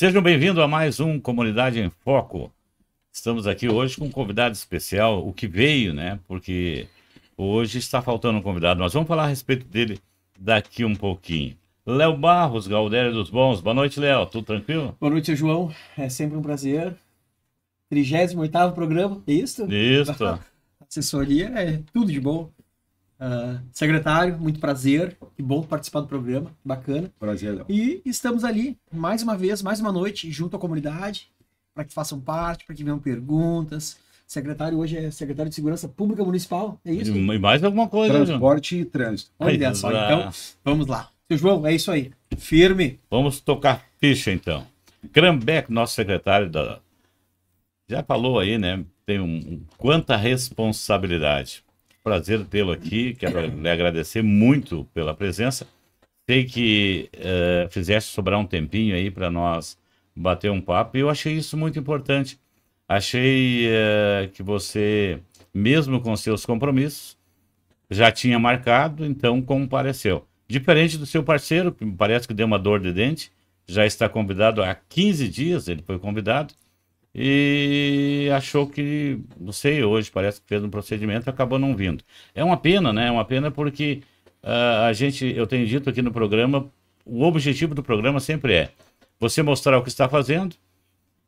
Sejam bem-vindos a mais um Comunidade em Foco. Estamos aqui hoje com um convidado especial, o que veio, né? Porque hoje está faltando um convidado. mas vamos falar a respeito dele daqui um pouquinho. Léo Barros, Galdério dos Bons. Boa noite, Léo. Tudo tranquilo? Boa noite, João. É sempre um prazer. 38 programa, é isso? Isso. Assessoria é tudo de bom. Uh, secretário, muito prazer. Que bom participar do programa, bacana. Prazer, Léo. E estamos ali, mais uma vez, mais uma noite, junto à comunidade, para que façam parte, para que venham perguntas. Secretário hoje é secretário de Segurança Pública Municipal, é isso? E mais alguma coisa, Transporte e Trânsito. Olha só, então, vamos lá. Seu João, é isso aí. Firme. Vamos tocar ficha, então. Grambeck, nosso secretário da. Já falou aí, né? Tem um quanta responsabilidade prazer tê-lo aqui. Quero lhe agradecer muito pela presença. Sei que uh, eh, fizesse sobrar um tempinho aí para nós bater um papo e eu achei isso muito importante. Achei uh, que você, mesmo com seus compromissos, já tinha marcado, então compareceu. Diferente do seu parceiro, que me parece que deu uma dor de dente, já está convidado há 15 dias, ele foi convidado, e achou que, não sei, hoje parece que fez um procedimento e acabou não vindo. É uma pena, né? É uma pena porque uh, a gente, eu tenho dito aqui no programa, o objetivo do programa sempre é você mostrar o que está fazendo,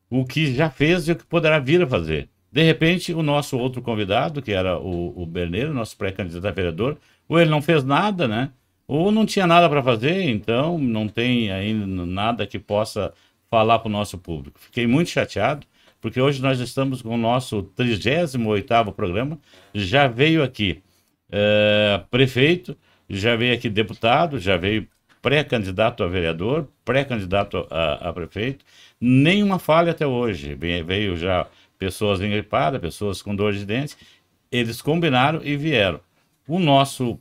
o que já fez e o que poderá vir a fazer. De repente, o nosso outro convidado, que era o, o Berneiro, nosso pré-candidato a vereador, ou ele não fez nada, né? Ou não tinha nada para fazer, então não tem ainda nada que possa falar para o nosso público. Fiquei muito chateado porque hoje nós estamos com o nosso 38º programa, já veio aqui eh, prefeito, já veio aqui deputado, já veio pré-candidato a vereador, pré-candidato a, a, prefeito, nenhuma falha até hoje, veio já pessoas engripadas, pessoas com dor de dente, eles combinaram e vieram. O nosso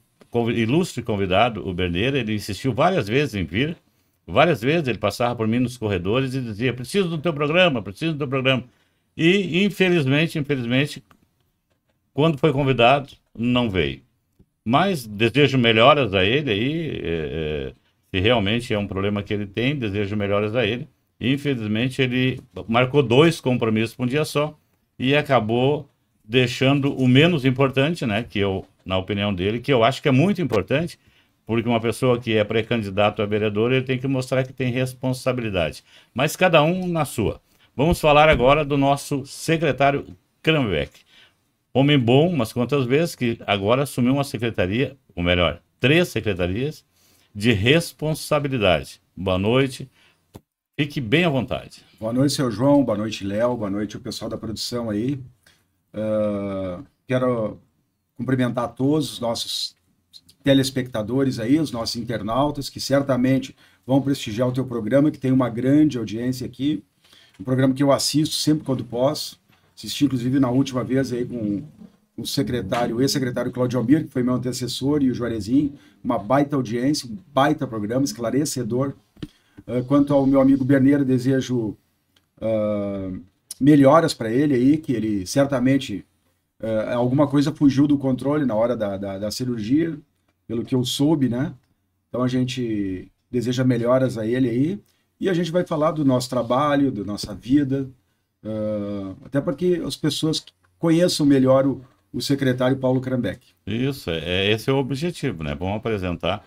ilustre convidado, o Berneira, ele insistiu várias vezes em vir, Várias vezes ele passava por mim nos corredores e dizia: preciso do teu programa, preciso do teu programa. E, infelizmente, infelizmente, quando foi convidado, não veio. Mas desejo melhoras a ele aí, é, é, se realmente é um problema que ele tem, desejo melhoras a ele. Infelizmente, ele marcou dois compromissos para um dia só e acabou deixando o menos importante, né? Que eu, na opinião dele, que eu acho que é muito importante, porque uma pessoa que é pré-candidato a vereador, ele tem que mostrar que tem responsabilidade. Mas cada um na sua. Vamos falar agora do nosso secretário Krambeck. Homem bom, umas quantas vezes, que agora assumiu uma secretaria, ou melhor, três secretarias de responsabilidade. Boa noite. Fique bem à vontade. Boa noite, seu João. Boa noite, Léo. Boa noite, o pessoal da produção aí. Uh, quero cumprimentar todos os nossos telespectadores aí, os nossos internautas, que certamente vão prestigiar o teu programa, que tem uma grande audiência aqui. Um programa que eu assisto sempre quando posso. Assisti, inclusive, na última vez aí com o secretário, o ex-secretário Claudio Almir, que foi meu antecessor, e o Juarezinho. Uma baita audiência, um baita programa, esclarecedor. Uh, quanto ao meu amigo Berneiro, desejo uh, melhoras para ele aí, que ele certamente Uh, alguma coisa fugiu do controle na hora da, da, da cirurgia, pelo que eu soube, né? Então a gente deseja melhoras a ele aí. E a gente vai falar do nosso trabalho, da nossa vida, uh, até para que as pessoas conheçam melhor o, o secretário Paulo Krambeck. Isso, é, é, esse é o objetivo, né? Vamos apresentar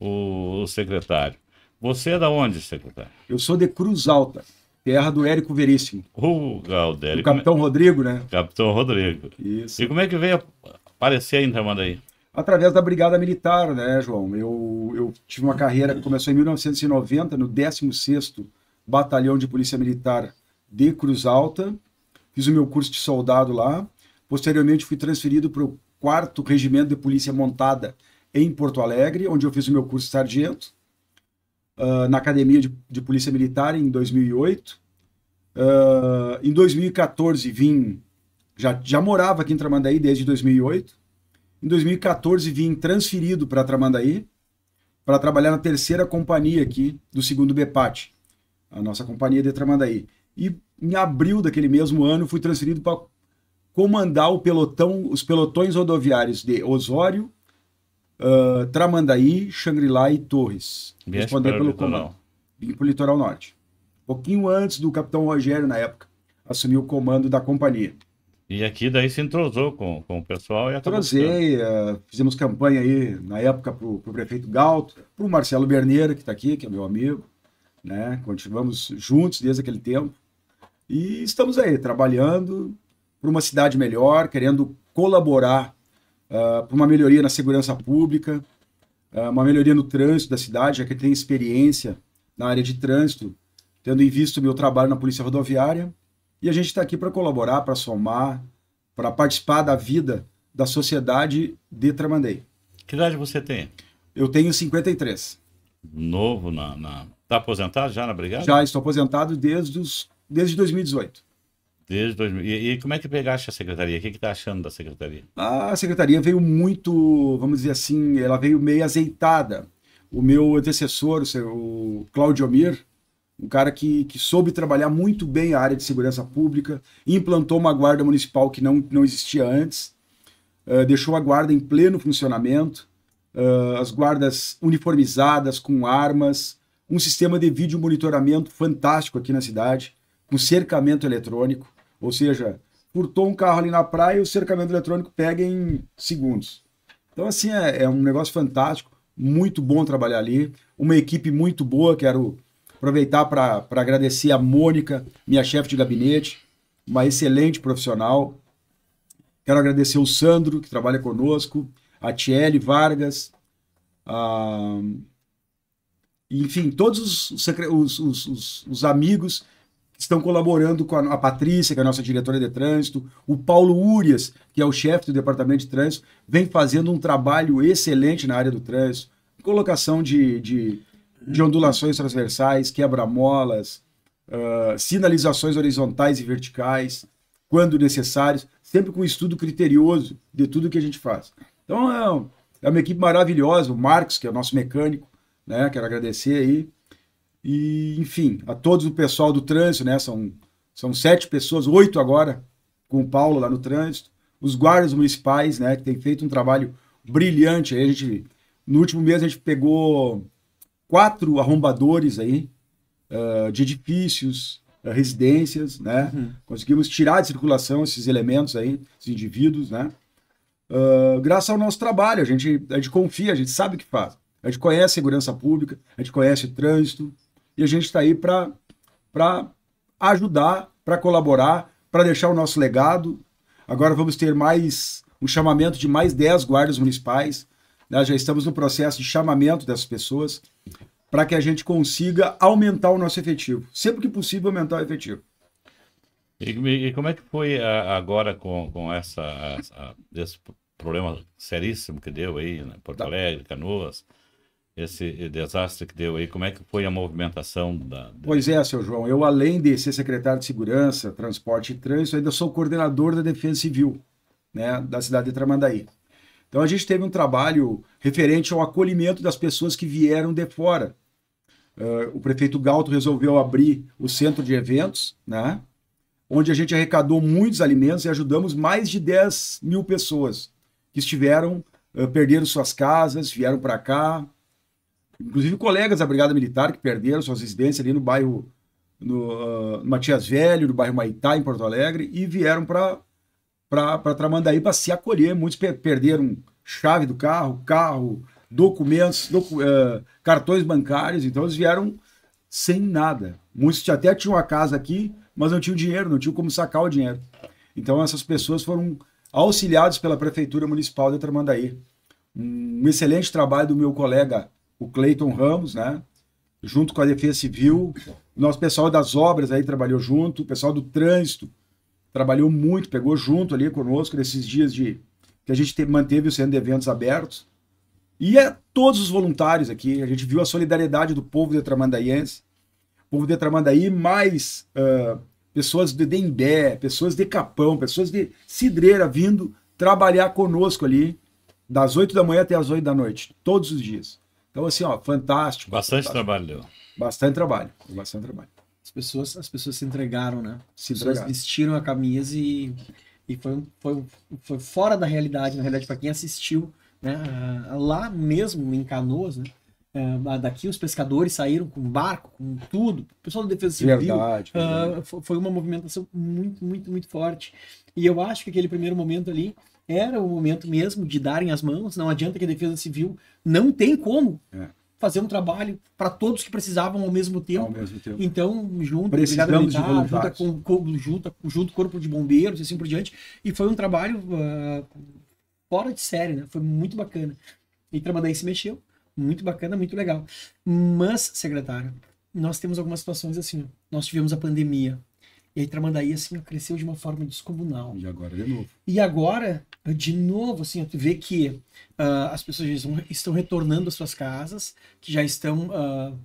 o, o secretário. Você é da onde, secretário? Eu sou de Cruz Alta, terra do Érico Veríssimo. O Galdério. O Capitão é Rodrigo, né? Capitão Rodrigo. Isso. E como é que veio aparecer ainda, manda aí? através da Brigada Militar, né, João? Eu, eu tive uma carreira que começou em 1990, no 16º Batalhão de Polícia Militar de Cruz Alta. Fiz o meu curso de soldado lá. Posteriormente, fui transferido para o 4 Regimento de Polícia Montada em Porto Alegre, onde eu fiz o meu curso de sargento, uh, na Academia de, de, Polícia Militar, em 2008. Uh, ah, em 2014, vim. Já, já morava aqui em Tramandaí desde 2008 em 2014 vim transferido para Tramandaí para trabalhar na terceira companhia aqui do segundo BEPAT, a nossa companhia de Tramandaí. E em abril daquele mesmo ano fui transferido para comandar o pelotão, os pelotões rodoviários de Osório, uh, Tramandaí, Xangri-Lá e Torres. responder pelo comando. Vim para o litoral norte. Pouquinho antes do capitão Rogério, na época, assumir o comando da companhia. E aqui daí se entrosou com, com o pessoal e acabou. Trazei, uh, eh, fizemos campanha aí na época para o prefeito Galto, para o Marcelo Berneira, que está aqui, que é meu amigo. Né? Continuamos juntos desde aquele tempo. E estamos aí, trabalhando para uma cidade melhor, querendo colaborar uh, eh, para uma melhoria na segurança pública, uh, uma melhoria no trânsito da cidade, já que tem experiência na área de trânsito, tendo em vista o meu trabalho na Polícia Rodoviária. E a gente está aqui para colaborar, para somar, para participar da vida da sociedade de Tramandei. Que idade você tem? Eu tenho 53. Novo na. na... Tá aposentado já na brigada? Já estou aposentado desde, os... desde 2018. Desde 2000. E, e, como é que pegaste a secretaria? O que está achando da secretaria? A secretaria veio muito, vamos dizer assim, ela veio meio azeitada. O meu antecessor, o Claudio Mir, um cara que, que soube trabalhar muito bem a área de segurança pública, implantou uma guarda municipal que não, não existia antes, uh, deixou a guarda em pleno funcionamento, uh, as guardas uniformizadas, com armas, um sistema de vídeo monitoramento fantástico aqui na cidade, com cercamento eletrônico, ou seja, furtou um carro ali na praia e o cercamento eletrônico pega em segundos. Então, assim, é, é um negócio fantástico, muito bom trabalhar ali, uma equipe muito boa, que era o Aproveitar para agradecer a Mônica, minha chefe de gabinete, uma excelente profissional. Quero agradecer o Sandro, que trabalha conosco, a Tiele Vargas, a... enfim, todos os, os, os, os amigos estão colaborando com a, Patrícia, que é a nossa diretora de trânsito, o Paulo Urias, que é o chefe do departamento de trânsito, vem fazendo um trabalho excelente na área do trânsito, colocação de, de, de ondulações transversais, quebra-molas, uh, sinalizações horizontais e verticais, quando necessários, sempre com estudo criterioso de tudo que a gente faz. Então é, um, é uma equipe maravilhosa, o Marcos, que é o nosso mecânico, né? Quero agradecer aí. E, enfim, a todos o pessoal do trânsito, né? São, são sete pessoas, oito agora, com o Paulo lá no trânsito. Os guardas municipais, né? Que têm feito um trabalho brilhante. Aí a gente, no último mês, a gente pegou quatro arrombadores aí uh, de edifícios, uh, residências, né? Uhum. Conseguimos tirar de circulação esses elementos aí, esses indivíduos, né? Uh, graças ao nosso trabalho, a gente, a gente confia, a gente sabe o que faz. A gente conhece a segurança pública, a gente conhece o trânsito e a gente está aí para ajudar, para colaborar, para deixar o nosso legado. Agora vamos ter mais um chamamento de mais 10 guardas municipais. Nós né? já estamos no processo de chamamento dessas pessoas para que a gente consiga aumentar o nosso efetivo. Sempre que possível, aumentar o efetivo. E, e como é que foi a, agora com, com essa, essa, esse problema seríssimo que deu aí, né? Porto tá. Alegre, Canoas, esse desastre que deu aí, como é que foi a movimentação da, da... Pois é, seu João, eu além de ser secretário de Segurança, Transporte e Trânsito, ainda sou coordenador da Defesa Civil, né, da cidade de Tramandaí. Então a gente teve um trabalho referente ao acolhimento das pessoas que vieram de fora, Uh, o prefeito Galto resolveu abrir o centro de eventos, né? onde a gente arrecadou muitos alimentos e ajudamos mais de 10 mil pessoas que estiveram, uh, perderam suas casas, vieram para cá. Inclusive colegas da Brigada Militar que perderam suas residências ali no bairro no, uh, Matias Velho, no bairro Maitá, em Porto Alegre, e vieram para Tramandaí para se acolher. Muitos perderam chave do carro, carro, documentos, docu uh, cartões bancários. Então eles vieram sem nada. Muitos até tinham a casa aqui, mas não tinham dinheiro, não tinham como sacar o dinheiro. Então essas pessoas foram auxiliadas pela Prefeitura Municipal de Tramandaí. Um excelente trabalho do meu colega, o Cleiton Ramos, né? junto com a Defesa Civil. Nosso pessoal das obras aí trabalhou junto, o pessoal do trânsito trabalhou muito, pegou junto ali conosco nesses dias de que a gente teve, manteve o centro de eventos abertos. E a todos os voluntários aqui, a gente viu a solidariedade do povo de Tramandaiense, povo de Tramandaí, mais uh, pessoas de Dembé, pessoas de Capão, pessoas de Cidreira vindo trabalhar conosco ali, das 8 da manhã até as 8 da noite, todos os dias. Então, assim, ó, fantástico. Bastante fantástico. trabalho, Bastante trabalho, bastante trabalho. As pessoas, as pessoas se entregaram, né? Se entregaram. vestiram a camisa e, e foi, foi, foi fora da realidade, na realidade, para quem assistiu né? Ah, lá mesmo, em Canoas, né? Ah, daqui os pescadores saíram com barco, com tudo. O pessoal da Defesa Civil verdade, ah, verdade. Uh, foi uma movimentação muito, muito, muito forte. E eu acho que aquele primeiro momento ali era o momento mesmo de darem as mãos. Não adianta que a Defesa Civil não tem como. É. Fazer um trabalho para todos que precisavam ao mesmo tempo. Ao mesmo tempo. Então, junto, Precisamos militar, de com, junto corpo de bombeiros e assim por diante. E foi um trabalho uh, fora de série, né? Foi muito bacana. E Tramandaí se mexeu. Muito bacana, muito legal. Mas, secretário, nós temos algumas situações assim. Nós tivemos a pandemia. E aí Tramandaí, assim, cresceu de uma forma descomunal. E agora de novo. E agora, de novo, assim, tu vê que uh, as pessoas estão, estão retornando às suas casas, que já estão... Uh,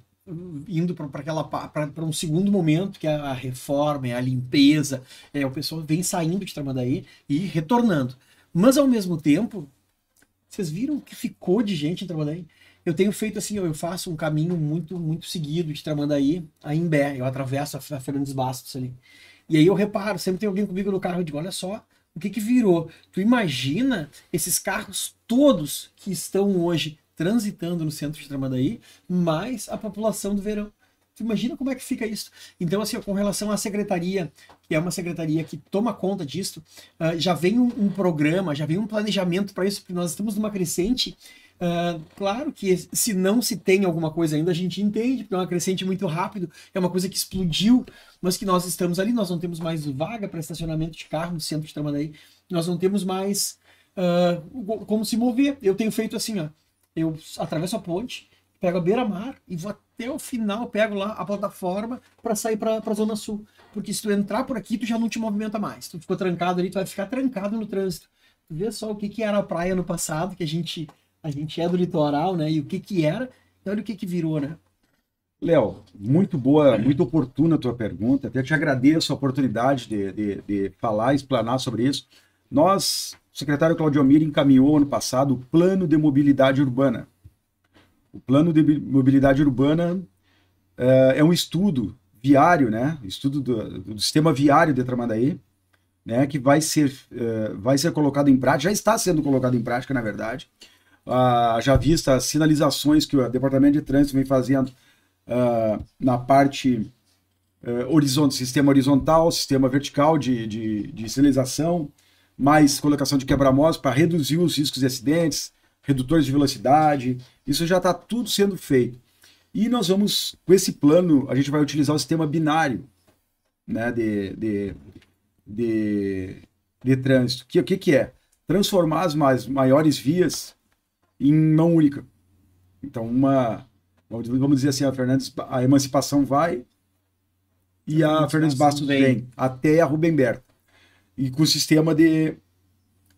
indo para aquela para um segundo momento que é a reforma, é a limpeza, é o pessoal vem saindo de Tramandaí e retornando. Mas ao mesmo tempo, vocês viram que ficou de gente em Tramandaí? Eu tenho feito assim, eu faço um caminho muito, muito seguido de Tramandaí a Imbé. Eu atravesso a Fernandes Bastos ali. E aí eu reparo, sempre tem alguém comigo no carro e digo, olha só, o que que virou? Tu imagina esses carros todos que estão hoje transitando no centro de Tramandaí, mais a população do verão imagina como é que fica isso. Então, assim, com relação à secretaria, que é uma secretaria que toma conta disso, uh, já vem um, um, programa, já vem um planejamento para isso, porque nós estamos numa crescente. Uh, claro que se não se tem alguma coisa ainda, a gente entende, porque é uma crescente muito rápido, é uma coisa que explodiu, mas que nós estamos ali, nós não temos mais vaga para estacionamento de carro no centro de Tramandaí, nós não temos mais uh, como se mover. Eu tenho feito assim, ó, eu atravesso a ponte, pego a beira-mar e vou até o final, pego lá a plataforma para sair para a Zona Sul. Porque se tu entrar por aqui, tu já não te movimenta mais. Tu ficou trancado ali, tu vai ficar trancado no trânsito. Tu vê só o que, que era a praia no passado, que a gente, a gente é do litoral, né? E o que, que era, e olha o que, que virou, né? Léo, muito boa, muito oportuna a tua pergunta. Até te agradeço a oportunidade de, de, de falar, explanar sobre isso. Nós, o secretário Claudio Amir encaminhou ano passado o Plano de Mobilidade Urbana, o plano de mobilidade urbana uh, é um estudo viário, né? Estudo do, do sistema viário de Tramandaí, né? Que vai ser, uh, vai ser colocado em prática, já está sendo colocado em prática, na verdade. Uh, já vista as sinalizações que o Departamento de Trânsito vem fazendo ah, na parte eh, horizontal, sistema horizontal, sistema vertical de, de, de sinalização, mais colocação de quebra-molas para reduzir os riscos de acidentes, redutores de velocidade. Isso já está tudo sendo feito. E nós vamos, com esse plano, a gente vai utilizar o sistema binário né, de, de, de, de trânsito. Que, o que, que é? Transformar as mais, maiores vias em mão única. Então, uma, vamos dizer assim, a, Fernandes, a emancipação vai e a, a Fernandes Bastos vem. vem, até a Rubem Berta. E com o sistema de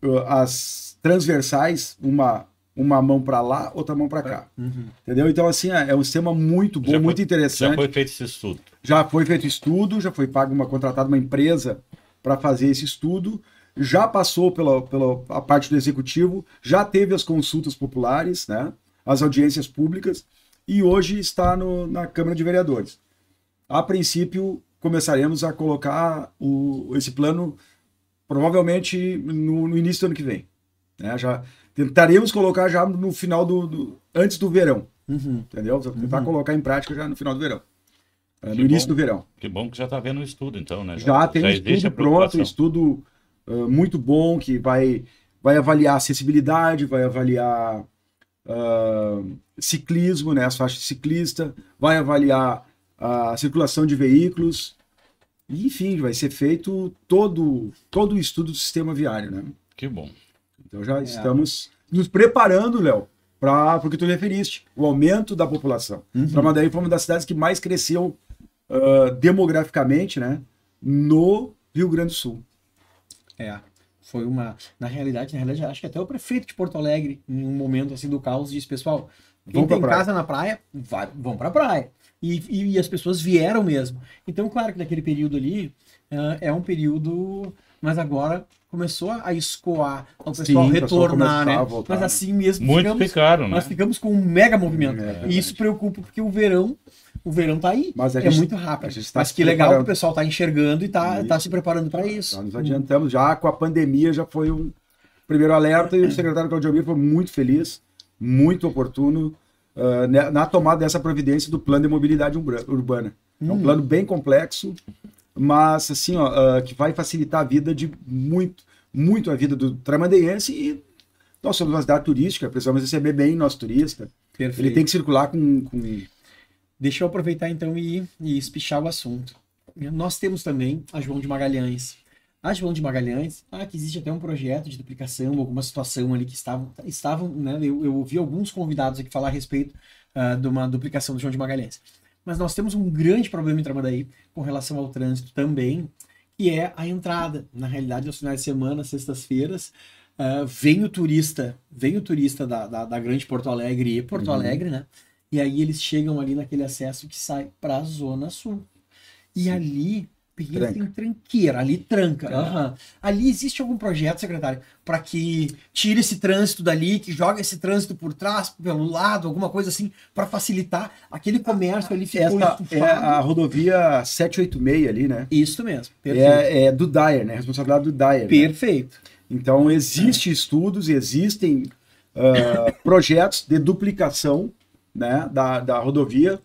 uh, as transversais, uma uma mão para lá, outra mão para é. cá. Uhum. Entendeu? Então, assim, é, é um sistema muito bom, muito interessante. Já foi feito esse estudo. Já foi feito estudo, já foi pago uma contratada uma empresa para fazer esse estudo, já passou pela, pela a parte do executivo, já teve as consultas populares, né? as audiências públicas, e hoje está no, na Câmara de Vereadores. A princípio, começaremos a colocar o, esse plano provavelmente no, no início do ano que vem. Né? Já, tentaremos colocar já no final do. do antes do verão. Uhum. Entendeu? Tentar uhum. colocar em prática já no final do verão. É, que no início bom, do verão. Que bom que já está vendo o estudo, então, né? Já, já tem já estudo pronto, estudo uh, muito bom que vai, vai avaliar acessibilidade, vai avaliar uh, ciclismo, né? As faixas de ciclista, vai avaliar a circulação de veículos. Enfim, vai ser feito todo, todo o estudo do sistema viário, né? Que bom. Então já é. estamos nos preparando, Léo, para o que tu referiste, o aumento da população. Uhum. Tramandaí foi uma das cidades que mais cresceu uh, demograficamente, né? No Rio Grande do Sul. É foi uma na realidade na realidade acho que até o prefeito de Porto Alegre em um momento assim do caos disse pessoal quem tem casa na praia vai, vão para a praia e, e, e, as pessoas vieram mesmo então claro que naquele período ali uh, é um período mas agora começou a escoar, o pessoal Sim, retornar, né? mas assim mesmo Muito ficamos, né? nós ficamos com um mega movimento. É, e isso preocupa porque o verão, o verão tá aí, mas é gente, muito rápido. Tá mas que legal que o pessoal tá enxergando e tá, e... tá se preparando para tá, isso. Tá, nós adiantamos já com a pandemia, já foi um primeiro alerta e o secretário Claudio foi muito feliz, muito oportuno uh, na tomada dessa providência do plano de mobilidade urbana. É um hum. plano bem complexo, mas assim, ó, uh, que vai facilitar a vida de muito, muito a vida do tramandense e nós somos uma cidade turística, precisamos receber bem nosso turista. Perfeito. Ele tem que circular com, com... Deixa eu aproveitar então e, e espichar o assunto. Nós temos também a João de Magalhães. A João de Magalhães, ah, que existe até um projeto de duplicação, alguma situação ali que estavam, estavam né? Eu, eu ouvi alguns convidados aqui falar a respeito uh, de uma duplicação do João de Magalhães. Mas nós temos um grande problema em Tramandaí com relação ao trânsito também, que é a entrada. Na realidade, aos finais de semana, sextas-feiras, uh, vem o turista, vem o turista da, da, da grande Porto Alegre e Porto uhum. Alegre, né? E aí eles chegam ali naquele acesso que sai para a Zona Sul. E Sim. ali Pensa Tranca. em assim, tranqueira, ali tranca. Uhum. Ali existe algum projeto, secretário, para que tire esse trânsito dali, que joga esse trânsito por trás, pelo lado, alguma coisa assim, para facilitar aquele ah, comércio ali ficou É a rodovia 786 ali, né? Isso mesmo. É, é, do Dyer, né? Responsabilidade do Dyer. Né? Perfeito. Né? Então, existem é. estudos, existem uh, projetos de duplicação né, da, da rodovia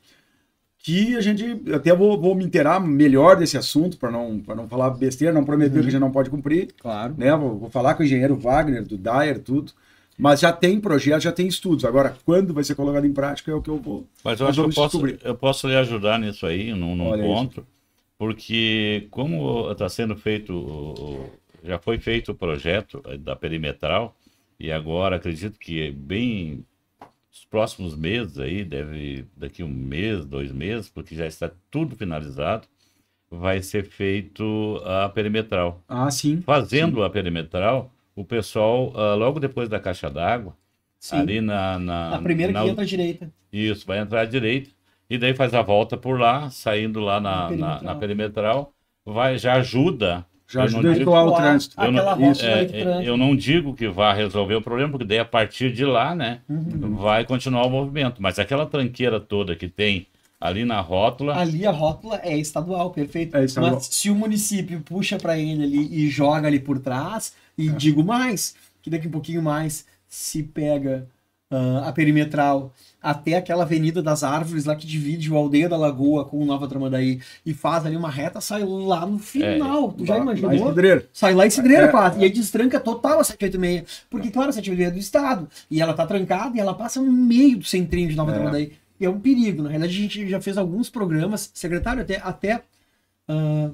que a gente até vou, vou me inteirar melhor desse assunto para não para não falar besteira, não prometer uhum. que a gente não pode cumprir. Claro. Né? Vou, vou, falar com o engenheiro Wagner do Dyer, tudo. Mas já tem projeto, já tem estudos. Agora, quando vai ser colocado em prática é o que eu vou. Mas eu acho que eu posso, eu posso lhe ajudar nisso aí, num, num isso. porque como está sendo feito, já foi feito o projeto eh, da perimetral, e agora acredito que é bem os próximos meses aí, deve daqui um mês, dois meses, porque já está tudo finalizado, vai ser feito a perimetral. Ah, sim. Fazendo sim. a perimetral, o pessoal, ah, logo depois da caixa d'água, ali na, na... primeira na, que entra à direita. Isso, vai entrar à direita, e daí faz a volta por lá, saindo lá na, na, perimetral. na, na perimetral vai, já ajuda já ajuda a atuar o trânsito. Eu não, é, é eu não digo que vá resolver o problema, porque daí a partir de lá, né, uhum. vai continuar o movimento. Mas aquela tranqueira toda que tem ali na rótula. Ali a rótula é estadual, perfeito. É estadual. Mas se o município puxa para ele ali e joga ali por trás, e é. digo mais, que daqui um pouquinho mais se pega uh, a perimetral, até aquela avenida das árvores lá que divide o Aldeia da Lagoa com o Nova Tramandaí e faz ali uma reta, sai lá no final. É, tu já lá, imaginou? Lá sai lá em Cidreira, é, é, e aí destranca total a 786. Porque, claro, a 786 é do Estado e ela tá trancada e ela passa no meio do centrinho de Nova é. Tramandaí. E é um perigo. Na realidade, a gente já fez alguns programas, secretário, até, até uh,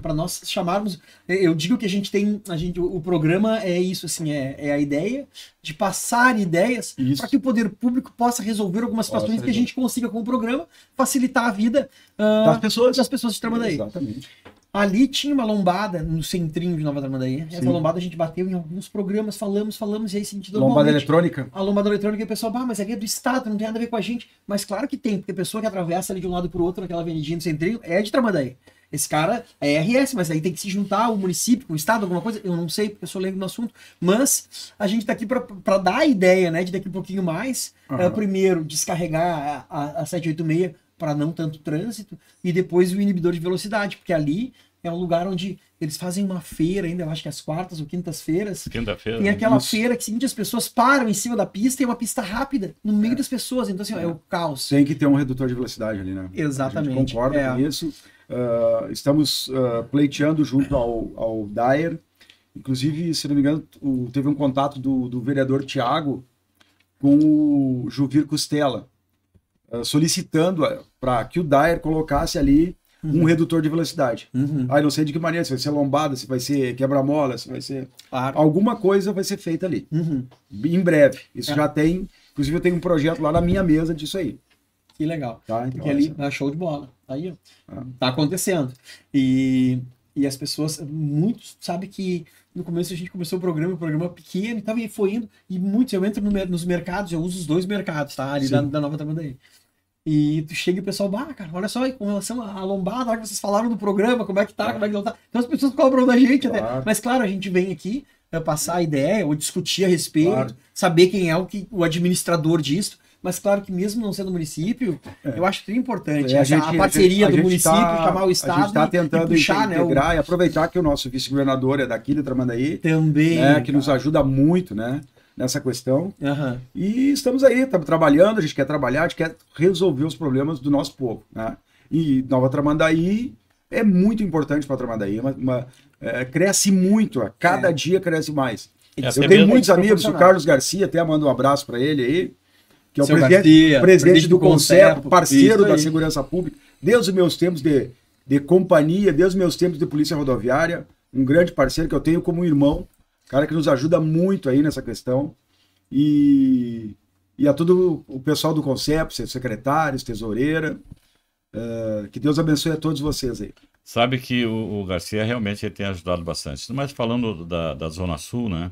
para nós chamarmos. Eu digo que a gente tem, a gente, o programa é isso, assim, é, é a ideia de passar ideias para que o poder público possa resolver algumas situações que a gente consiga com o programa facilitar a vida uh, das pessoas, das pessoas de Tramandaí. Exatamente. Ali tinha uma lombada no centrinho de Nova Tramandaí. Né? Essa lombada a gente bateu em alguns programas, falamos, falamos, e aí sentido Lombada eletrônica? A lombada eletrônica, o pessoal, ah, mas ali é do Estado, não tem nada a ver com a gente. Mas claro que tem, porque a pessoa que atravessa ali de um lado para o outro naquela avenidinha no centrinho é de Tramandaí. Esse cara é RS, mas aí tem que se juntar o município, o estado, alguma coisa. Eu não sei, porque eu sou leigo no assunto. Mas a gente tá aqui para dar a ideia, né? De daqui um pouquinho mais. Uhum. É, primeiro, descarregar a, a, a 786 para não tanto trânsito. E depois o inibidor de velocidade, porque ali é um lugar onde eles fazem uma feira ainda, eu acho que as quartas ou quintas-feiras. Quinta-feira. Tem né? aquela isso. feira que seguinte, as pessoas param em cima da pista e é uma pista rápida no meio é. das pessoas. Então, assim, é. é o caos. Tem que ter um redutor de velocidade ali, né? Exatamente. concorda é. com isso. Uh, estamos uh, pleiteando junto ao, ao Dyer. Inclusive, se não me engano, o, teve um contato do, do vereador Tiago com o Juvir Costela, uh, ah, solicitando para que o Dyer colocasse ali uhum. um redutor de velocidade. Uhum. Aí ah, não sei de que maneira, se vai ser lombada, se vai ser quebra-mola, se vai ser. Claro. Alguma coisa vai ser feita ali. Uhum. Em breve. Isso é. já tem. Inclusive, eu tenho um projeto lá na minha mesa disso aí que legal. Tá, então, Porque ali é show de bola. Aí, ah. tá acontecendo. E, e as pessoas, muitos, sabe que no começo a gente começou o programa, o programa pequeno e e foi indo. E muitos, eu entro no, nos mercados, eu uso os dois mercados, tá? Ali da, da nova aí E tu chega e o pessoal, bah, cara, olha só, com relação à lombada, que vocês falaram do programa, como é que tá, é. como é que não tá. Então as pessoas cobram da gente claro. até. Mas claro, a gente vem aqui é, passar a ideia, ou discutir a respeito, claro. saber quem é o, que, o administrador disso mas claro que mesmo não sendo município, é. eu acho que é importante é, a, né, gente, a, parceria a gente, do a município, tá, chamar o Estado. A gente está tá tentando e puxar, integrar né, o... e aproveitar que o nosso vice-governador é daqui de Tramandaí. Também. Né, que nos ajuda muito, né? nessa questão. Uhum. E estamos aí, estamos trabalhando, a gente quer trabalhar, a gente quer resolver os problemas do nosso povo. Né? E Nova Tramandaí é muito importante para Tramandaí, é uma, uma é, cresce muito, a cada é. dia cresce mais. É, eu tenho muitos amigos, o Carlos Garcia, até mando um abraço para ele aí que é o Seu presidente, Garcia, presidente do, do parceiro da Segurança Pública, desde os meus tempos de, de companhia, desde os meus tempos de Polícia Rodoviária, um grande parceiro que eu tenho como irmão, cara que nos ajuda muito aí nessa questão. E, e a todo o pessoal do Concepo, secretários, tesoureira, uh, que Deus abençoe a todos vocês aí. Sabe que o, o Garcia realmente tem ajudado bastante. Mas falando da, da Zona Sul, né?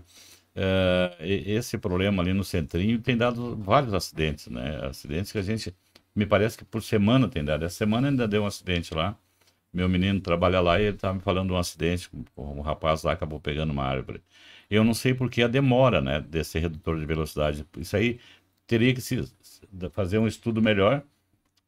Eh, esse problema ali no centrinho tem dado vários acidentes, né? Acidentes que a gente, me parece que por semana tem dado. Essa semana ainda deu um acidente lá. Meu menino trabalha lá e ele estava tá me falando de um acidente, um rapaz lá acabou pegando uma árvore. Eu não sei porque a demora, né, desse redutor de velocidade. Isso aí teria que se fazer um estudo melhor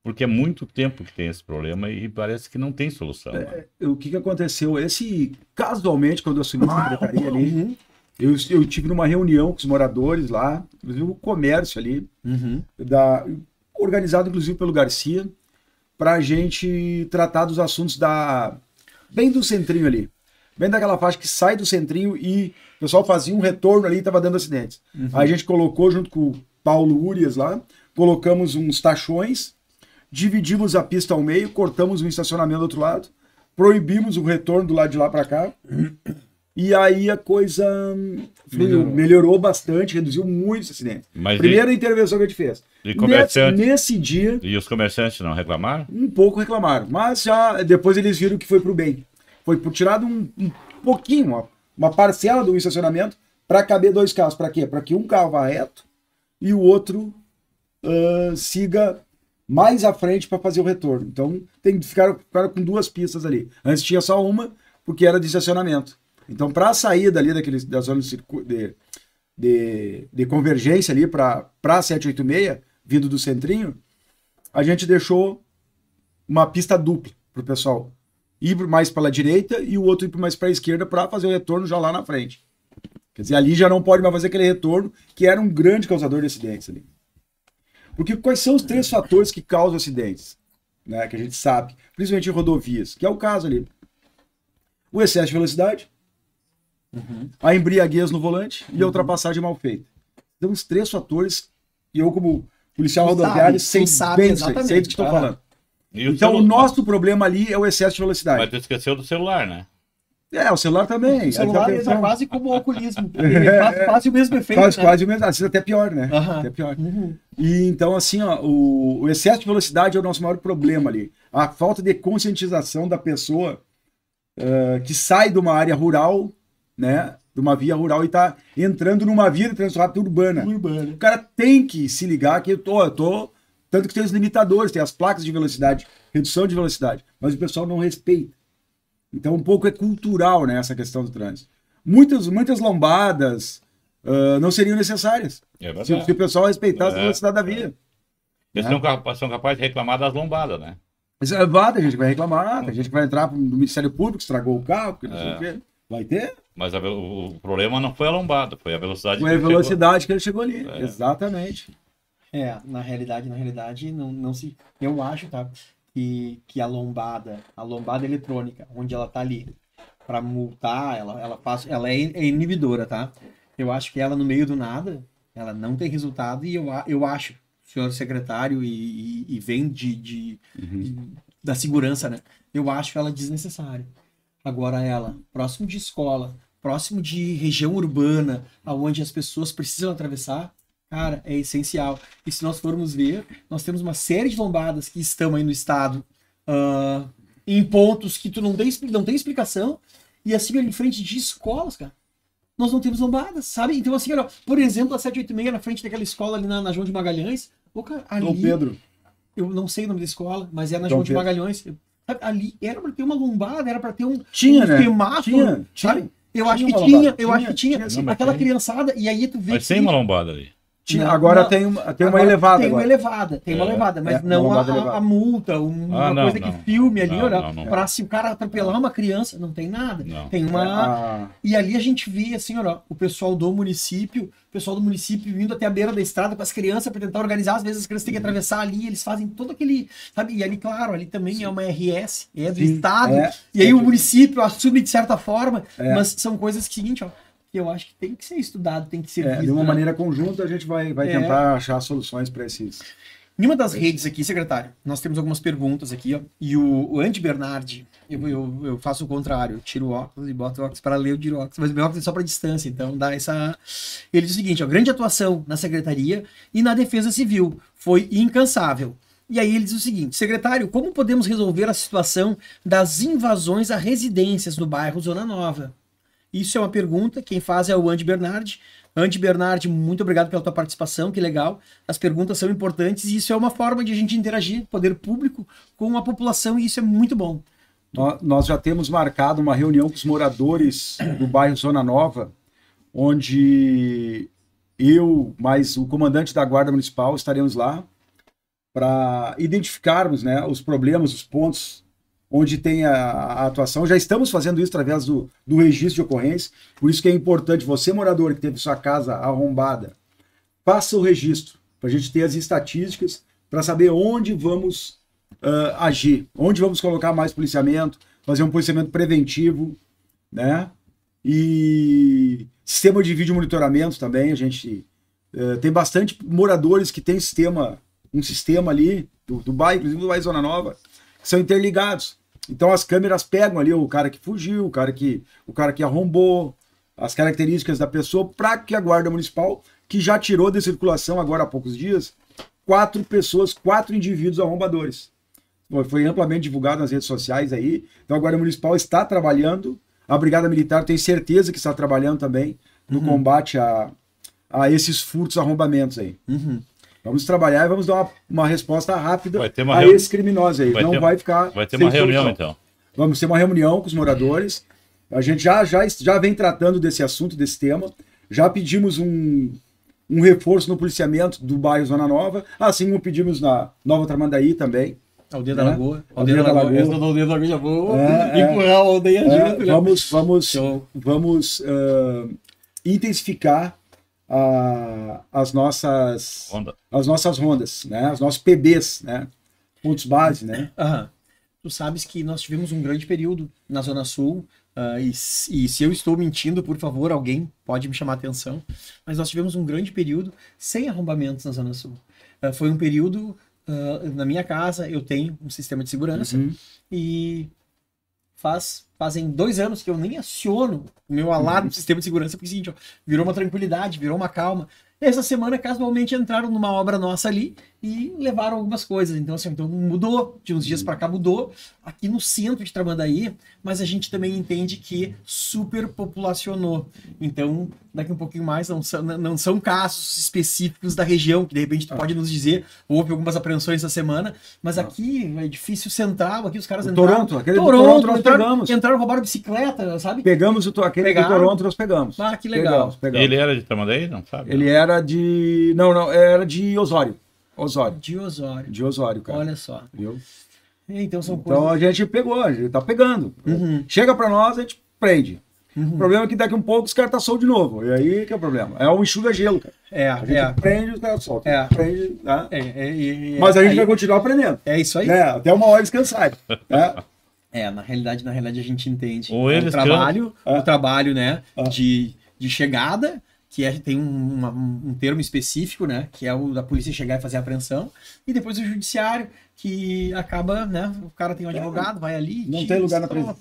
porque é muito tempo que tem esse problema e parece que não tem solução. Né? É, é, o que, que aconteceu? Esse, casualmente, quando eu assumi a secretaria ali, uhum. Eu, eu tive numa reunião com os moradores lá, inclusive o comércio ali, uhum. da, organizado inclusive pelo Garcia, para a gente tratar dos assuntos da bem do centrinho ali. Bem daquela faixa que sai do centrinho e o pessoal fazia um retorno ali e estava dando acidentes. Uhum. Aí a gente colocou junto com o Paulo Urias lá, colocamos uns tachões, dividimos a pista ao meio, cortamos um estacionamento do outro lado, proibimos o retorno do lado de lá para cá. Uhum. E aí a coisa hum, melhorou. melhorou bastante, reduziu muito esse acidente. Mas Primeira e... intervenção que a gente fez. E comerciante... nesse, nesse dia. E os comerciantes não reclamaram? Um pouco reclamaram, mas já depois eles viram que foi pro bem. Foi tirado um, um pouquinho, uma parcela do estacionamento para caber dois carros. Para quê? Para que um carro vá reto e o outro uh, siga mais à frente para fazer o retorno. Então tem que ficar com duas pistas ali. Antes tinha só uma, porque era de estacionamento. Então, para a saída ali daquele, da zona de, de, de convergência ali para a 786, vindo do centrinho, a gente deixou uma pista dupla para o pessoal ir mais pela direita e o outro ir mais para a esquerda para fazer o retorno já lá na frente. Quer dizer, ali já não pode mais fazer aquele retorno que era um grande causador de acidentes ali. Porque quais são os três fatores que causam acidentes? Né, que a gente sabe, principalmente em rodovias, que é o caso ali. O excesso de velocidade, uhum. a embriaguez no volante e a uhum. ultrapassagem mal feita. Então, os três fatores, e eu, como policial rodoviário, sei sabe, bem sei, sei do que estou ah. Tá? falando. então, o nosso problema ali é o excesso de velocidade. Mas tu esqueceu do celular, né? É, o celular também. O tá celular é quase como o oculismo. É. faz, quase o mesmo efeito. Quase, né? quase o mesmo. Às vezes até pior, né? Até pior. Uhum. E então, assim, ó, o, o, excesso de velocidade é o nosso maior problema ali. A falta de conscientização da pessoa uh, que sai de uma área rural né? De uma via rural e tá entrando numa via de transporte urbana. Urbana. O cara tem que se ligar que eu tô, eu tô. Tanto que tem os limitadores, tem as placas de velocidade, redução de velocidade. Mas o pessoal não respeita. Então, um pouco é cultural, né? Essa questão do trânsito. Muitas, muitas lombadas uh, não seriam necessárias. É se, se, o pessoal respeitasse é, a velocidade da via. É. Eles né? são, capazes de reclamar das lombadas, né? Mas, a é, é, tem gente que vai reclamar, tem gente que vai entrar no Ministério Público, estragou o carro, porque não sei o quê. Vai ter? Mas o problema não foi a lombada, foi a velocidade. Foi a velocidade que ele chegou ali, é. exatamente. É, na realidade, na realidade, não, não se. Eu acho, tá? Que, que a lombada, a lombada eletrônica, onde ela tá ali para multar, ela, ela, passa, ela é, é inibidora, tá? Eu acho que ela, no meio do nada, ela não tem resultado e eu, eu acho, senhor secretário, e, e, e vem de, de, uhum. de, da segurança, né? Eu acho ela desnecessária agora ela, próximo de escola, próximo de região urbana, aonde as pessoas precisam atravessar, cara, é essencial. E se nós formos ver, nós temos uma série de lombadas que estão aí no estado uh, em pontos que tu não tem, não tem explicação, e assim ali em frente de escolas, cara. Nós não temos lombadas, sabe? Então, assim, olha, por exemplo, a 786 na frente daquela escola ali na, na João de Magalhães. Ô, cara, ali, Dom Pedro. Eu não sei o nome da escola, mas é na Dom João Pedro. de Magalhães ali era pra ter uma lombada, era pra ter um, tinha, um né? Temato, tinha, sabe? tinha. Eu acho que tinha, eu acho que tinha. Assim, aquela criançada, e aí tu vê. Mas que... tem uma lombada ali. Tinha, não, agora não, tem uma, tem agora uma elevada. Tem uma elevada, tem é, uma elevada, mas é, não a, elevada. a, multa, ah, uma ah, não, coisa que filme ali, olha, para se o cara atropelar uma criança, não tem nada. Tem uma. Ah. E ali a gente vê, assim, olha, o pessoal do município, o pessoal do município vindo até a beira da estrada com as crianças para tentar organizar, às vezes as crianças têm que uhum. atravessar ali, eles fazem todo aquele. Sabe? E ali, claro, ali também Sim. é uma RS, é do Sim. Estado, é. e aí é o município assume de certa forma, é. mas são coisas que, seguinte, ó que eu acho que tem que ser estudado, tem que ser é, visto, De uma né? maneira conjunta, a gente vai, vai é. tentar achar soluções para esses. Em uma das redes aqui, secretário, nós temos algumas perguntas aqui, ó. E o, o Andy Bernardi, eu, eu, eu, faço o contrário, eu tiro o óculos e boto o óculos para ler o de óculos, mas o meu óculos é só para distância, então dá essa. Ele diz o seguinte: ó, grande atuação na secretaria e na defesa civil, foi incansável. E aí ele diz o seguinte: secretário, como podemos resolver a situação das invasões a residências no bairro Zona Nova? Isso é uma pergunta, quem faz é o Andy Bernardi. Andy Bernardi, muito obrigado pela tua participação, que legal. As perguntas são importantes e isso é uma forma de a gente interagir, poder público, com a população e isso é muito bom. Nós já temos marcado uma reunião com os moradores do bairro Zona Nova, onde eu, mais o comandante da Guarda Municipal, estaremos lá para identificarmos né, os problemas, os pontos onde tem a, a, atuação. Já estamos fazendo isso através do, do registro de ocorrência, por isso que é importante você, morador que teve sua casa arrombada, faça o registro, para a gente ter as estatísticas, para saber onde vamos uh, agir, onde vamos colocar mais policiamento, fazer um policiamento preventivo, né? E sistema de vídeo monitoramento também, a gente uh, tem bastante moradores que tem sistema, um sistema ali do, do bairro, inclusive do bairro Zona Nova, que são interligados. Então as câmeras pegam ali o cara que fugiu, o cara que, o cara que arrombou, as características da pessoa, para que a Guarda Municipal, que já tirou de circulação agora há poucos dias, quatro pessoas, quatro indivíduos arrombadores. Foi amplamente divulgado nas redes sociais aí. Então a Guarda Municipal está trabalhando, a Brigada Militar tem certeza que está trabalhando também no uhum. combate a, a esses furtos, arrombamentos aí. Uhum. Vamos trabalhar e vamos dar uma, uma resposta rápida uma a esse criminoso aí. Vai não ter... vai ficar. Vai ter uma reunião, solução. então. Vamos ter uma reunião com os moradores. A gente já, já, já vem tratando desse assunto, desse tema. Já pedimos um, um reforço no policiamento do bairro Zona Nova, assim como pedimos na Nova Tramandaí também. Né? Aldeia da Lagoa. Aldeia, da, Lagoa. Essa Aldeia da Lagoa, vou é, empurrar a aldeia é, junto. Né? Vamos, vamos, vamos uh, intensificar a, as nossas as nossas rondas, né? Os nossos PBs, né? Pontos base, né? Uhum. Tu sabes que nós tivemos um grande período na Zona Sul. Uh, e, e, se eu estou mentindo, por favor, alguém pode me chamar a atenção. Mas nós tivemos um grande período sem arrombamentos na Zona Sul. Uh, foi um período uh, na minha casa, eu tenho um sistema de segurança uhum. e faz Fazem dois anos que eu nem aciono o meu alarme do uhum. sistema de segurança, porque é ó, virou uma tranquilidade, virou uma calma. E essa semana, casualmente, entraram numa obra nossa ali e levaram algumas coisas. Então, assim, então mudou, de uns dias para cá mudou, aqui no centro de Tramandaí, mas a gente também entende que superpopulacionou. Então, daqui um pouquinho mais, não são, não são casos específicos da região, que de repente tu pode nos dizer, houve algumas apreensões essa semana, mas aqui, é edifício central, aqui os caras o entraram. Toronto, aquele Toronto, Toronto nós entraram, pegamos. Entraram, roubaram bicicleta, sabe? Pegamos o, aquele pegaram. de Toronto, nós pegamos. Ah, que legal. Pegamos, pegamos. Ele era de Tramandaí, não sabe? Ele não. era de... Não, não, era de Osório. Osório. De Osório. De Osório, cara. Olha só. Viu? Então são Então coisas... a gente pegou, a gente tá pegando. Uhum. Chega para nós, a gente prende. Uhum. O problema é que daqui um pouco os caras tá solto de novo. E aí que é o problema. É o enxuga gelo, cara. É, a gente é. prende os caras soltam. É. Prende, tá? é, é, é, é. Mas a gente aí... vai continuar aprendendo. É isso aí. Né? Até uma hora descansar. né? É, na realidade, na realidade a gente entende Ou o é trabalho, o trabalho, né, é. de, de chegada, que é, tem um, um, termo específico, né, que é o da polícia chegar e fazer a apreensão, e depois o judiciário, que acaba, né, o cara tem um é, advogado, vai ali... Não tem lugar na presença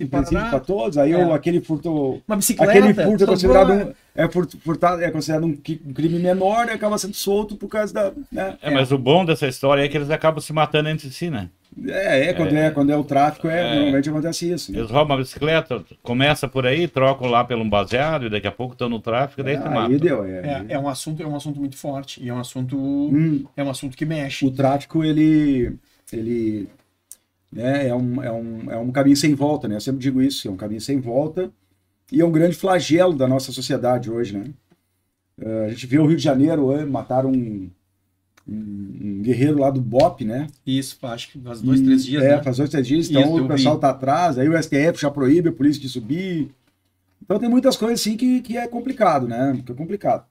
para todos, aí é. aquele furto... Uma bicicleta... Aquele furto é considerado um, é furtado, é considerado um crime menor e acaba sendo solto por causa da... Né? É, mas o bom dessa história é que eles acabam se matando entre si, né? É, é, é, quando é, é quando é o tráfico, é, é, normalmente acontece isso. Eles roubam a bicicleta, começa por aí, trocam lá pelo um baseado, e daqui a pouco estão no tráfico, daí é, tu mata. Deu, é, é, é, um assunto, é um assunto muito forte, e é um assunto, hum, é um assunto que mexe. O tráfico, ele, ele né, é, um, é, um, é um caminho sem volta, né? Eu sempre digo isso, é um caminho sem volta, e é um grande flagelo da nossa sociedade hoje, né? Uh, a gente vê o Rio de Janeiro, mataram um um, guerreiro lá do BOP, né? Isso, acho que faz dois, e, três dias. É, né? faz dois, três dias. Então Isso, o pessoal vi. tá atrás, aí o STF já proíbe a polícia de subir. Então tem muitas coisas assim que, que é complicado, né? Que é complicado.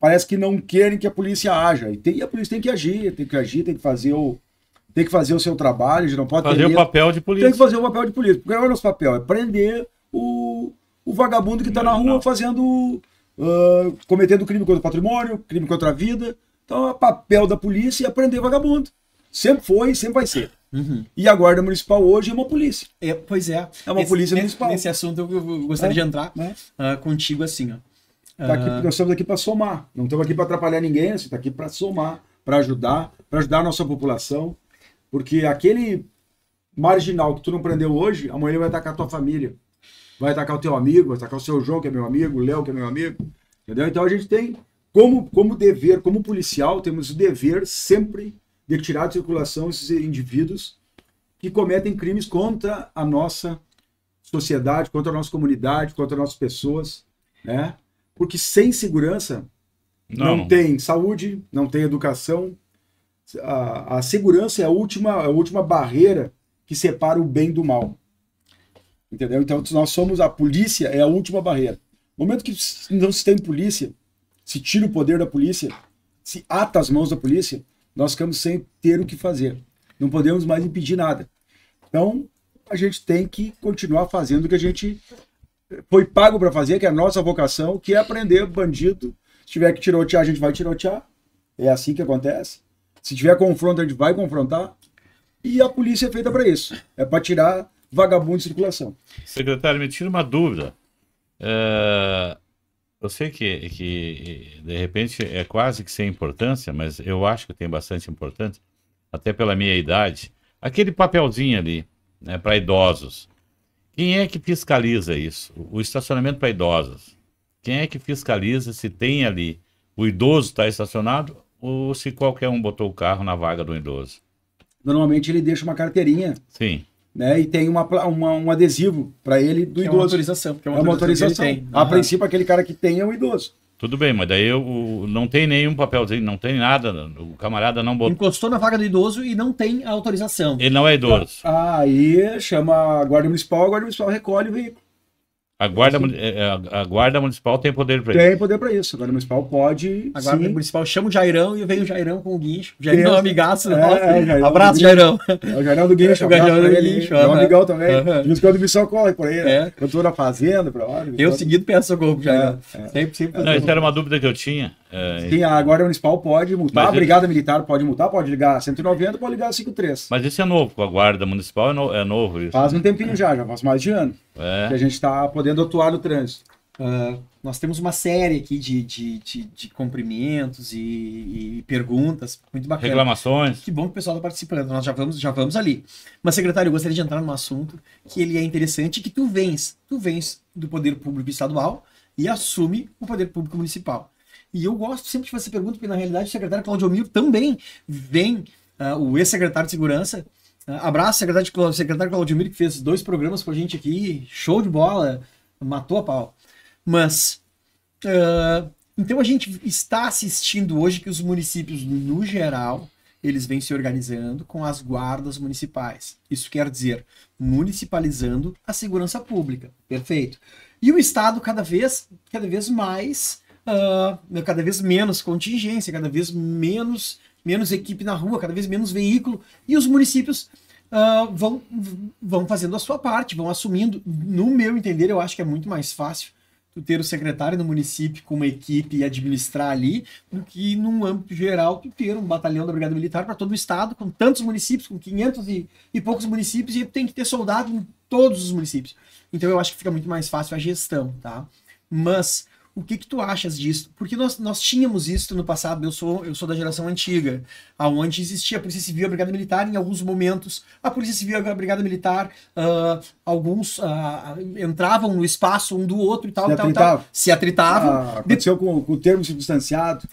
Parece que não querem que a polícia haja. E, tem, e a polícia tem que agir, tem que agir, tem que fazer o. Tem que fazer o seu trabalho, não pode Fazer o papel de polícia. Tem que fazer o papel de polícia. Porque é o nosso papel, é prender o, o vagabundo que está na rua fazendo. Uh, cometendo crime contra o patrimônio, crime contra a vida então, é papel da polícia é aprender vagabundo. Sempre foi sempre vai ser. Uhum. E a Guarda Municipal hoje é uma polícia. É, pois é. É uma esse, polícia nesse, municipal. Nesse assunto eu gostaria é, de entrar né? uh, contigo assim. Ó. Tá aqui, ah. Nós estamos aqui para somar. Não estamos aqui para atrapalhar ninguém, assim, tá aqui para somar, para ajudar, para ajudar a nossa população. Porque aquele marginal que tu não prendeu hoje, amanhã ele vai atacar a tua família. Vai atacar o teu amigo, vai atacar o seu João, que é meu amigo, o Léo, que é meu amigo. Entendeu? Então a gente tem como, como dever, como policial, temos o dever sempre de tirar de circulação esses indivíduos que cometem crimes contra a nossa sociedade, contra a nossa comunidade, contra as nossas pessoas, né? Porque sem segurança não, não tem saúde, não tem educação. A, a segurança é a última, a última barreira que separa o bem do mal. Entendeu? Então nós somos a polícia é a última barreira. No momento que não se tem polícia, se tira o poder da polícia, se ata as mãos da polícia, nós ficamos sem ter o que fazer. Não podemos mais impedir nada. Então, a gente tem que continuar fazendo o que a gente eh, foi pago para fazer, que é a nossa vocação, que é aprender bandido. Se tiver que tirotear, a gente vai tirotear. É assim que acontece. Se tiver confronto, a gente vai confrontar. E a polícia é feita para isso. É para tirar vagabundo de circulação. Secretário, me tira uma dúvida. É... Eu sei que, que, de repente, é quase que sem importância, mas eu acho que tem bastante importância, até pela minha idade. Aquele papelzinho ali, né, para idosos. Quem é que fiscaliza isso? O estacionamento para idosos. Quem é que fiscaliza se tem ali o idoso está estacionado ou se qualquer um botou o carro na vaga do idoso? Normalmente ele deixa uma carteirinha. Sim né? E tem uma, uma um adesivo para ele do que idoso. É uma autorização. Que é uma, é uma autorização. A uhum. princípio, aquele cara que tem é um idoso. Tudo bem, mas daí eu, não tem nenhum papelzinho, não tem nada, o camarada não botou. Encostou na vaga do idoso e não tem autorização. Ele não é idoso. Então, aí chama a Guarda Municipal, a Guarda Municipal recolhe o veículo. A guarda, é, é, a, a guarda municipal tem poder para isso? Tem poder para isso. A guarda municipal pode. A guarda sim. municipal chama o Jairão e vem o Jairão com o guincho. O Jairão é um amigaço. É, é, Jairão Abraço, Jairão. É o Jairão do guincho. É, o Jairão do guincho. É um amigão também. Uhum. De vez em quando o Bissau corre por aí. Né? É. Eu estou na fazenda, para lá. Eu seguido peço socorro o Jairão. Sempre, sempre. Não, era uma dúvida que eu tinha. É... Sim, agora Municipal pode multar, a Brigada ele... Militar pode multar, pode ligar 190, pode ligar 53. Mas esse é novo, com a Guarda Municipal é, no... é novo isso? Faz um né? tempinho é. já, já faz mais de ano é. que a gente está podendo atuar no trânsito. Uh, nós temos uma série aqui de, de, de, de cumprimentos e, e, perguntas muito bacana. Reclamações. Que bom que o pessoal está participando. Nós já vamos, já vamos ali. Mas, secretário, eu gostaria de entrar num assunto que ele é interessante que tu vens. Tu vens do poder público estadual e assume o poder público municipal. E eu gosto sempre de fazer essa pergunta, porque na realidade o secretário Claudio Miro também vem, uh, o ex-secretário de Segurança. Uh, abraço, secretário, secretário Claudio Miro, que fez dois programas com a gente aqui, show de bola, matou a pau. Mas, uh, então a gente está assistindo hoje que os municípios, no geral, eles vêm se organizando com as guardas municipais. Isso quer dizer municipalizando a segurança pública. Perfeito. E o Estado cada vez, cada vez mais uh, cada vez menos contingência, cada vez menos, menos equipe na rua, cada vez menos veículo, e os municípios uh, vão, vão fazendo a sua parte, vão assumindo. No meu entender, eu acho que é muito mais fácil tu ter o secretário no município com uma equipe e administrar ali, do que num âmbito geral tu ter um batalhão da Brigada Militar para todo o estado, com tantos municípios, com 500 e, e poucos municípios, e tem que ter soldado em todos os municípios. Então eu acho que fica muito mais fácil a gestão, tá? Mas o que que tu achas disso? Porque nós, nós tínhamos isso no passado, eu sou, eu sou da geração antiga, aonde existia a Polícia Civil e a Brigada Militar em alguns momentos, a Polícia Civil e a Brigada Militar, uh, alguns uh, entravam no espaço um do outro e tal, se e tal, atritava. tal. Se atritavam. Ah, aconteceu de... com, com o termo se distanciado.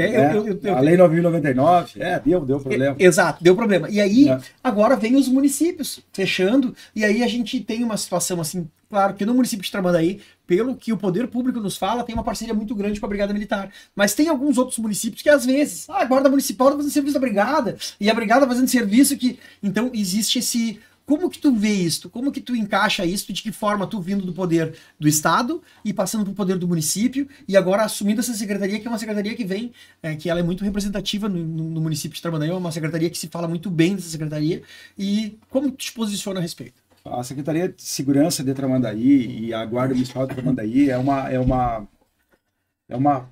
É, né? eu, eu, eu, a Lei 9.099, é, deu, deu problema. É, exato, deu problema. E aí, é. agora vem os municípios fechando, e aí a gente tem uma situação assim, claro que no município de Tramandaí, pelo que o poder público nos fala, tem uma parceria muito grande com a Brigada Militar. Mas tem alguns outros municípios que às vezes, ah, a Guarda Municipal está fazendo serviço da Brigada, e a Brigada fazendo serviço que... Então, existe esse como que tu vê isto? Como que tu encaixa isto? De que forma tu vindo do poder do Estado e passando para o poder do município e agora assumindo essa secretaria, que é uma secretaria que vem, é, que ela é muito representativa no, no município de Tramandaí, é uma secretaria que se fala muito bem dessa secretaria. E como tu te posiciona a respeito? A Secretaria de Segurança de Tramandaí e a Guarda Municipal de Tramandaí é uma... É uma... É uma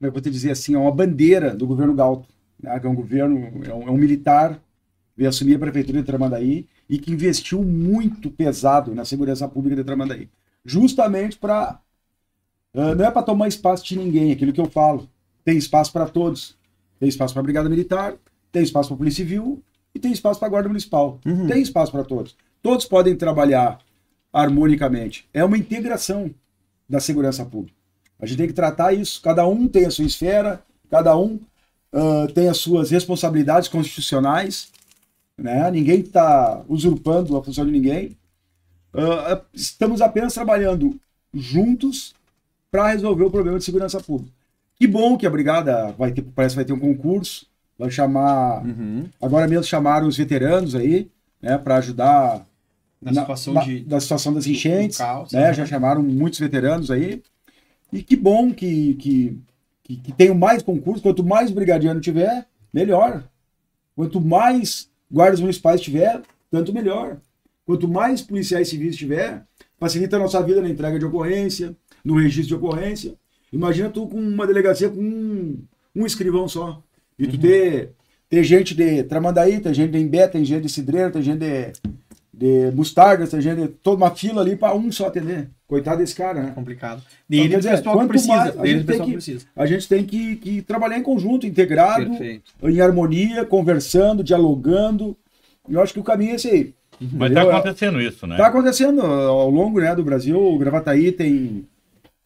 é eu vou te dizer assim, é uma bandeira do governo Galto, né? que é um governo, é um, é um militar veio assumir a prefeitura de Tramandaí e que investiu muito pesado na segurança pública de Tramandaí. Justamente para. Uh, não é para tomar espaço de ninguém, aquilo que eu falo. Tem espaço para todos. Tem espaço para a Brigada Militar, tem espaço para a Polícia Civil e tem espaço para a Guarda Municipal. Uhum. Tem espaço para todos. Todos podem trabalhar harmonicamente. É uma integração da segurança pública. A gente tem que tratar isso. Cada um tem a sua esfera, cada um uh, tem as suas responsabilidades constitucionais né? Ninguém está usurpando a função de ninguém. Uh, estamos apenas trabalhando juntos para resolver o problema de segurança pública. Que bom que a brigada vai ter, parece que vai ter um concurso, vai chamar, uhum. agora mesmo chamaram os veteranos aí, né, para ajudar na, na, situação na, de, situação das enchentes, caos, né? né? Já chamaram muitos veteranos aí. E que bom que, que, que, que tenham mais concursos. Quanto mais brigadiano tiver, melhor. Quanto mais guardas municipais tiver, tanto melhor. Quanto mais policiais civis tiver, facilita a nossa vida na entrega de ocorrência, no registro de ocorrência. Imagina tu com uma delegacia com um, um escrivão só. E tu uhum. ter, ter gente de Tramandaí, tem gente de Imbé, tem gente de Cidreira, tem gente de de mostarda, essa gente, toda uma fila ali para um só atender. Coitado desse cara, né? Complicado. E então, ele é dizer, pessoal quanto precisa, mais, a é gente, pessoal que, precisa. a gente tem que, que trabalhar em conjunto, integrado, Perfeito. em harmonia, conversando, dialogando. Eu acho que o caminho é esse aí. Uhum. Mas está acontecendo isso, né? Está acontecendo ao longo né, do Brasil. O Gravataí tem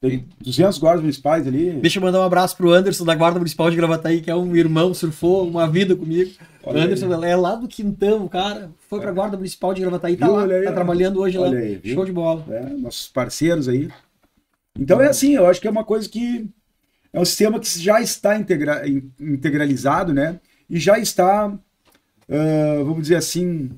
tem 200 guardas municipais ali. Deixa eu mandar um abraço para o Anderson da Guarda Municipal de Gravataí, que é um irmão, surfou uma vida comigo. O Anderson é lá do Quintão, cara. Foi pra é. Guarda Municipal de Gravataí, tá viu? lá, aí, tá trabalhando hoje lá. Aí, Show de bola. É, nossos parceiros aí. Então é então, assim, eu acho que é uma coisa que é um sistema que já está integra integralizado, né? E já está, uh, vamos dizer assim,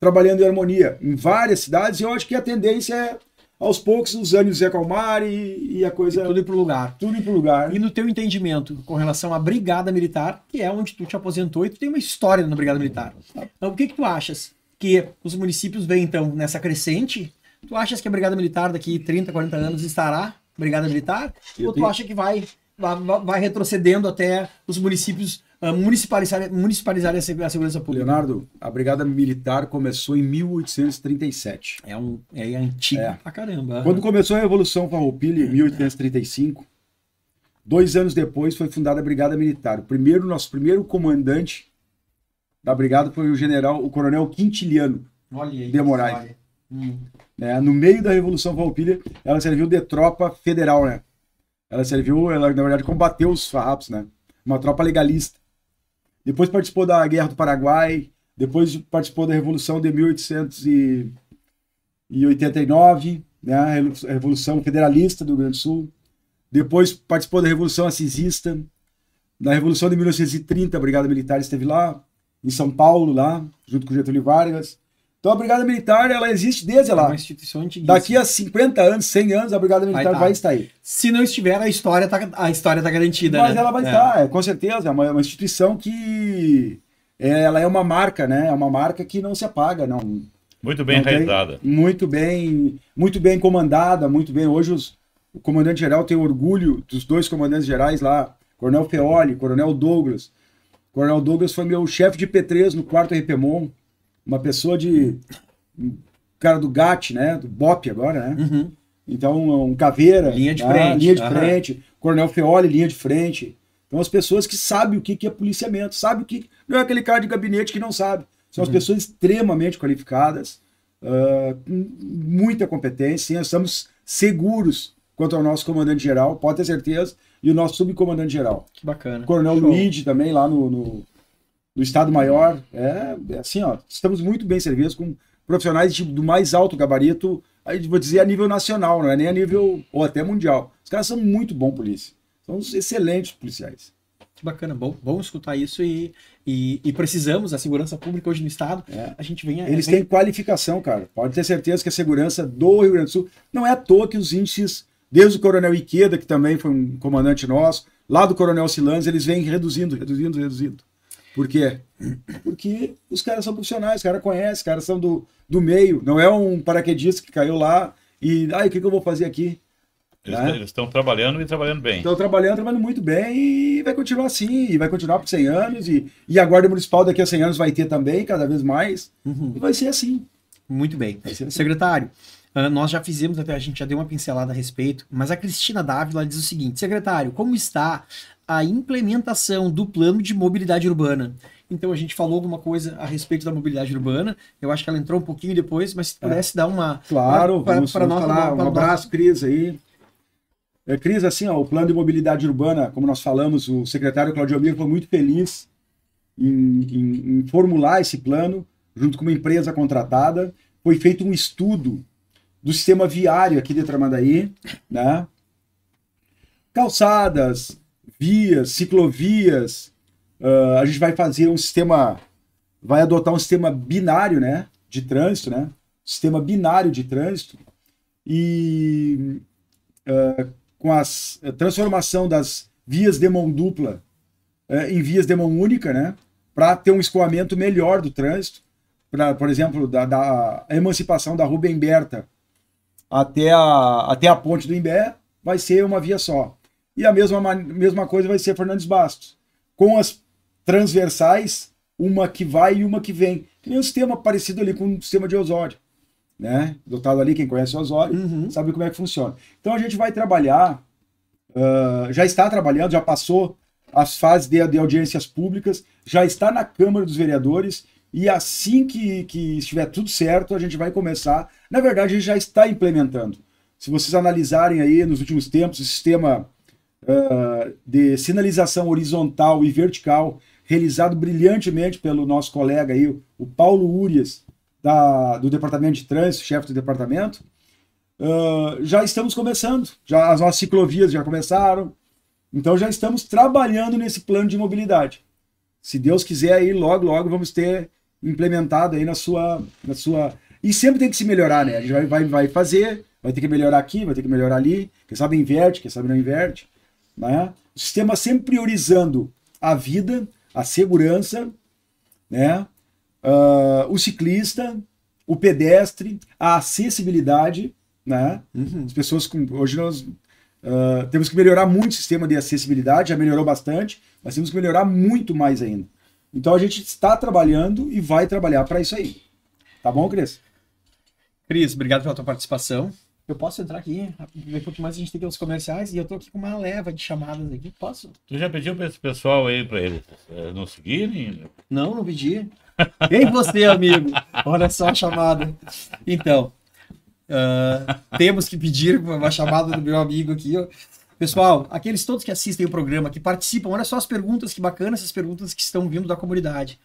trabalhando em harmonia em várias cidades. E eu acho que a tendência é aos poucos os ânimos se acalmaram e, e a coisa. E tudo ir pro lugar. Tudo ir pro lugar. E no teu entendimento com relação à Brigada Militar, que é onde tu te aposentou e tu tem uma história na Brigada Militar. Então, o que, que tu achas? Que os municípios vêm, então, nessa crescente? Tu achas que a Brigada Militar daqui 30, 40 anos estará Brigada Militar? Eu ou tu tenho... acha que vai, vai, vai retrocedendo até os municípios ah, municipalizar, municipalizar a segurança pública. Leonardo, a Brigada Militar começou em 1837. É, um, é antigo é. pra caramba. Quando começou a Revolução Farroupilha, em 1835, dois anos depois foi fundada a Brigada Militar. O primeiro, nosso primeiro comandante da brigada foi o general, o coronel Quintiliano Olha de Moraes. Hum. É, no meio da Revolução Farroupilha, ela serviu de tropa federal, né? Ela serviu, ela na verdade combateu os farrapos, né? Uma tropa legalista. Depois participou da Guerra do Paraguai, depois participou da Revolução de 1889, né, a Revolução Federalista do Rio Grande do Sul. Depois participou da Revolução Assisista, da Revolução de 1930, a Brigada Militar esteve lá, em São Paulo, lá, junto com Getúlio Vargas. Então a Brigada Militar, ela existe desde lá. É uma instituição antiga. Daqui a 50 anos, 100 anos, a Brigada Militar vai, tá. vai estar aí. Se não estiver, a história está a história tá garantida, Mas né? ela vai é. estar, tá, é, com certeza. É uma, é uma instituição que... É, ela é uma marca, né? É uma marca que não se apaga, não. Muito bem enraizada. Muito bem, muito bem comandada, muito bem. Hoje os, o comandante geral tem orgulho dos dois comandantes gerais lá, Coronel Feoli, Coronel Douglas. Coronel Douglas foi meu chefe de P3 no quarto RPMON uma pessoa de. Um cara do GAT, né? Do BOP agora, né? Uhum. Então, um caveira. Linha de tá? frente. Linha de uhum. frente. Coronel Feoli, linha de frente. Então, as pessoas que sabem o que é policiamento, sabem o que. Não é aquele cara de gabinete que não sabe. São as uhum. pessoas extremamente qualificadas, uh, com muita competência, e nós estamos seguros quanto ao nosso comandante-geral, pode ter certeza, e o nosso subcomandante-geral. Que bacana. Coronel Show. Luigi também, lá no, no, do Estado-Maior. É, é, assim, ó, estamos muito bem servidos com profissionais de, do mais alto gabarito, aí vou dizer a nível nacional, não é nem a nível ou até mundial. Os caras são muito bom polícia. São excelentes policiais. Que bacana, bom, bom escutar isso e, e, e precisamos da segurança pública hoje no Estado. É. A gente vem. Eles vem... têm qualificação, cara. Pode ter certeza que a segurança do Rio Grande do Sul não é à toa que os índices, desde o Coronel Iqueda, que também foi um comandante nosso, lá do Coronel Silanz eles vêm reduzindo, reduzindo, reduzindo. Por quê? Porque os caras são profissionais, os caras conhecem, os caras são do, do meio. Não é um paraquedista que caiu lá e, ai, o que, que eu vou fazer aqui? Eles né? estão trabalhando e trabalhando bem. Estão trabalhando, trabalhando muito bem e vai continuar assim, e vai continuar por 100 anos. E, e a Guarda Municipal daqui a 100 anos vai ter também, cada vez mais. Uhum. E vai ser assim. Muito bem. Assim. Secretário, ah, nós já fizemos até, a gente já deu uma pincelada a respeito, mas a Cristina Dávila diz o seguinte: secretário, como está a implementação do plano de mobilidade urbana. Então a gente falou alguma coisa a respeito da mobilidade urbana. Eu acho que ela entrou um pouquinho depois, mas se é. pudesse dar uma claro para nós falar um abraço, Cris aí. É, Cris, assim, ó, o plano de mobilidade urbana, como nós falamos, o secretário Claudio Amigo foi muito feliz em, em, em formular esse plano junto com uma empresa contratada. Foi feito um estudo do sistema viário aqui de Tramandaí, né? Calçadas, vias, ciclovias. Uh, a gente vai fazer um sistema, vai adotar um sistema binário, né? De trânsito, né? Sistema binário de trânsito. E uh, com a transformação das vias de mão dupla eh, em vias de mão única, né? Para ter um escoamento melhor do trânsito. para por exemplo, da, da emancipação da Rubem Berta até a, até a ponte do Imbé, vai ser uma via só. E a mesma, mesma coisa vai ser Fernandes Bastos. Com as transversais, uma que vai e uma que vem. tem um sistema parecido ali com o sistema de Osório. Né? Dotado ali, quem conhece o Osório uhum. sabe como é que funciona. Então a gente vai trabalhar, uh, já está trabalhando, já passou as fases de, de audiências públicas, já está na Câmara dos Vereadores e assim que, que estiver tudo certo, a gente vai começar. Na verdade, a gente já está implementando. Se vocês analisarem aí nos últimos tempos, o sistema ah, de sinalização horizontal e vertical, realizado brilhantemente pelo nosso colega aí, o Paulo Urias, da, do Departamento de Trânsito, chefe do departamento. Uh, já estamos começando, já as nossas ciclovias já começaram, então já estamos trabalhando nesse plano de mobilidade. Se Deus quiser aí logo logo vamos ter implementado aí na sua na sua e sempre tem que se melhorar, né? A gente vai vai, vai fazer, vai ter que melhorar aqui, vai ter que melhorar ali, quem sabe inverte, quem sabe não inverte. Né? O sistema sempre priorizando a vida, a segurança, né? Uh, o ciclista, o pedestre, a acessibilidade. Né? Uhum. As pessoas com, hoje nós uh, temos que melhorar muito o sistema de acessibilidade, já melhorou bastante, mas temos que melhorar muito mais ainda. Então a gente está trabalhando e vai trabalhar para isso aí. Tá bom, Cris? Cris, obrigado pela tua participação. Eu posso entrar aqui, um pouco mais a gente tem que ir aos comerciais e eu tô aqui com uma leva de chamadas aqui. Posso? Tu já pediu para esse pessoal aí, para eles eh, não seguirem? Não, não pedi. Nem você, amigo. Olha só a chamada. Então, uh, temos que pedir uma chamada do meu amigo aqui. Pessoal, aqueles todos que assistem o programa, que participam, olha só as perguntas, que bacana essas perguntas que estão vindo da comunidade.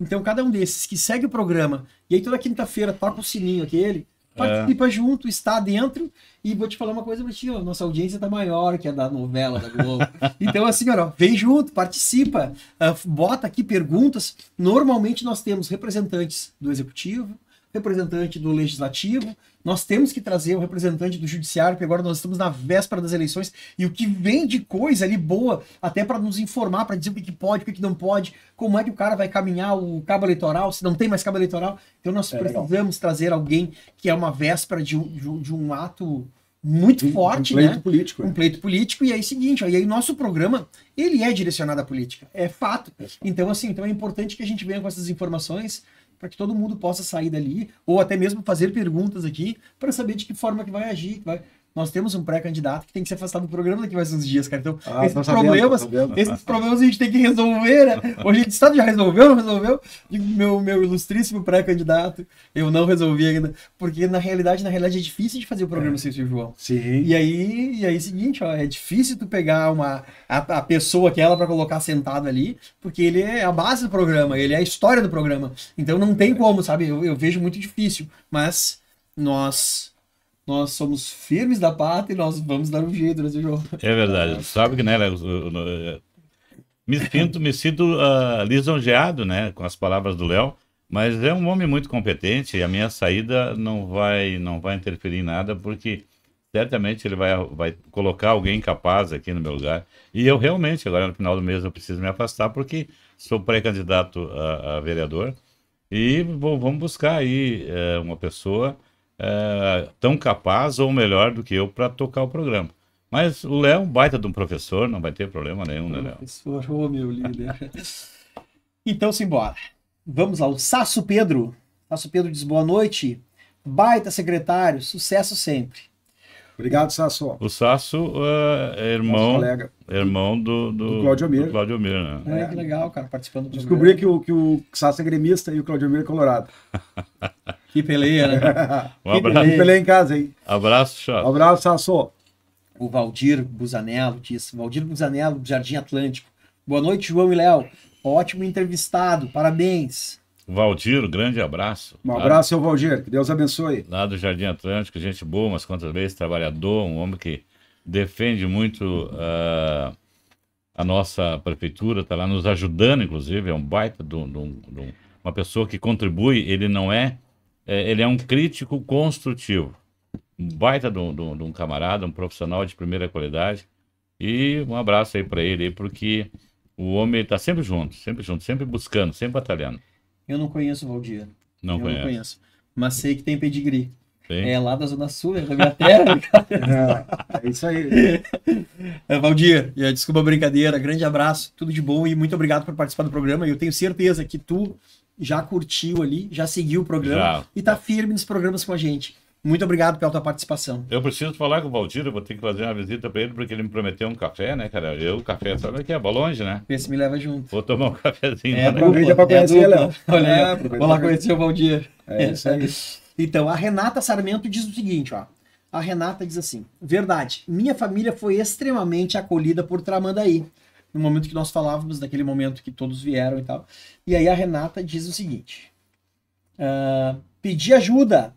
Então, cada um desses que segue o programa, e aí toda quinta-feira toca o sininho aquele, participa é. junto, está dentro. E vou te falar uma coisa pra nossa audiência tá maior que a da novela da Globo. então, assim, ó, vem junto, participa, uh, bota aqui perguntas. Normalmente nós temos representantes do executivo, representante do legislativo, nós temos que trazer o um representante do judiciário, porque agora nós estamos na véspera das eleições e o que vem de coisa ali boa, até para nos informar, para dizer o que pode, o que não pode, como é que o cara vai caminhar o cabo eleitoral, se não tem mais cabo eleitoral. Então nós é precisamos legal. trazer alguém que é uma véspera de um, de um, de um ato muito de, forte, um pleito né? político, é. um pleito político e aí é o seguinte, ó, e aí nosso programa ele é direcionado à política, é fato. É fato. Então assim, então é importante que a gente venha com essas informações, para que todo mundo possa sair dali, ou até mesmo fazer perguntas aqui, para saber de que forma que vai agir, que vai nós temos um pré-candidato que tem que ser afastado do programa daqui mais uns dias, cara. Então, ah, esses problemas, esses problemas a gente tem que resolver, né? Hoje o Estado já resolveu, não resolveu? meu, meu ilustríssimo pré-candidato, eu não resolvi ainda. Porque na realidade, na realidade, é difícil de fazer o programa é. sem o Silvio João. Sim. E aí, e aí é seguinte, ó, é difícil tu pegar uma, a, a pessoa que é ela para colocar sentado ali, porque ele é a base do programa, ele é a história do programa. Então não tem é. como, sabe? Eu, eu vejo muito difícil. Mas nós nós somos firmes da pata e nós vamos dar um jeito nesse jogo. É verdade. Ah, Sabe que, né, me sinto, me sinto uh, lisonjeado, né, com as palavras do Léo, mas é um homem muito competente e a minha saída não vai, não vai interferir em nada, porque certamente ele vai, vai colocar alguém capaz aqui no meu lugar. E eu realmente, agora no final do mês, eu preciso me afastar, porque sou pré-candidato a, a, vereador e vou, vamos buscar aí uh, uma pessoa é, tão capaz ou melhor do que eu para tocar o programa. Mas o Léo, baita de um professor, não vai ter problema nenhum, né, Léo? Professor, ô meu líder. então, simbora. Vamos lá, o Sasso Pedro. Sasso Pedro diz boa noite. Baita secretário, sucesso sempre. Obrigado, Sasso. O Sasso uh, é irmão, irmão do, do, do Claudio Mir. Do Claudio Mir né? é, é, que legal, cara, participando do Descobri que o, que o Sasso é gremista e o Claudio Mir é colorado. que peleia, né? um que abraço. Peleia. Que peleia em casa, hein? Abraço, Sasso. Um abraço, Sasso. O Valdir Busanello disse, Valdir Busanello, do Jardim Atlântico. Boa noite, João e Léo. Ótimo entrevistado, parabéns. Valdir, grande abraço. Um tá? abraço seu Valdir, que Deus abençoe. Lá do Jardim Atlântico, gente boa, umas quantas vezes, trabalhador, um homem que defende muito uh, a nossa prefeitura, está lá nos ajudando, inclusive, é um baita de, um, uma pessoa que contribui, ele não é, é, ele é um crítico construtivo. Um baita de um, camarada, um profissional de primeira qualidade. E um abraço aí para ele, porque o homem está sempre junto, sempre junto, sempre buscando, sempre batalhando. Eu não conheço o Valdir. Não eu conheço. não conheço. Mas sei que tem pedigree. Sim. É lá da Zona Sul, é da minha terra. é, é, isso aí. É, Valdir, é, desculpa a brincadeira, grande abraço, tudo de bom e muito obrigado por participar do programa. Eu tenho certeza que tu já curtiu ali, já seguiu o programa já. e tá firme nos programas com a gente. Muito obrigado pela tua participação. Eu preciso falar com o Valdir, eu vou ter que fazer uma visita para ele, porque ele me prometeu um café, né, cara? Eu, o café, sabe que é? Vou longe, né? Esse me leva junto. Vou tomar um cafezinho. É, né? aproveita para é conhecer, é Léo. Olha, é, vou lá conhecer o Valdir. É isso aí. então, a Renata Sarmento diz o seguinte, ó. A Renata diz assim, verdade, minha família foi extremamente acolhida por Tramandaí. No momento que nós falávamos, daquele momento que todos vieram e tal. E aí a Renata diz o seguinte, uh, pedi ajuda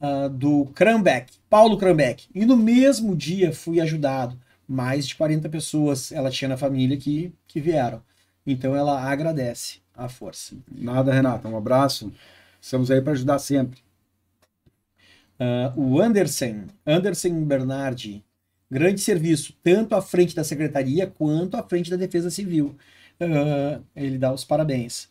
uh, do Krambeck, Paulo Krambeck. E no mesmo dia fui ajudado. Mais de 40 pessoas ela tinha na família que, que vieram. Então ela agradece a força. Nada, Renata. Um abraço. Estamos aí para ajudar sempre. Uh, o Anderson, Anderson Bernardi, grande serviço, tanto à frente da Secretaria quanto à frente da Defesa Civil. Uh, ele dá os parabéns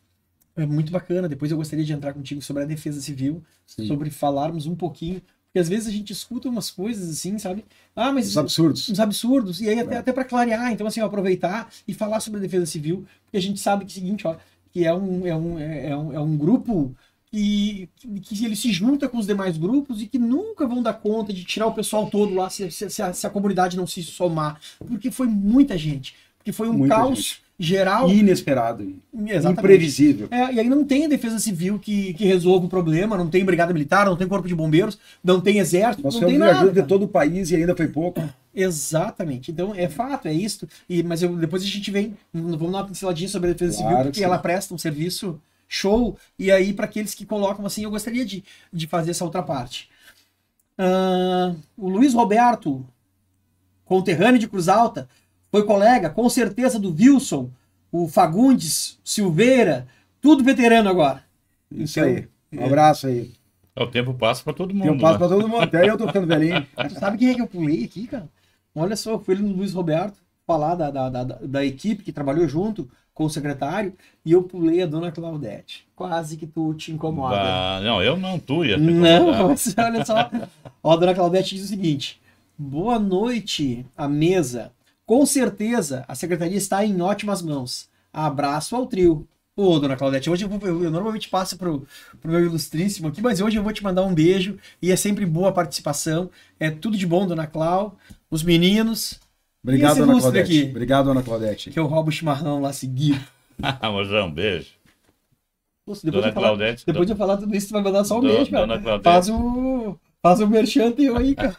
é muito bacana. Depois eu gostaria de entrar contigo sobre a defesa civil, Sim. sobre falarmos um pouquinho. Porque às vezes a gente escuta umas coisas assim, sabe? Ah, mas. Os absurdos. Os absurdos. E aí, até, é. até para clarear, então, assim, aproveitar e falar sobre a defesa civil, porque a gente sabe que é o seguinte, ó, que é um, é um, é, é um, é um grupo e que ele se junta com os demais grupos e que nunca vão dar conta de tirar o pessoal todo lá se, se, se, a, se a, comunidade não se somar. Porque foi muita gente. Porque foi um muita caos. Gente geral. Inesperado. Exatamente. Imprevisível. É, e aí não tem defesa civil que, que resolva o problema, não tem brigada militar, não tem corpo de bombeiros, não tem exército. Nós não temos tem ajuda de todo o país e ainda foi pouco. Exatamente. Então é fato, é isso. E, mas eu, depois a gente vem, vamos dar uma pinceladinha sobre a defesa claro civil, porque ela presta um serviço show. E aí, para aqueles que colocam assim, eu gostaria de, de fazer essa outra parte. Uh, o Luiz Roberto, conterrâneo de Cruz Alta, foi colega, com certeza, do Wilson, o Fagundes, Silveira, tudo veterano agora. Isso então, aí. Um abraço aí. É, o tempo passa para né? todo mundo. O tempo passa né? todo mundo. Até eu tô ficando velhinho. Tu sabe quem é que eu pulei aqui, cara? Olha só, eu fui no Luiz Roberto falar da, da, da, da, equipe que trabalhou junto com o secretário e eu pulei a dona Claudete. Quase que tu te incomoda. não, eu não, tu ia. Não, olha só. Ó, a dona Claudete diz o seguinte: boa noite à mesa. Com certeza, a secretaria está em ótimas mãos. Abraço ao trio. Ô, dona Claudete, hoje eu, eu, eu normalmente passo pro, pro meu ilustríssimo aqui, mas hoje eu vou te mandar um beijo e é sempre boa a participação. É tudo de bom, dona Clau, os meninos. Obrigado, dona Claudete. Aqui, Obrigado, dona Claudete. Que eu é roubo o chimarrão lá seguido. Mozão, beijo. depois dona falar, Claudete. Depois de eu falar tudo isso, tu vai mandar só um beijo, cara. Dona Claudete. Faz o, faz o merchan aí, cara.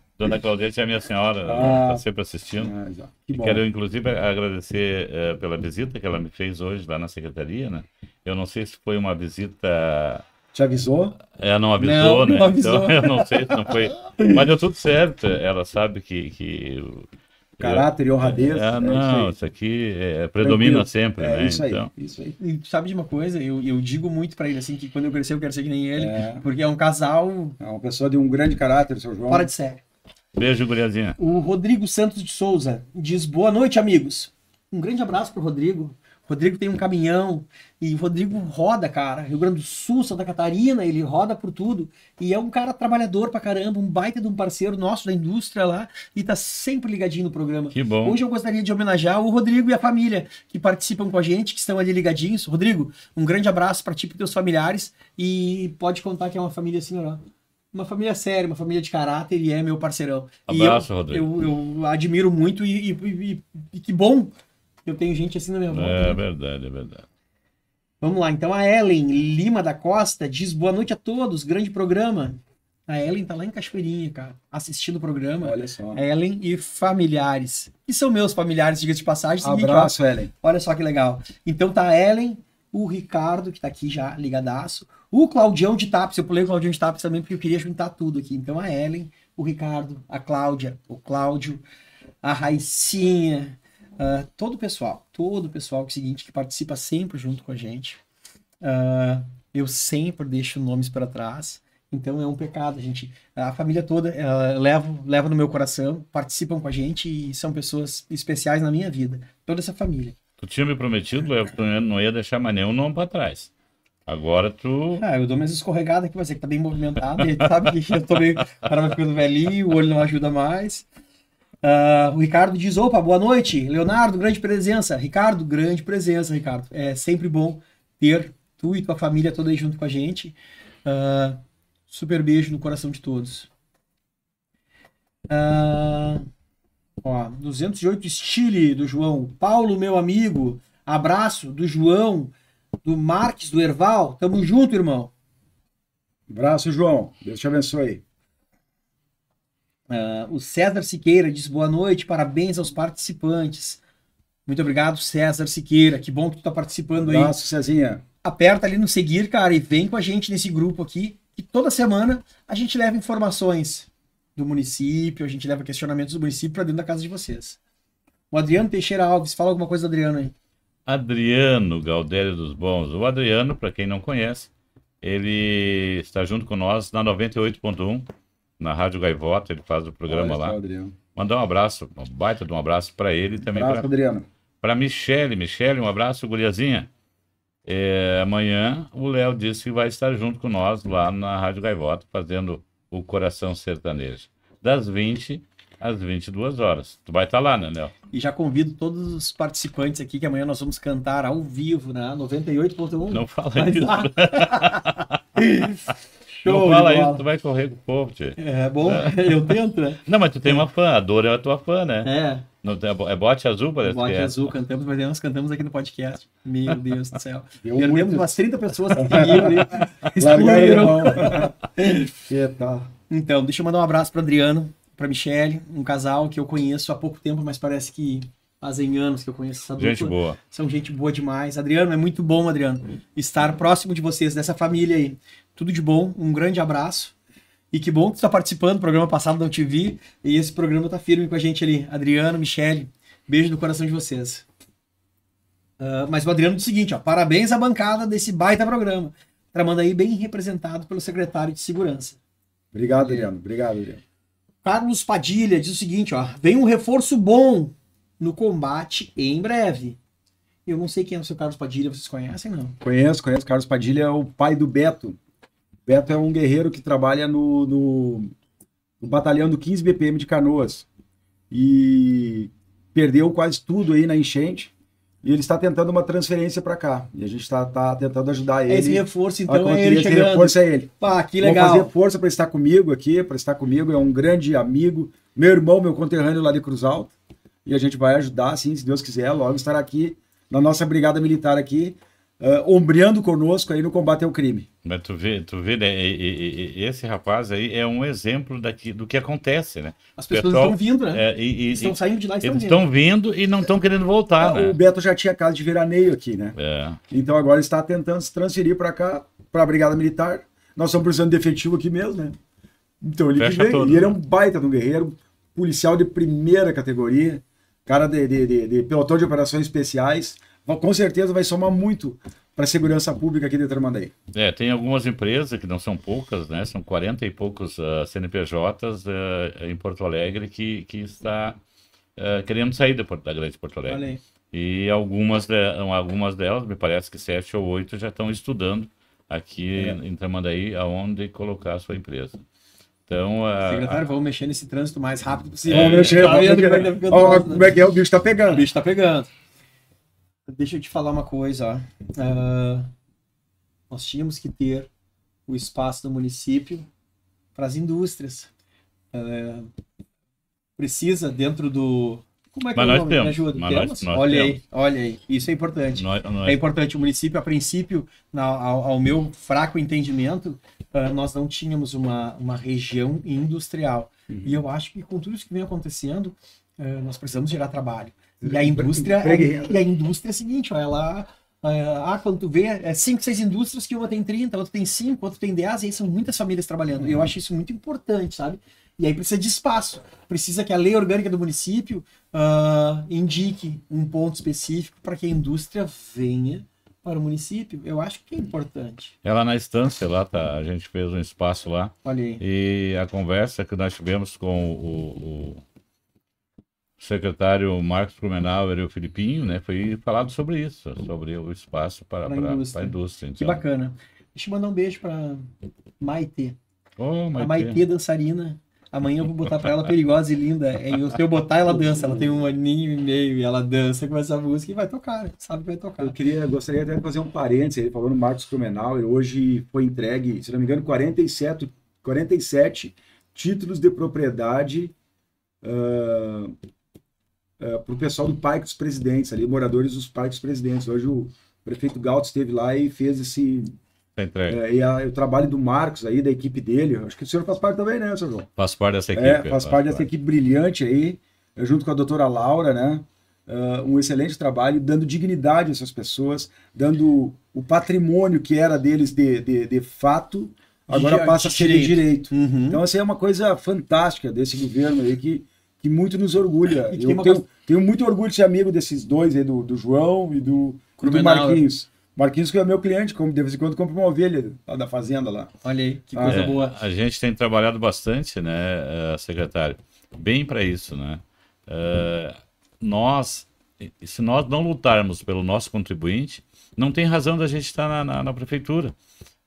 Dona Claudete é minha senhora, está ah, tá sempre assistindo. Ah, que e quero, inclusive, agradecer uh, pela visita que ela me fez hoje lá na secretaria, né? Eu não sei se foi uma visita. Te avisou? Ela é, não avisou, não, né? Não avisou. Então, eu não sei se não foi. Mas deu tudo certo. Ela sabe que. que Caráter e honradez. É, é não, isso, isso, aqui é, predomina Tranquilo. sempre, é, né? Isso aí, então... isso aí. E sabe de uma coisa? Eu, eu digo muito para ele assim que quando eu crescer eu quero ser que nem ele, é. porque é um casal. É uma pessoa de um grande caráter, seu João. Fora de série. Beijo, guriazinha. O Rodrigo Santos de Souza diz: boa noite, amigos. Um grande abraço pro Rodrigo. O Rodrigo tem um caminhão e o Rodrigo roda, cara. Rio Grande do Sul, Santa Catarina, ele roda por tudo. E é um cara trabalhador pra caramba, um baita de um parceiro nosso da indústria lá e tá sempre ligadinho no programa. Que bom. Hoje eu gostaria de homenagear o Rodrigo e a família que participam com a gente, que estão ali ligadinhos. Rodrigo, um grande abraço para ti e teus familiares e pode contar que é uma família ó uma família séria, uma família de caráter e é meu parceirão. Abraço, eu, Rodrigo. Eu, eu, admiro muito e, e, e, que bom que eu tenho gente assim na minha volta. É né? verdade, é verdade. Vamos lá, então a Ellen Lima da Costa diz boa noite a todos, grande programa. A Ellen tá lá em Cachoeirinha, cara, assistindo o programa. Olha só. Ellen e familiares. Que são meus familiares, diga de passagem. Abraço, Ellen. Olha só que legal. Então tá a Ellen, o Ricardo, que tá aqui já ligadaço, o Claudião de Tapes, eu pulei o Claudião de Tapes também porque eu queria juntar tudo aqui. Então a Ellen, o Ricardo, a Cláudia, o Cláudio, a Raicinha, uh, todo o pessoal, todo o pessoal que, é seguinte, que participa sempre junto com a gente. Uh, eu sempre deixo nomes para trás. Então é um pecado, a gente. A família toda uh, levo, levo no meu coração, participam com a gente e são pessoas especiais na minha vida. Toda essa família. Tu tinha me prometido, que não ia deixar mais nenhum nome para trás. Agora tu. Ah, eu dou minhas escorregadas aqui, mas é que tá bem movimentado. Ele sabe que eu tô meio. O cara vai ficando velhinho, o olho não ajuda mais. Uh, o Ricardo diz: opa, boa noite. Leonardo, grande presença. Ricardo, grande presença, Ricardo. É sempre bom ter tu e tua família toda aí junto com a gente. Uh, super beijo no coração de todos. Uh, ó, 208 Estile do João. Paulo, meu amigo. Abraço do João do Marques, do Erval. Tamo junto, irmão. abraço, João. Deus te abençoe. Uh, o César Siqueira diz boa noite, parabéns aos participantes. Muito obrigado, César Siqueira. Que bom que tu tá participando aí. Abraço, Cezinha. Aperta ali no seguir, cara, e vem com a gente nesse grupo aqui, que toda semana a gente leva informações do município, a gente leva questionamentos do município para dentro da casa de vocês. O Adriano Teixeira Alves, fala alguma coisa Adriano aí. Adriano Galdério dos Bons. O Adriano, para quem não conhece, ele está junto com nós na 98.1, na Rádio Gaivota, ele faz o programa lá. Adriano. Mandar um abraço, um baita de um abraço para ele também. Um abraço, pra, Adriano. Para Michele, Michele, um abraço, guriazinha. É, amanhã o Léo disse que vai estar junto com nós lá na Rádio Gaivota, fazendo o Coração Sertanejo. Das 20 às 22 horas. Tu vai estar tá lá, né, Léo? E já convido todos os participantes aqui que amanhã nós vamos cantar ao vivo, né? 98.1. Não fala Mas, isso. Show, não fala isso, tu vai correr com o povo, tchê. É bom, é. eu tento, né? Não, mas tu tem uma fã, a Dora é a tua fã, né? É. É, é bote azul, parece bote que é. azul, cantamos, mas nós cantamos aqui no podcast. Meu Deus do céu. Deu Perdemos muito. umas 30 pessoas que seguiram. que tal? Então, deixa eu mandar um abraço para Adriano, para Michelle, um casal que eu conheço há pouco tempo, mas parece que fazem anos que eu conheço essa dupla. Gente boa. São gente boa demais. Adriano, é muito bom, Adriano, hum. estar próximo de vocês, dessa família aí. Tudo de bom, um grande abraço. E que bom que você está participando do programa passado da TV E esse programa tá firme com a gente ali. Adriano, Michele, beijo no coração de vocês. Uh, mas o Adriano é o seguinte, ó, parabéns à bancada desse baita programa. aí bem representado pelo secretário de Segurança. Obrigado, Adriano. Obrigado, Adriano. Carlos Padilha diz o seguinte, ó, vem um reforço bom no combate em breve. Eu não sei quem é o seu Carlos Padilha, vocês conhecem, não? Conheço, conheço. Carlos Padilha é o pai do Beto. Beto é um guerreiro que trabalha no, no, no batalhão do 15 BPM de Canoas. E perdeu quase tudo aí na enchente. E ele está tentando uma transferência para cá. E a gente está tá tentando ajudar ele. Esse reforço, então, é ele chegando. Esse reforço é ele. Pá, que legal. Vou fazer força para estar comigo aqui, para estar comigo. É um grande amigo, meu irmão, meu conterrâneo lá de Cruz Alta. E a gente vai ajudar, sim, se Deus quiser. Logo estará aqui na nossa brigada militar aqui uh, ombreando conosco aí no combate ao crime. Mas tu vê, tu vê né? e, e, e, esse rapaz aí é um exemplo daqui, do que acontece, né? As pessoas estão vindo, né? É, estão saindo de lá e estão vindo. Estão vindo e não estão querendo voltar, né? O Beto já tinha casa de veraneio aqui, né? É. Então agora está tentando se transferir para cá, para a Brigada Militar. Nós estamos precisando de efetivo aqui mesmo, né? Então ele vem. Todo, e ele né? é um baita de um guerreiro, policial de primeira categoria, cara de, de, de, de pelotão de operações especiais então, com certeza vai somar muito para a segurança pública aqui de Tramandaí. É, tem algumas empresas, que não são poucas, né? São 40 e poucos uh, ah, CNPJs uh, ah, em Porto Alegre que, que está uh, querendo sair da, da Grande Porto Alegre. Valeu. E algumas, de, algumas delas, me parece que sete ou oito, já estão estudando aqui é. em Tramandaí aonde colocar a sua empresa. Então, Secretário, a... vamos mexer nesse trânsito mais rápido possível. É, vamos mexer, tá vamos mexer. Tá Olha, né? como é que é, o bicho está pegando. O bicho está pegando. Deixa eu te falar uma coisa. Uh, nós tínhamos que ter o espaço do município para as indústrias. Uh, precisa dentro do. Como é que é Mas é o nome? Temos. Me ajuda. Mas temos? Nós, nós olha temos. aí, olha aí. Isso é importante. Nós, é importante. O município, a princípio, na, ao, ao, meu fraco entendimento, uh, nós não tínhamos uma, uma região industrial. Uhum. E eu acho que com tudo isso que vem acontecendo, nós precisamos gerar trabalho. E a indústria. E a indústria é a seguinte, ó, ela. Ah, ah, quando tu vê, é cinco, seis indústrias que uma tem 30, outra tem 5, outra tem 10, e aí são muitas famílias trabalhando. Uhum. Eu acho isso muito importante, sabe? E aí precisa de espaço. Precisa que a lei orgânica do município uh, indique um ponto específico para que a indústria venha para o município. Eu acho que é importante. É na estância, lá tá, a gente fez um espaço lá. Olha aí. E a conversa que nós tivemos com o, o secretário Marcos Promenauer e o Filipinho, né, foi falado sobre isso, sobre o espaço para, para, a indústria. indústria então. Que bacana. Deixa eu mandar um beijo para Maite. Oh, Maite. A Maite dançarina. Amanhã eu vou botar para ela perigosa e linda. É, se eu botar, ela dança. Ela tem um aninho e meio e ela dança com essa música e vai tocar, sabe que vai tocar. Eu queria, gostaria até de fazer um parênteses. Ele falou no Marcos Crumenauer. Hoje foi entregue, se não me engano, 47, 47 títulos de propriedade uh, é, para o pessoal do Parque dos Presidentes, ali, moradores dos Parques Presidentes. Hoje o prefeito Gaut esteve lá e fez esse. É, e a, o trabalho do Marcos aí, da equipe dele. Acho que o senhor faz parte também, né, senhor João? Faz parte dessa é, equipe. É, faz, faz parte, parte dessa equipe brilhante aí, é, junto com a doutora Laura, né? Uh, um excelente trabalho, dando dignidade a essas pessoas, dando o patrimônio que era deles de, de, de fato, agora de, passa a ser direito. direito. Uhum. Então, essa assim, é uma coisa fantástica desse governo aí que que muito nos orgulha. Eu tenho, coisa... tenho, muito orgulho de ser amigo desses dois aí, do, do João e do, e do Marquinhos. Marquinhos que é meu cliente, como de vez em quando compra uma ovelha lá da fazenda lá. Olha aí, que ah, coisa é, boa. A gente tem trabalhado bastante, né, eh, secretário? Bem para isso, né? Uh, nós, se nós não lutarmos pelo nosso contribuinte, não tem razão da gente estar na, na, na prefeitura.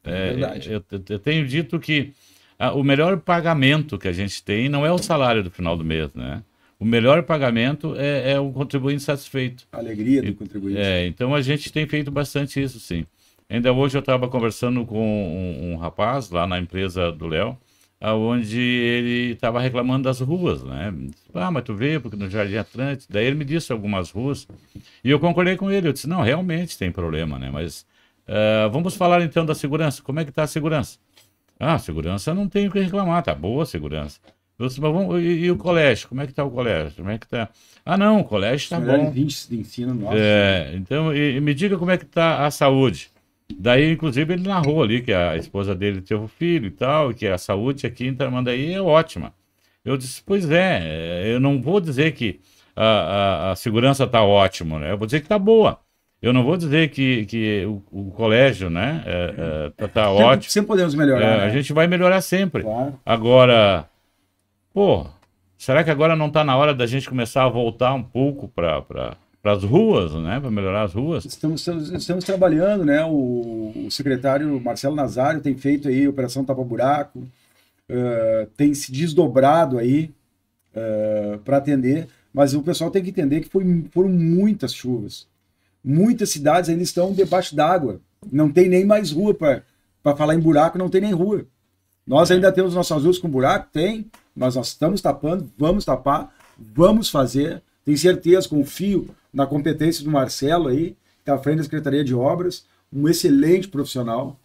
É, é eu, eu, tenho dito que ah, o melhor pagamento que a gente tem não é o salário do final do mês, né? O melhor pagamento é, é o contribuinte satisfeito. A alegria do contribuinte. É, então a gente tem feito bastante isso, sim. Ainda hoje eu estava conversando com um, um, rapaz lá na empresa do Léo, aonde ele estava reclamando das ruas, né? Ah, mas tu vê, porque no Jardim Atlântico. Daí ele me disse algumas ruas e eu concordei com ele. Eu disse, não, realmente tem problema, né? Mas uh, vamos falar então da segurança. Como é que está a segurança? Ah, segurança não tem o que reclamar, tá boa a segurança. Disse, vamos, e, e, o colégio? Como é que tá o colégio? Como é que tá? Ah, não, o colégio está bom. índice de ensino nosso. É, então, e, e me diga como é que tá a saúde. Daí, inclusive, ele narrou ali que a esposa dele teve um filho e tal, que a saúde aqui em Tramandaí é ótima. Eu disse, pois é, é, eu não vou dizer que a, a, a segurança está ótima, né? Eu vou dizer que está boa. Eu não vou dizer que, que o, o colégio né, está é, é, tá, tá ótimo. Sempre podemos melhorar. É, né? A gente vai melhorar sempre. Claro. Agora, pô, será que agora não está na hora da gente começar a voltar um pouco para pra para as ruas, né? Para melhorar as ruas. Estamos, estamos trabalhando, né? O, o, secretário Marcelo Nazário tem feito aí Operação Tapa Buraco, uh, tem se desdobrado aí uh, eh, para atender, mas o pessoal tem que entender que foi, foram muitas chuvas muitas cidades ainda estão debaixo d'água. Não tem nem mais rua para falar em buraco, não tem nem rua. Nós é. ainda temos nossas ruas com buraco? Tem, mas nós estamos tapando, vamos tapar, vamos fazer. Tenho certeza, confio na competência do Marcelo aí, que está à frente da Secretaria de Obras, um excelente profissional,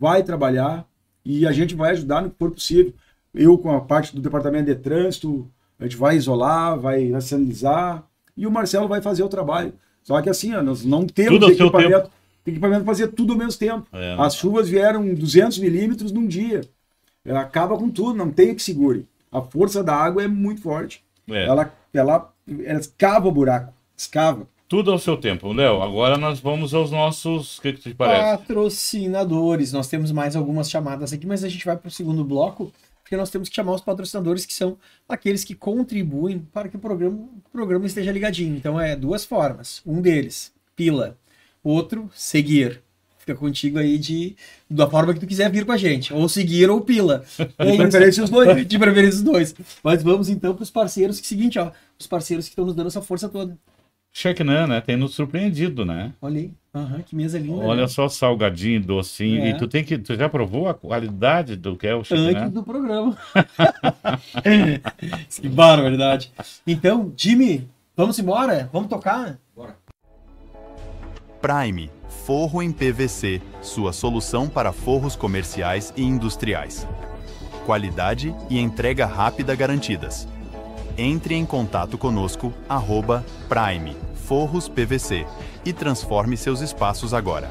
vai trabalhar e a gente vai ajudar no que for possível. Eu com a parte do departamento de trânsito, a gente vai isolar, vai racionalizar, e o Marcelo vai fazer o trabalho. Só que assim, ó, nós não temos tudo equipamento. Tem equipamento para fazer tudo ao mesmo tempo. É. Né? As chuvas vieram 200 milímetros num dia. Ela acaba com tudo, não tem que segure. A força da água é muito forte. É. Ela, ela, ela escava o buraco, escava. Tudo ao seu tempo, Léo. Agora nós vamos aos nossos. O que, que te parece? Patrocinadores. Nós temos mais algumas chamadas aqui, mas a gente vai para o segundo bloco porque nós temos que chamar os patrocinadores que são aqueles que contribuem para que o programa, o programa esteja ligadinho. Então é duas formas. Um deles, pila. Outro, seguir. Fica contigo aí de da forma que tu quiser vir com a gente. Ou seguir ou pila. De preferência os dois. Né? De preferência os dois. Mas vamos então para os parceiros que é seguinte, ó. Os parceiros que estão nos dando essa força toda. Chequenã, né? Tem nos surpreendido, né? Olha aí. Uhum, que mesa linda. Né? Olha né? só, salgadinho, docinho. É. E tu tem que. Tu já provou a qualidade do que é o Chequenã? Antes do programa. que barbaridade. Então, Jimmy, vamos embora? Vamos tocar? Bora. Prime, forro em PVC, sua solução para forros comerciais e industriais. Qualidade e entrega rápida garantidas. Entre em contato conosco, arroba Prime Forros PVC e transforme seus espaços agora.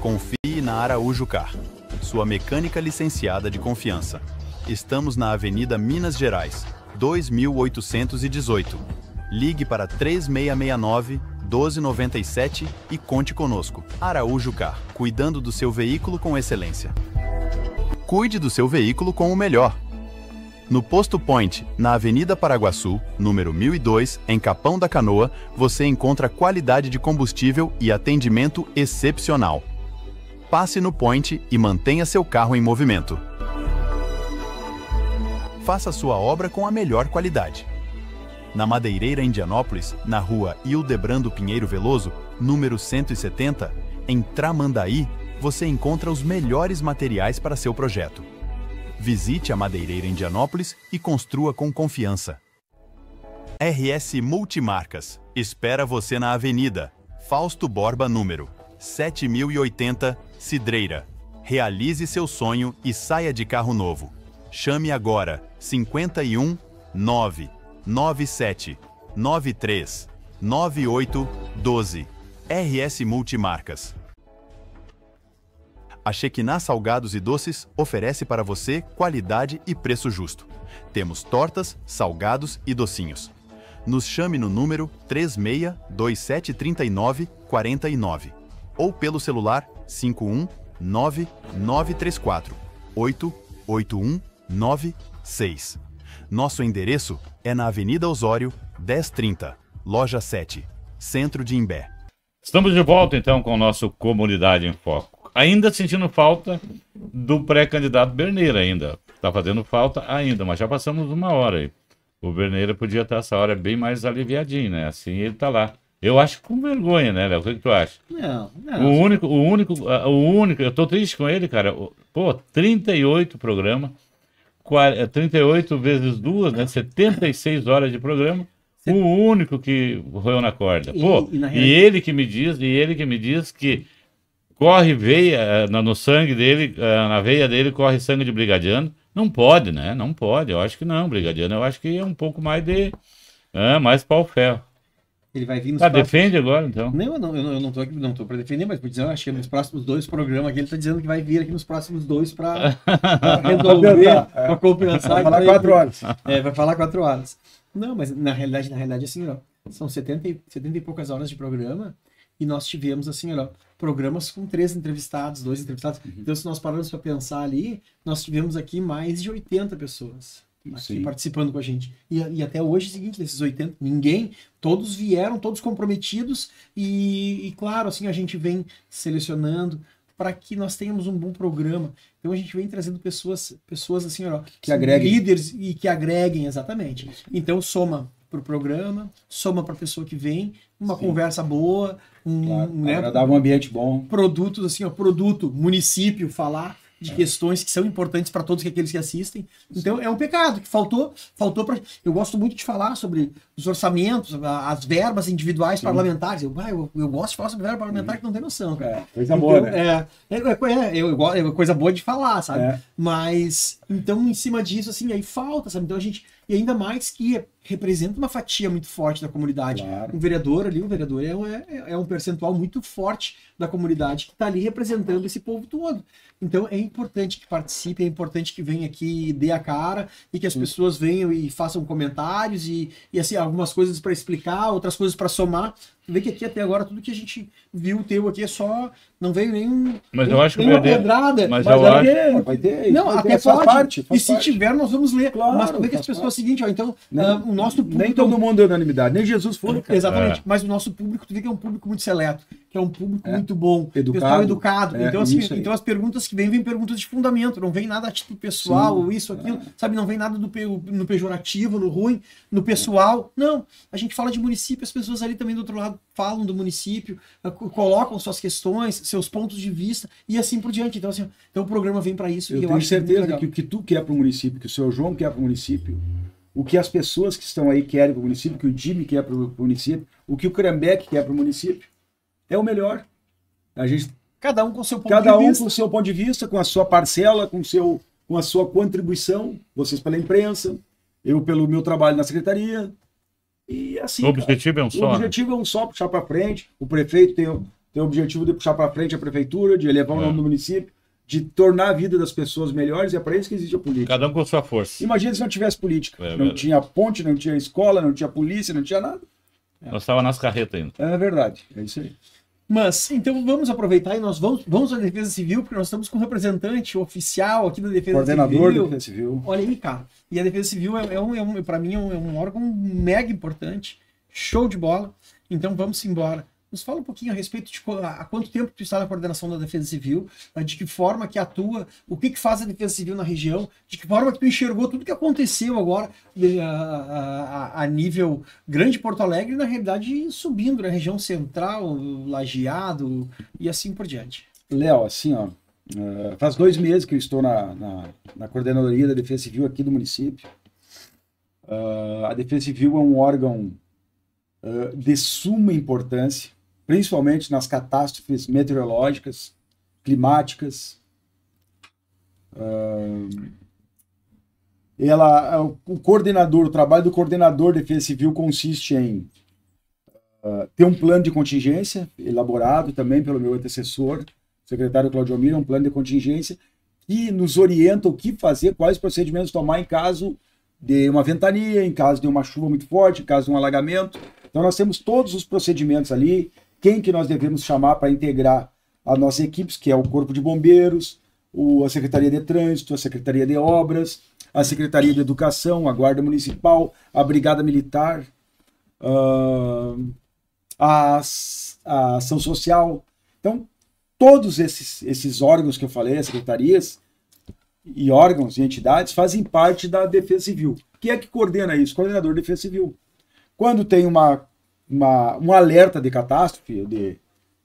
Confie na Araújo Car, sua mecânica licenciada de confiança. Estamos na Avenida Minas Gerais, 2818. Ligue para 3669 1297 e conte conosco. Araújo Car, cuidando do seu veículo com excelência. Cuide do seu veículo com o melhor. No Posto Point, na Avenida Paraguaçu, número 1002, em Capão da Canoa, você encontra qualidade de combustível e atendimento excepcional. Passe no Point e mantenha seu carro em movimento. Faça sua obra com a melhor qualidade. Na Madeireira Indianópolis, na rua Hildebrando Pinheiro Veloso, número 170, em Tramandaí, você encontra os melhores materiais para seu projeto Visite a Madeireira Indianópolis e construa com confiança. RS Multimarcas. Espera você na Avenida Fausto Borba, número 7080, Cidreira. Realize seu sonho e saia de carro novo. Chame agora 51 9 97 93 98 12. RS Multimarcas. A Shekinah Salgados e Doces oferece para você qualidade e preço justo. Temos tortas, salgados e docinhos. Nos chame no número 36273949 ou pelo celular 5199348 8196. Nosso endereço é na Avenida Osório, 1030, Loja 7, Centro de Imbé. Estamos de volta então com o nosso Comunidade em Foco ainda sentindo falta do pré-candidato Berneira ainda. Está fazendo falta ainda, mas já passamos uma hora aí. O Berneira podia estar essa hora bem mais aliviadinho, né? Assim ele está lá. Eu acho com vergonha, né, Léo? O que, que, tu acha? Não, não. O único, o único, o único, eu tô triste com ele, cara. Pô, 38 programa, 38 é, vezes duas, né? 76 horas de programa. Você... O único que roeu na corda. Pô, e, e, e ele que me diz, e ele que me diz que corre veia eh, no sangue dele, eh, na veia dele corre sangue de brigadiano. Não pode, né? Não pode. Eu acho que não, brigadiano. Eu acho que é um pouco mais de. É, mais pau ferro. Ele vai vir nos ah, próximos... defende agora, então. Não, não, eu não, estou aqui, não tô para defender, mas por dizer, eu acho que nos próximos dois programas aqui, ele está dizendo que vai vir aqui nos próximos dois para resolver, para compensar. Vai falar quatro horas. É, vai falar quatro horas. Não, mas na realidade, na realidade, assim, ó, são 70, 70 e poucas horas de programa e nós tivemos, assim, ó, programas com três entrevistados, dois entrevistados. Uhum. Então, se nós pararmos para pensar ali, nós tivemos aqui mais de 80 pessoas aqui participando com a gente. E, e até hoje é o seguinte, desses 80, ninguém, todos vieram, todos comprometidos, e, e claro, assim, a gente vem selecionando para que nós tenhamos um bom programa. Então a gente vem trazendo pessoas, pessoas assim, ó, que agreguem. líderes e que agreguem, exatamente. Então soma para o programa, soma para a pessoa que vem, uma Sim. conversa boa, um, claro, né, um ambiente bom. Produtos, assim, ó, produto, município, falar de questões que são importantes para todos aqueles que assistem. Então Sim. é um pecado que faltou, faltou para. Eu gosto muito de falar sobre os orçamentos, as verbas individuais Sim. parlamentares. Eu, eu, eu, gosto de falar sobre verba parlamentar Sim. que não tem noção. É, coisa então, boa, né? É, é, é, é, é coisa boa de falar, sabe? É. Mas então em cima disso assim aí falta, sabe? Então a gente e ainda mais que representa uma fatia muito forte da comunidade. Claro. O vereador ali, o vereador é, é, é um percentual muito forte da comunidade que está ali representando esse povo todo. Então é importante que participe, é importante que venha aqui e dê a cara e que as Sim. pessoas venham e façam comentários e, e assim, algumas coisas para explicar, outras coisas para somar, vê que aqui até agora tudo que a gente viu teu aqui é só. Não veio nenhum. Mas eu acho que vai ter, Mas, eu acho... vai ter. Não, até pode. Parte, e se parte. tiver, nós vamos ler. Claro, mas tu vê é que as pessoas é o seguinte, ó, então, uh, o nosso público. Nem todo mundo é unanimidade, nem Jesus foi. É, exatamente. É. Mas o nosso público, tu vê que é um público muito seleto, que é um público é. muito bom, educado. Pessoal educado. É, então, assim, então as perguntas que vêm, vêm perguntas de fundamento, não vem nada a título pessoal, Sim, ou isso, aquilo, sabe? Não vem nada do, no pejorativo, no ruim, no pessoal. Não. A gente fala de município, as pessoas ali também do outro lado falam do município, ah, colocam suas questões, seus pontos de vista e assim por diante. Então, assim, então o programa vem para isso. Eu, eu tenho certeza que, que o que tu quer para o município, que o seu João quer para o município, o que as pessoas que estão aí querem para o município, que o Jimmy quer para o município, o que o Crambeck quer para o município, é o melhor. A gente cada um com seu ponto cada de um vista. com seu ponto de vista, com a sua parcela, com seu com a sua contribuição, vocês pela imprensa, eu pelo meu trabalho na secretaria, e assim. O objetivo cara, é um só. O né? objetivo né? é um só, puxar para frente. O prefeito tem, tem o objetivo de puxar para frente a prefeitura, de elevar o é. nome do município, de tornar a vida das pessoas melhores. É para isso que existe a política. Cada um com a sua força. Imagina se não tivesse política. É, não tinha ponte, não tinha escola, não tinha polícia, não tinha nada. É. Nós estávamos nas carretas ainda. É verdade, é isso aí. Mas, então vamos aproveitar e nós vamos, vamos à Defesa Civil, porque nós estamos com um representante oficial aqui da Defesa Coordenador Civil. Coordenador da Defesa Civil. Olha aí, cara. E a Defesa Civil, é, é um, é um para mim, é um, é um órgão mega importante. Show de bola. Então vamos embora. Nos fala um pouquinho a respeito de há quanto tempo tu está na coordenação da Defesa Civil, de que forma que atua, o que, que faz a Defesa Civil na região, de que forma que tu enxergou tudo que aconteceu agora eh, eh, a, a, a nível grande Porto Alegre, na realidade subindo na região central, lajeado e assim por diante. Léo, assim, ó, eh, faz dois meses que eu estou na, na, na coordenadoria da Defesa Civil aqui do município. Uh, a Defesa Civil é um órgão uh, de suma importância principalmente nas catástrofes meteorológicas, climáticas. Ela, é, o coordenador, o trabalho do coordenador de defesa civil consiste em ah, ter um plano de contingência elaborado também pelo meu antecessor, secretário Claudio Mira, um plano de contingência que nos orienta o que fazer, quais procedimentos tomar em caso de uma ventania, em caso de uma chuva muito forte, em caso de um alagamento. Então nós temos todos os procedimentos ali, quem que nós devemos chamar para integrar a nossa equipe, que é o Corpo de Bombeiros, o, a Secretaria de Trânsito, a Secretaria de Obras, a Secretaria de Educação, a Guarda Municipal, a Brigada Militar, uh, a, a, Ação Social. Então, todos esses, esses órgãos que eu falei, as secretarias e órgãos e entidades, fazem parte da Defesa Civil. Quem é que coordena isso? Coordenador de Defesa Civil. Quando tem uma uma, um alerta de catástrofe de,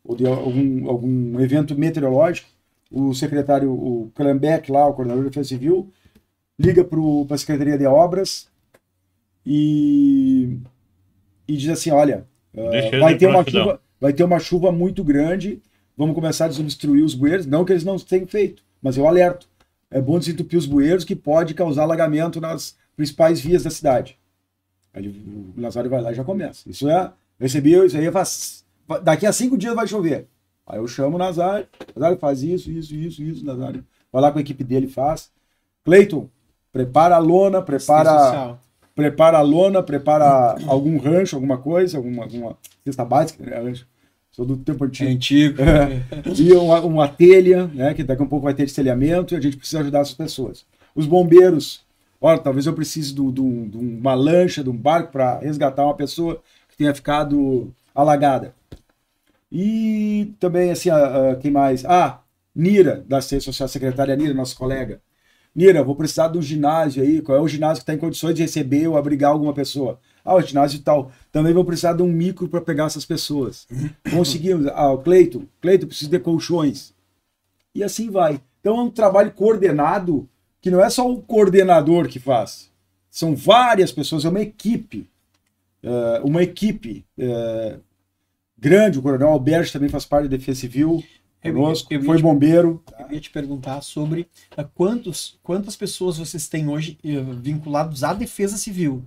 ou de algum, algum evento meteorológico, o secretário, o Klembeck lá, o coordenador da defesa civil, liga para a Secretaria de Obras e, e diz assim, olha, uh, vai, ter uma chuva, vai ter uma chuva muito grande, vamos começar a desobstruir os bueiros, não que eles não tenham feito, mas eu alerto, é bom desentupir os bueiros que pode causar alagamento nas principais vias da cidade. Aí o Nazário vai lá e já começa. Isso é, recebi, isso aí faz, daqui a cinco dias vai chover. Aí eu chamo o Nazário, Nazário faz isso, isso, isso, isso, Nazário. Vai lá com a equipe dele faz. Cleiton, prepara a lona, prepara prepara a lona, prepara algum rancho, alguma coisa, alguma, alguma cesta básica, né, rancho. Sou do tempo antigo. É antigo. É. E uma, uma telha, né, que daqui a um pouco vai ter de e a gente precisa ajudar essas pessoas. Os bombeiros Olha, talvez eu precise de uma lancha, de um barco para resgatar uma pessoa que tenha ficado alagada. E também, assim, a, a, quem mais? Ah, Nira, da Assistência Social, secretária Nira, nossa colega. Nira, vou precisar do ginásio aí. Qual é o ginásio que está em condições de receber ou abrigar alguma pessoa? Ah, o ginásio e tal. Também vou precisar de um micro para pegar essas pessoas. Uhum. Conseguimos. Ah, o Cleito. Cleito, preciso de colchões. E assim vai. Então é um trabalho coordenado que não é só o coordenador que faz, são várias pessoas, é uma equipe. Uh, uma equipe uh, grande, o Coronel Alberto também faz parte da Defesa Civil. Conosco, eu, eu foi te, bombeiro. Eu ia te perguntar sobre uh, quantos, quantas pessoas vocês têm hoje eh, vinculados à Defesa Civil.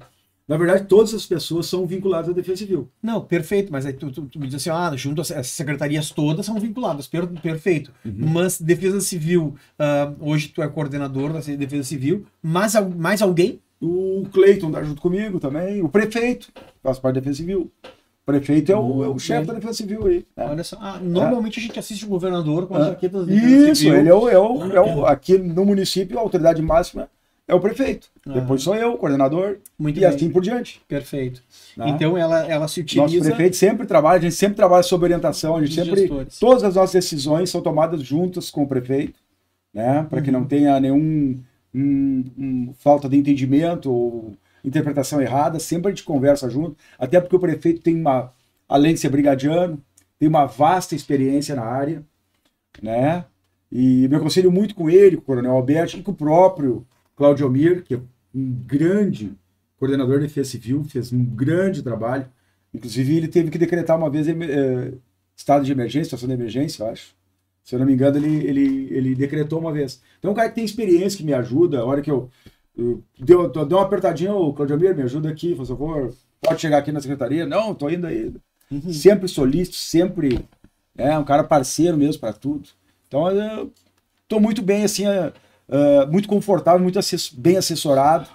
Na verdade, todas as pessoas são vinculadas à Defesa Civil. Não, perfeito, mas aí tu, tu, tu me diz assim, ah, junto às as secretarias todas são vinculadas, per, perfeito. Uhum. Mas Defesa Civil, uh, hoje tu é coordenador da Defesa Civil, mas mais alguém? O Cleiton está junto comigo também, o prefeito faz parte da Defesa Civil. O prefeito é o, é o chefe da Defesa Civil aí. Né? Olha só, ah, normalmente é. a gente assiste o governador com as ah, jaquetas da Defesa Isso, Civil. ele é o, é o, ah, é o, aqui no município, a autoridade máxima é o prefeito. Ah. Depois sou eu, o coordenador. Muito e bem. assim por diante. Perfeito. Né? Então ela, ela se utiliza. Nosso prefeito sempre trabalha, a gente sempre trabalha sob orientação, a gente sempre. Gestores. Todas as nossas decisões são tomadas juntas com o prefeito, né? Para uhum. que não uhum. tenha nenhum um, um, falta de entendimento ou interpretação errada. Sempre a gente conversa junto, até porque o prefeito tem uma, além de ser brigadiano, tem uma vasta experiência na área, né? E me aconselho muito com ele, com o Coronel Alberto, e com o próprio Claudio Mir, que é um grande coordenador de defesa civil, fez um grande trabalho. Inclusive, ele teve que decretar uma vez eh, estado de emergência, situação de emergência, eu acho. Se eu não me engano, ele, ele, ele decretou uma vez. Então, um cara que tem experiência, que me ajuda, a hora que eu. eu deu, deu uma apertadinha, ô Claudio Mir, me ajuda aqui, por favor. Pode chegar aqui na secretaria? Não, tô indo aí. Uhum. Sempre solícito, sempre. É, um cara parceiro mesmo para tudo. Então, eu tô muito bem, assim. Eh, ah, muito confortável, muito assessor, bem assessorado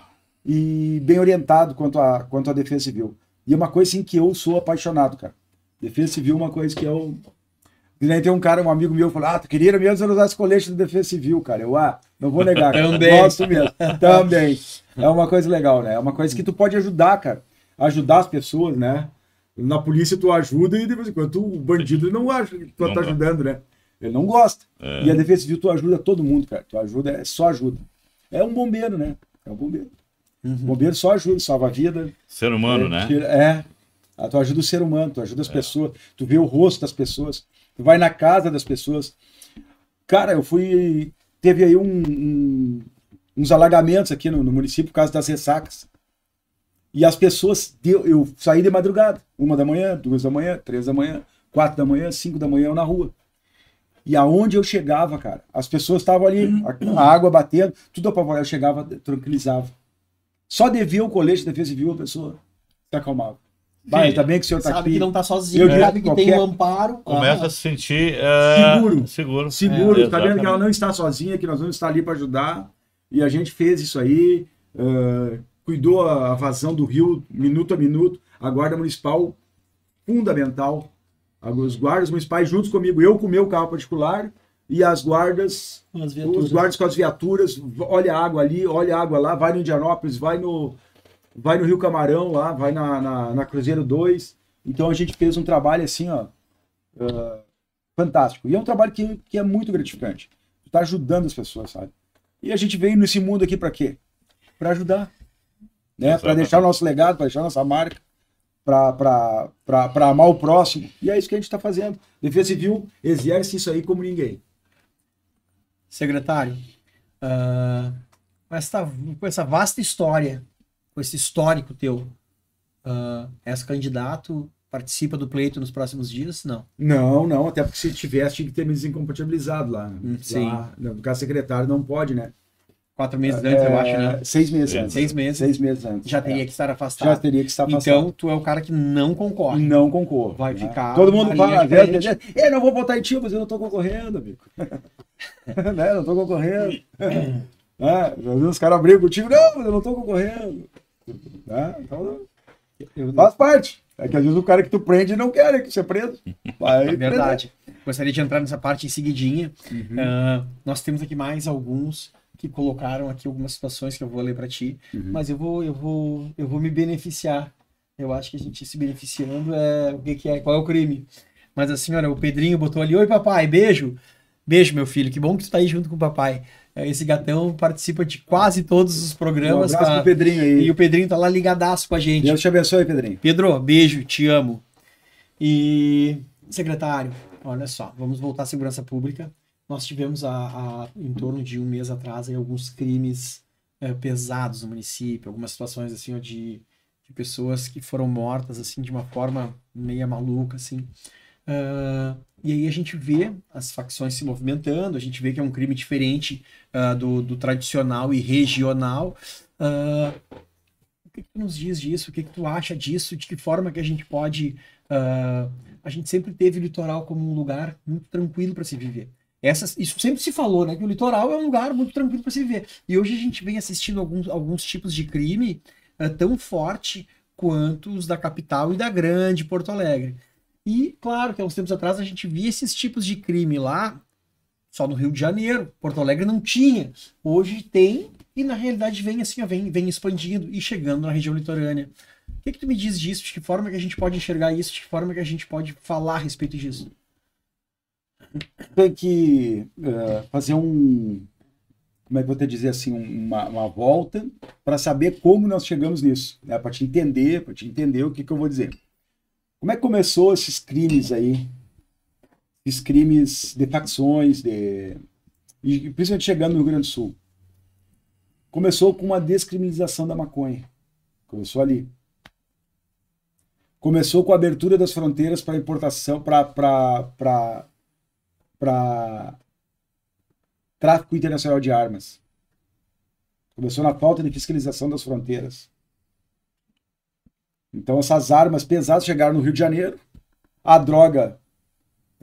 e bem orientado quanto à quanto à defesa civil. E é uma coisa assim que eu sou apaixonado, cara. Defesa civil é uma coisa que eu e daí tem um cara, um amigo meu, falou: Ah, tu queria mesmo usar esse colete da Defesa Civil, cara. Eu, ah, não vou negar. Cara. Também. Gosto mesmo. Também. É uma coisa legal, né? É uma coisa que tu pode ajudar, cara. Ajudar as pessoas, né? Na polícia tu ajuda e de vez em quando tu, o bandido não acha que tu tá não, tá ajudando, né? Ele não gosta. É. E a defesa civil, tu ajuda todo mundo, cara. Tu ajuda, é só ajuda. É um bombeiro, né? É um bombeiro. Uhum. Bombeiro só ajuda, salva a vida. Ser humano, é, né? Tira, é. Ah, tu ajuda o ser humano, tu ajuda as é. pessoas, tu vê o rosto das pessoas, tu vai na casa das pessoas. Cara, eu fui. Teve aí um, um, uns alagamentos aqui no, no, município por causa das ressacas. E as pessoas. Deu, eu saí de madrugada, uma da manhã, duas da manhã, três da manhã, quatro da manhã, cinco da manhã, eu na rua. E aonde eu chegava, cara, as pessoas estavam ali, uhum. a, a, água batendo, tudo apavorado, eu chegava, tranquilizava. Só devia o colete de defesa civil, a pessoa se acalmava. Vai, ainda tá bem que o senhor está aqui. que não está sozinho, eu é. sabe que qualquer... tem um amparo. Começa ah, a se sentir é... seguro. Seguro. Seguro, é, tá vendo que ela não está sozinha, que nós vamos estar ali para ajudar. E a gente fez isso aí, uh, cuidou a vazão do rio minuto a minuto. A Guarda Municipal, fundamental, os guardas municipais juntos comigo, eu com o meu carro particular e as guardas, as os guardas com as viaturas, olha a água ali, olha a água lá, vai no Indianópolis, vai no, vai no Rio Camarão lá, vai na, na, na Cruzeiro 2. Então a gente fez um trabalho assim, ó, uh, fantástico. E é um trabalho que, que é muito gratificante. Tá ajudando as pessoas, sabe? E a gente veio nesse mundo aqui para quê? Para ajudar, né? Para deixar o nosso legado, para deixar a nossa marca para amar o próximo. E é isso que a gente está fazendo. Defesa Civil exerce isso aí como ninguém. Secretário, uh, com, essa, com essa vasta história, com esse histórico teu, uh, és candidato, participa do pleito nos próximos dias? Não. Não, não, até porque se tivesse, tinha que ter me desincompatibilizado lá. Hum, sim. Lá, no caso, secretário não pode, né? Quatro meses é, antes, eu acho, né? Seis meses é. antes. Seis meses. Seis meses antes. Já é. teria é. que estar afastado. Já teria que estar afastado. Então, tu é o cara que não concorre. Não concorre. Vai né? ficar. Todo mundo fala, eu não vou botar em ti, mas eu não estou concorrendo, amigo. né? Não estou concorrendo. né? Os caras brigam contigo, não, mas eu não estou concorrendo. Né? Então, eu, faz parte. É que às vezes o cara que tu prende não quer né? que você preso. Vai é Verdade. Prender. Gostaria de entrar nessa parte em seguidinha. Uhum. Uh, nós temos aqui mais alguns que colocaram aqui algumas situações que eu vou ler para ti, uhum. mas eu vou, eu vou, eu vou me beneficiar. Eu acho que a gente se beneficiando é o que, que é, qual é o crime. Mas assim, a senhora, o Pedrinho botou ali, oi papai, beijo, beijo meu filho, que bom que tu tá aí junto com o papai. É, esse gatão participa de quase todos os programas. Um abraço tá? Pedrinho aí. E o Pedrinho tá lá ligadaço com a gente. Deus te abençoe, Pedrinho. Pedro, beijo, te amo. E secretário, olha só, vamos voltar à segurança pública nós tivemos a, a, em torno de um mês atrás aí, alguns crimes é, pesados no município, algumas situações assim ó, de, de, pessoas que foram mortas assim de uma forma meia maluca assim. Uh, e aí a gente vê as facções se movimentando, a gente vê que é um crime diferente uh, do, do, tradicional e regional. Uh, o que, que, tu nos diz disso? O que, que, tu acha disso? De que forma que a gente pode a gente sempre teve o litoral como um lugar muito tranquilo para se viver. Essas, isso sempre se falou, né? Que o litoral é um lugar muito tranquilo para se viver. E hoje a gente vem assistindo alguns, alguns tipos de crime uh, tão forte quanto os da capital e da grande Porto Alegre. E, claro, que há uns tempos atrás a gente via esses tipos de crime lá, só no Rio de Janeiro. Porto Alegre não tinha. Hoje tem, e na realidade vem assim, ó, vem, vem expandindo e chegando na região litorânea. O que, que tu me diz disso? De que forma que a gente pode enxergar isso? De que forma que a gente pode falar a respeito disso? tem que uh, fazer um, como é que eu vou dizer assim, uma, uma volta para saber como nós chegamos nisso, né? para te entender, para te entender o que, que eu vou dizer. Como é que começou esses crimes aí? Esses crimes de facções, de... E, principalmente chegando no Rio Grande do Sul. Começou com uma descriminalização da maconha. Começou ali. Começou com a abertura das fronteiras para importação, para para tráfico internacional de armas. Começou na falta de fiscalização das fronteiras. Então essas armas pesadas chegaram no Rio de Janeiro. A droga,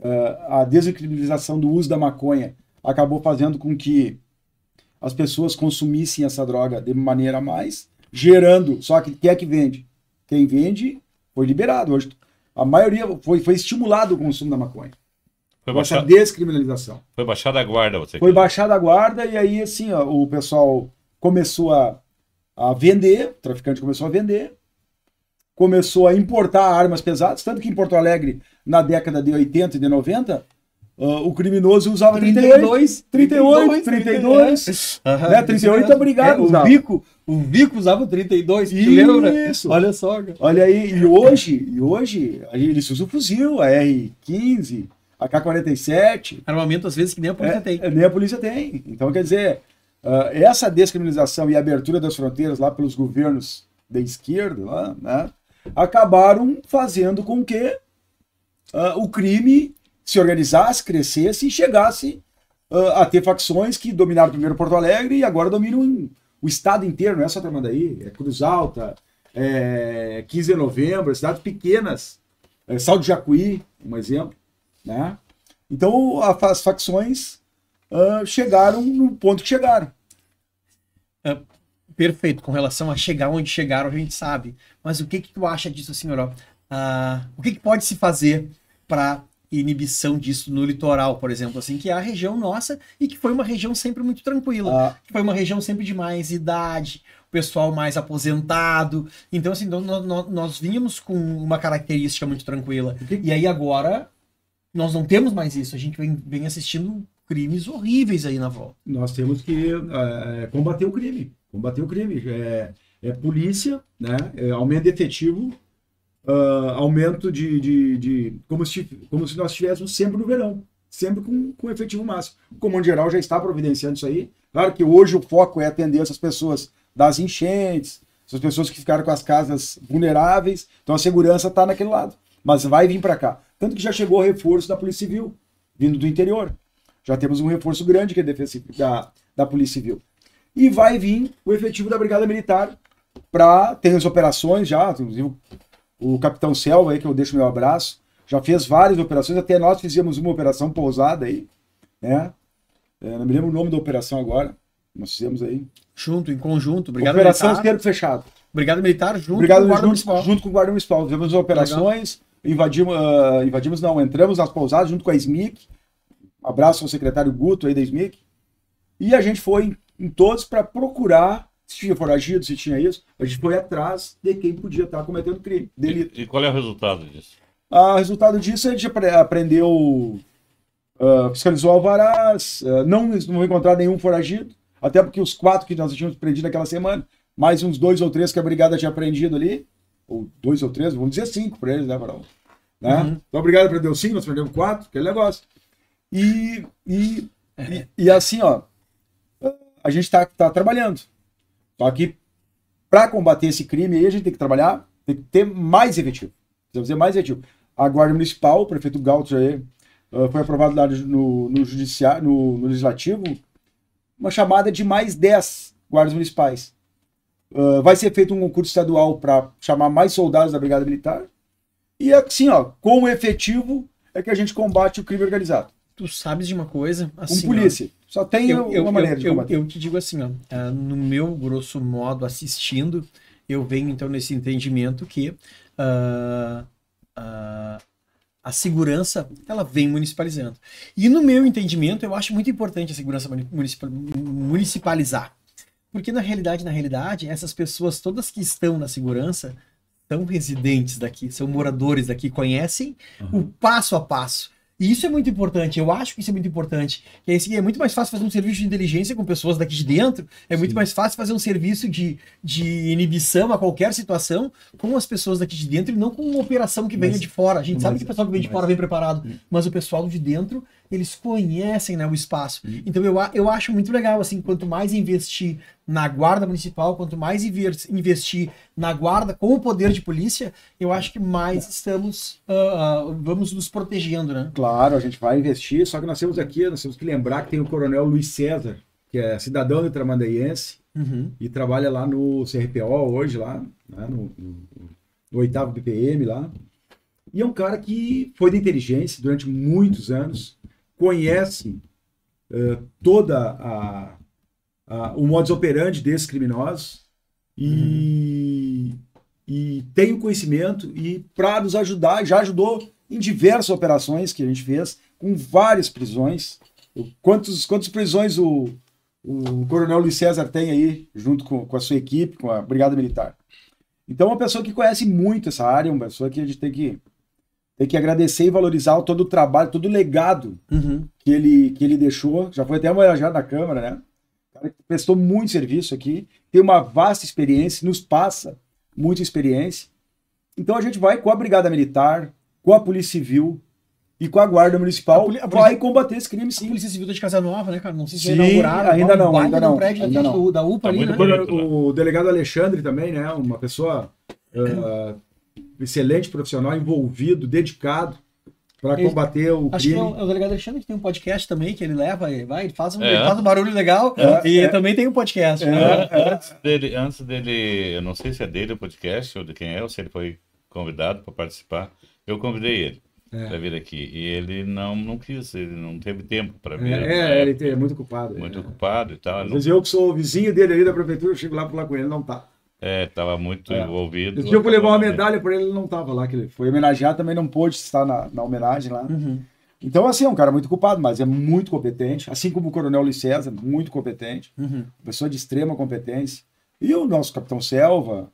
eh, a descriminalização do uso da maconha acabou fazendo com que as pessoas consumissem essa droga de maneira mais, gerando, só que quem é que vende? Quem vende foi liberado. Hoje a maioria foi, foi estimulado o consumo da maconha. Foi com baixada... essa descriminalização. Foi baixada a guarda, você Foi baixada a guarda e aí, assim, ó, o pessoal começou a, a vender, o traficante começou a vender, começou a importar armas pesadas, tanto que em Porto Alegre, na década de 80 e de 90, Uh, ah, o criminoso usava 32, 38, 32, 32, 32 uhum, né? 38 é obrigado. É, o bico, o bico usava 32, isso. lembra? Isso. Olha só. Cara. Olha aí, e hoje, e hoje eles usam o fuzil, a R15, a K-47. Armamento, às vezes, que nem a é, polícia é, tem. nem a polícia tem. Então, quer dizer, uh, essa descriminalização e abertura das fronteiras lá pelos governos da esquerda, lá, né, acabaram fazendo com que uh, o crime se organizasse, crescesse e chegasse uh, a ter facções que dominaram primeiro Porto Alegre e agora dominam o estado inteiro, não é só Tramandaí, é Cruz Alta, é 15 de novembro, cidades pequenas, é Sal de Jacuí, um exemplo. Né? Então a, as facções uh, chegaram no ponto que chegaram. É, perfeito, com relação a chegar onde chegaram, a gente sabe. Mas o que, que tu acha disso, senhor? Assim, uh, ah, o que, que pode se fazer para inibição disso no litoral, por exemplo, assim, que é a região nossa e que foi uma região sempre muito tranquila, ah. que foi uma região sempre de mais idade, o pessoal mais aposentado. Então, assim, nós, nós, nós vínhamos com uma característica muito tranquila. E aí agora nós não temos mais isso. A gente vem, vem assistindo crimes horríveis aí na volta. Nós temos que é, combater o crime. Combater o crime. É, é polícia, né? É aumento detetivo, uh, ah, aumento de. de, de como, se, como se nós estivéssemos sempre no verão. Sempre com, com efetivo máximo. O comando geral já está providenciando isso aí. Claro que hoje o foco é atender essas pessoas das enchentes, essas pessoas que ficaram com as casas vulneráveis. Então a segurança está naquele lado. Mas vai vir para cá. Tanto que já chegou reforço da Polícia Civil, vindo do interior. Já temos um reforço grande que é defensivo da, da Polícia Civil. E vai vir o efetivo da Brigada Militar para ter as operações já, inclusive o Capitão Selva aí, que eu deixo meu abraço, já fez várias operações, até nós fizemos uma operação pousada aí, né? É, não me lembro o nome da operação agora. Nós fizemos aí. Junto, em conjunto, obrigado. Operação Militar. Esquerdo Fechado. Obrigado Militar, junto com o Guarda Municipal. Junto com o Guarda Municipal. Fizemos operações. Legal invadimos, uh, invadimos não, entramos nas pousadas junto com a SMIC. Abraço ao secretário Guto aí da SMIC. E a gente foi em todos para procurar se tinha foragido, se tinha isso. A gente foi atrás de quem podia estar cometendo crime, delito. E, e qual é o resultado disso? Ah, o resultado disso a gente aprendeu, uh, fiscalizou alvarás, uh, não, não encontrar nenhum foragido, até porque os quatro que nós tínhamos prendido naquela semana, mais uns dois ou três que a brigada tinha prendido ali, ou dois ou três, vamos dizer cinco para eles, né, Varão? Né? Uhum. Então, obrigado para Deus sim, nós perdemos quatro, aquele negócio. E, e, é. e, e, assim, ó, a gente está tá trabalhando. Só que para combater esse crime aí, a gente tem que trabalhar, tem que ter mais efetivo. Precisa fazer mais efetivo. A Guarda Municipal, o prefeito Galtz aí, eh, foi aprovado lá no, no, judiciário, no, no Legislativo, uma chamada de mais 10 guardas municipais. Ah, vai ser feito um concurso estadual para chamar mais soldados da Brigada Militar. E é assim, ó, com o efetivo é que a gente combate o crime organizado. Tu sabes de uma coisa? Assim, polícia. Ó, Só tem eu, uma maneira eu, de combater. Eu, eu te digo assim, ó, é, no meu grosso modo assistindo, eu venho então nesse entendimento que uh, a segurança ela vem municipalizando. E no meu entendimento, eu acho muito importante a segurança municipalizar. Porque na realidade, na realidade, essas pessoas todas que estão na segurança são residentes daqui, são moradores daqui, conhecem uhum. o passo a passo. E isso é muito importante, eu acho que isso é muito importante. Que é muito mais fácil fazer um serviço de inteligência com pessoas daqui de dentro, é Sim. muito mais fácil fazer um serviço de, de inibição a qualquer situação com as pessoas daqui de dentro e não com uma operação que venha de fora. A gente mas, sabe que o pessoal que vem de fora vem preparado, hum. mas o pessoal de dentro eles conhecem né, o espaço. Uhum. Então eu, eu acho muito legal, assim, quanto mais investir na guarda municipal, quanto mais investir na guarda com o poder de polícia, eu acho que mais estamos, uh, uh, vamos nos protegendo, né? Claro, a gente vai investir, só que nós temos aqui, nós temos que lembrar que tem o coronel Luiz César, que é cidadão tramandaiense uhum. e trabalha lá no CRPO hoje, lá, né, no, oitavo BPM lá. E é um cara que foi da inteligência durante muitos anos, conhecem uh, toda a, a, o modus operandi desses criminosos e, uhum. e tem o conhecimento e para nos ajudar, já ajudou em diversas operações que a gente fez, com várias prisões. Quantos, quantas prisões o, o coronel Luiz César tem aí, junto com, com a sua equipe, com a Brigada Militar? Então, é uma pessoa que conhece muito essa área, é uma pessoa que a gente tem que tem que agradecer e valorizar todo o trabalho, todo o legado uhum. que, ele, que ele deixou. Já foi até homenageado na Câmara, né? O cara prestou muito serviço aqui, tem uma vasta experiência, nos passa muita experiência. Então a gente vai com a Brigada Militar, com a Polícia Civil e com a Guarda Municipal, a a vai combater esse crime sim. A Polícia Civil tá de casa nova, né, cara? Não sei se sim, inauguraram. Ainda não, ainda não. Prédio ainda não. Da UPA tá ali, né? Bonito, o, o delegado Alexandre também, né? Uma pessoa... Uh, excelente profissional, envolvido, dedicado para combater o acho crime. que é, é o delegado Alexandre que tem um podcast também que ele leva, e vai, ele faz um, é. ele faz um barulho legal é. e é. também tem um podcast. É. Né? É. Antes, dele, antes dele, eu não sei se é dele o podcast ou de quem é, ou se ele foi convidado para participar, eu convidei ele. Para vir aqui. E ele não, não quis, ele não teve tempo para vir. É, né? ele é muito ocupado. Muito ocupado e tal. Mas não... eu que sou o vizinho dele ali da prefeitura, eu chego lá para falar com ele, não tá. É, tava muito é. envolvido. Esse dia eu fui levar uma medalha para ele, ele não tava lá, que ele foi homenageado, também não pôde estar na, na homenagem lá. Uhum. Então, assim, é um cara muito culpado, mas é muito competente, assim como o Coronel Licésar, é muito competente, uhum. pessoa de extrema competência. E o nosso Capitão Selva,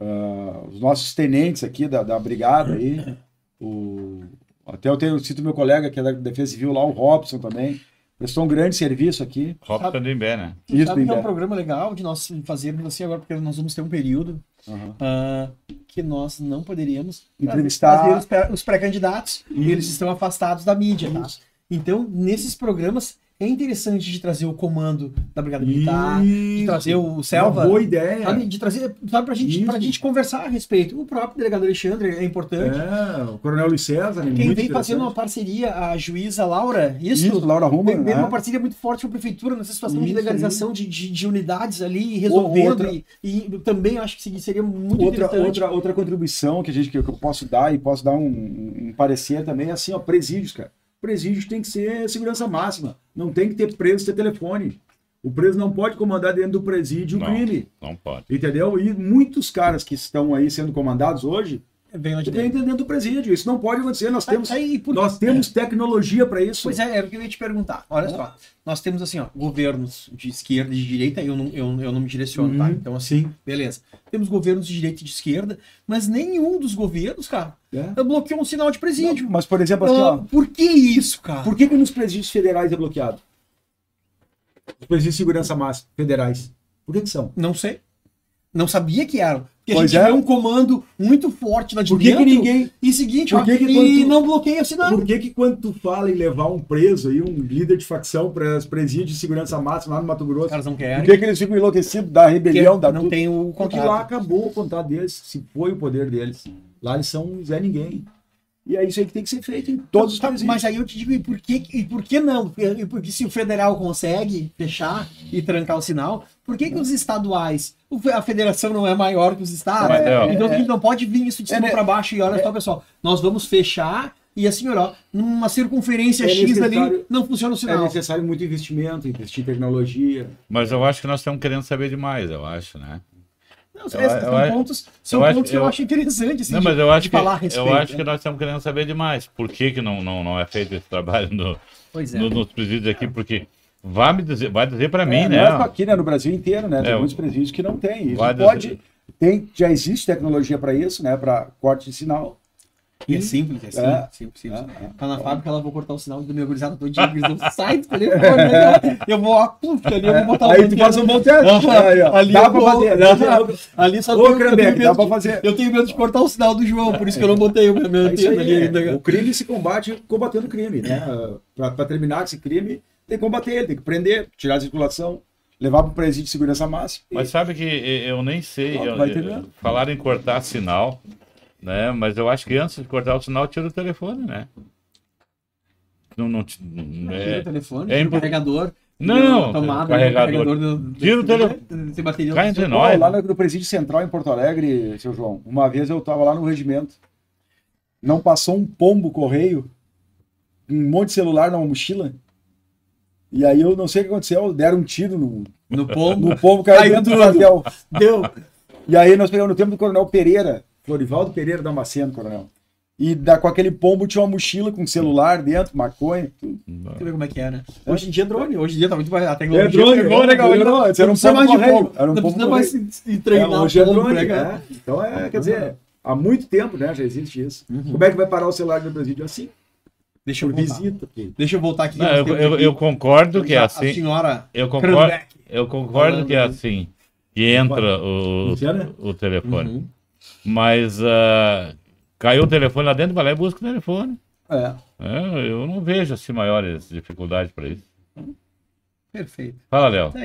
uh, os nossos tenentes aqui da, da brigada aí, o, até eu tenho, cito meu colega que é da Defesa Civil lá, o Robson também, Prestou um grande serviço aqui. Robson do Imbé, né? Isso, sabe que é um programa legal de nós fazermos assim agora, porque nós vamos ter um período uhum. uh, que nós não poderíamos entrevistar os pré-candidatos e eles estão afastados da mídia, tá? Então, nesses programas, é interessante de trazer o comando da Brigada Militar, Isso. de trazer o Selva. Uma boa ideia. Sabe, de trazer, sabe, pra gente, pra gente conversar a respeito. O próprio delegado Alexandre é importante. É, o Coronel Luiz César. É Quem vem fazendo uma parceria, a juíza Laura. Isso, isso Laura Roma. Né? uma parceria muito forte com a prefeitura nessa situação isso, de legalização de, de, de, unidades ali, resolvendo. Outra, e, e, também acho que seria muito outra, interessante. Outra, outra contribuição que, a gente, que eu posso dar e posso dar um, um parecer também é assim, ó, presídios, cara presídio tem que ser segurança máxima. Não tem que ter preso ter telefone. O preso não pode comandar dentro do presídio um não, crime. Não pode. Entendeu? E muitos caras que estão aí sendo comandados hoje vem, de vem dentro do presídio. Isso não pode acontecer. Nós tá, temos, tá aí, por... nós temos é. tecnologia para isso. Pois é, é o que eu ia te perguntar. Olha ah. só, nós temos assim, ó, governos de esquerda e de direita, eu não, eu, eu não me direciono, tá? uhum. tá? Então, assim, Sim. beleza. Temos governos de direita e de esquerda, mas nenhum dos governos, cara, é. bloqueou um sinal de presídio. Não, mas, por exemplo, assim, ah, ó, Por que isso, cara? Por que, que nos presídios federais é bloqueado? Os presídios de segurança máxima federais. Por que, que são? Não sei. Não sabia que eram. Porque pois a gente é. vê um comando muito forte lá de por que dentro. Que ninguém... E seguinte, por que que e tu... não bloqueia o sinal Por que, que quando tu fala em levar um preso aí, um líder de facção para as presídios de segurança máxima lá no Mato Grosso? Os caras não querem. Por que, que eles ficam enlouquecidos da rebelião? da não tem o contato. Porque lá acabou o contato deles, se foi o poder deles. Lá eles são Zé Ninguém. E é isso aí que tem que ser feito em todos os tá, países. Mas aí eu te digo, e por que, e por que não? porque se o federal consegue fechar e trancar o sinal, por que, que os estaduais, a federação não é maior que os estados? É, então é, a gente não pode vir isso de é, cima é, né? para baixo e olha é. só, pessoal, nós vamos fechar e assim, senhora numa circunferência é X ali não funciona o sinal. É necessário muito investimento, investir em tecnologia. Mas eu acho que nós estamos querendo saber demais, eu acho, né? Não, eu, são eu, pontos, são pontos acho, que eu acho interessante assim, não, mas eu acho que, falar a respeito. Eu acho né? que nós estamos querendo saber demais. Por que, que não, não, não é feito esse trabalho no, é. no, nos presídios aqui? Porque Vai, me dizer, vai dizer para é, mim, né? é, né? Não é aqui, né? No Brasil inteiro, né? Tem é, muitos presídios que não tem. Isso pode. Tem, já existe tecnologia para isso, né? Para corte de sinal. E é simples, é simples, é, simples, simples. É, é, tá na é. fábrica, ela vou cortar o sinal do meu gurizado todo dia, eles não saem do telefone, né? eu vou, ah, puf, ali eu vou botar o Aí tu faz um monte ali, ali dá pra fazer. Dá, ali só Ô, Cranbeck, dá pra fazer. Eu tenho medo de cortar o sinal do João, por isso que eu não botei o meu, meu é ali ainda. O crime se combate combatendo o crime, né? Pra, pra terminar esse crime, tem que combater ele, tem que prender, tirar a circulação, levar para o presídio de segurança máxima. Mas e... sabe que eu nem sei, eu, eu, falaram em cortar sinal, né? Mas eu acho que antes de cortar o sinal, tira o telefone, né? Não, não, não é... Tira o telefone, é tira o carregador. Não, tomada, né, carregador. do, Tira o telefone. Cai Lá no presídio central em Porto Alegre, seu João, uma vez eu estava lá no regimento, não passou um pombo correio, um monte de celular numa mochila, e aí eu não sei o que aconteceu, deram um tiro no, no pombo, no pombo caiu, caiu dentro do hotel. Deu. E aí nós pegamos no tempo do Coronel Pereira, Florivaldo Pereira da Maceno, Coronel. E da, com aquele pombo tinha uma mochila com celular dentro, maconha, Deixa eu ver como é que é, né? É. Hoje em dia é drone, hoje em dia tá muito mais. A é tecnologia é drone, pegou, é, né, galera? Não, você não precisa mais de pombo. Era um não precisa mais se treinar. É, hoje é drone, né? É. Então é, quer dizer, há muito tempo, né, já existe isso. Uhum. Como é que vai parar o celular no Brasil? Assim. Deixa eu Por voltar. visita. Deixa eu voltar aqui. Não, eu, eu, eu, concordo que é assim. A senhora eu concordo, eu concordo que é assim. Que entra o, o, telefone. Uhum. Mas uh, caiu o telefone lá dentro, vai lá e busca o telefone. É. é eu não vejo assim maiores dificuldades para isso. Perfeito. Fala, Léo. Tá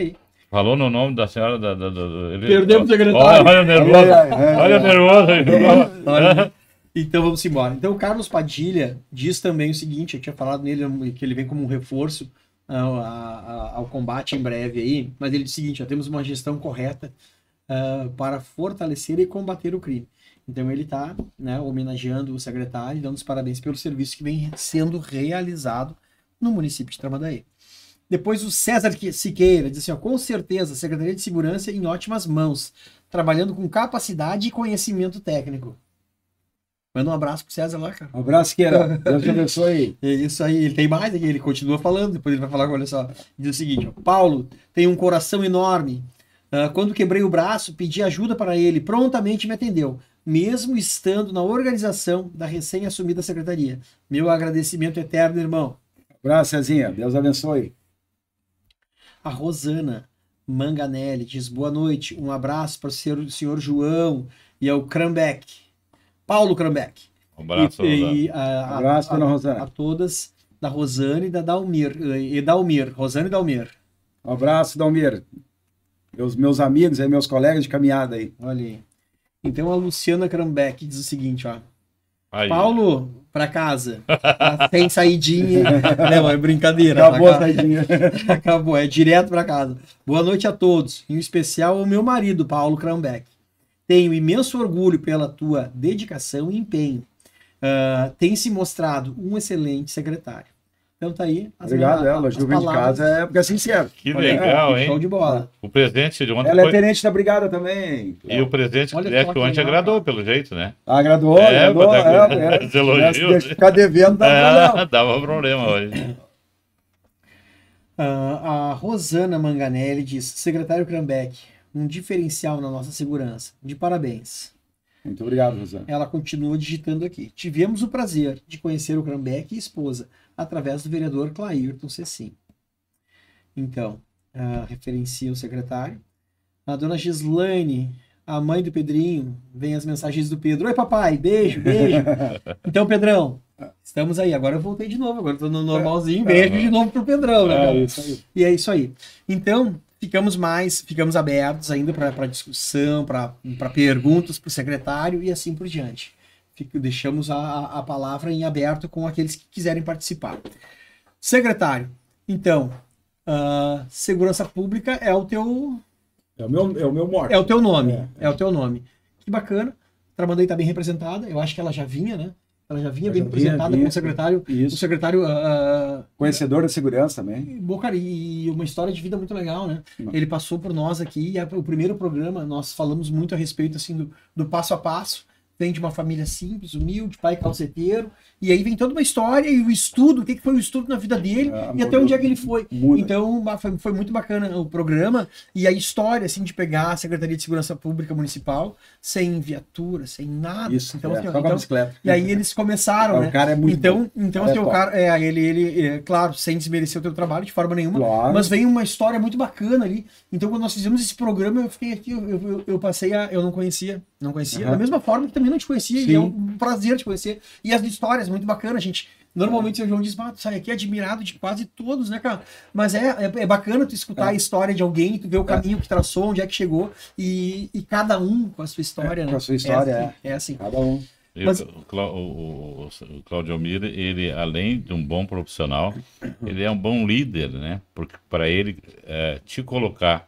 Falou no nome da senhora da. da, da... Perdemos o secretário. Olha, olha o nervoso. É, é, olha o nervoso. Então vamos embora. Então o Carlos Padilha diz também o seguinte, eu tinha falado nele que ele vem como um reforço ao, ah, ao, combate em breve aí, mas ele diz o seguinte, ó, temos uma gestão correta uh, para fortalecer e combater o crime. Então ele está né, homenageando o secretário e dando os parabéns pelo serviço que vem sendo realizado no município de Tramandaí. Depois o César Siqueira diz assim, ó, com certeza, Secretaria de Segurança em ótimas mãos, trabalhando com capacidade e conhecimento técnico. Manda um abraço pro César lá, cara. Um abraço, Kira. Deus te abençoe. É isso aí. Ele tem mais aqui, ele continua falando, depois ele vai falar, olha só. Diz o seguinte, ó, Paulo tem um coração enorme. Uh, quando quebrei o braço, pedi ajuda para ele, prontamente me atendeu, mesmo estando na organização da recém-assumida secretaria. Meu agradecimento eterno, irmão. Abraço, Cezinha. Deus abençoe. A Rosana Manganelli diz, boa noite, um abraço para o senhor, senhor João e ao Krambeck. Paulo Krambeck. Um abraço, e, e, a, um abraço, a, dona Rosana. A, a todas, da Rosane e da Dalmir. Eh, e Dalmir, Rosane e Dalmir. Um abraço, Dalmir. Meus, meus amigos meus colegas de caminhada aí. Olha aí. Então a Luciana Krambeck diz o seguinte, ó. Aí. Paulo, para casa. Tem tá saidinha. Não, é brincadeira. Tá Acabou a saidinha. Acabou, é direto para casa. Boa noite a todos. Em especial ao meu marido, Paulo Krambeck. Tenho imenso orgulho pela tua dedicação e empenho. Uh, tem se mostrado um excelente secretário. Então tá aí. As Obrigado, minhas, ela. As Juventude de casa é porque assim é sincero. Que Olha, legal, é, hein? Show de bola. O presidente de ontem. Ela é foi... é tenente da brigada também. E o presidente Olha é que ontem legal, agradou, cara. pelo jeito, né? Agradou, é, agradou. É, é, é, ficar devendo, dava é, problema. Dava problema hoje. Uh, a Rosana Manganelli diz: secretário Krambeck, um diferencial na nossa segurança. De parabéns. Muito obrigado, Rosana. Ela continua digitando aqui. Tivemos o prazer de conhecer o Krambeck e esposa através do vereador Clairton Cecim. Então, uh, referencia o secretário. A dona Gislaine, a mãe do Pedrinho, vem as mensagens do Pedro. Oi, papai, beijo, beijo. então, Pedrão, Estamos aí, agora eu voltei de novo, agora estou no normalzinho, é. beijo de novo pro Pedrão, né? É isso aí. E é isso aí. Então, ficamos mais, ficamos abertos ainda para discussão, para perguntas para o secretário e assim por diante. Fico, deixamos a, a palavra em aberto com aqueles que quiserem participar. Secretário, então, uh, segurança pública é o teu. É o meu, é o meu morte. É o teu nome. É, é. é o teu nome. Que bacana. Tramandei está bem representada. Eu acho que ela já vinha, né? Ela já vinha eu bem apresentada com o assim. secretário. Isso. O secretário. Uh, Conhecedor da segurança também. Bom, cara, e uma história de vida muito legal, né? Não. Ele passou por nós aqui e a, o primeiro programa nós falamos muito a respeito assim, do, do passo a passo vem de uma família simples, humilde, pai calceteiro, e aí vem toda uma história e o estudo, o que, foi o estudo na vida dele ah, e até onde é que ele foi. Muda. Então foi, muito bacana o programa e a história assim de pegar a Secretaria de Segurança Pública Municipal sem viatura, sem nada. Isso, então, assim, é, assim, então, bicicleta. E aí eles começaram, é, né? O cara é muito Então, então é assim, o cara, é, ele, ele, é, claro, sem desmerecer o teu trabalho de forma nenhuma, claro. mas vem uma história muito bacana ali. Então quando nós fizemos esse programa, eu fiquei aqui, eu, eu, eu passei a, eu não conhecia, não conhecia, uhum. da mesma forma que também eu não te conhecia, Sim. e é um prazer te conhecer. E as histórias, muito bacana, gente. Normalmente o João diz, ah, tu sai aqui admirado de quase todos, né, cara? Mas é, é, é bacana tu escutar é. a história de alguém, tu ver o é. caminho que traçou, onde é que chegou, e, e cada um com a sua história, é, né? Com a sua história, é. É assim. É assim. Cada um. Mas... O, Cláudio Almeida Claudio Almir, ele, além de um bom profissional, uhum. ele é um bom líder, né? Porque para ele te colocar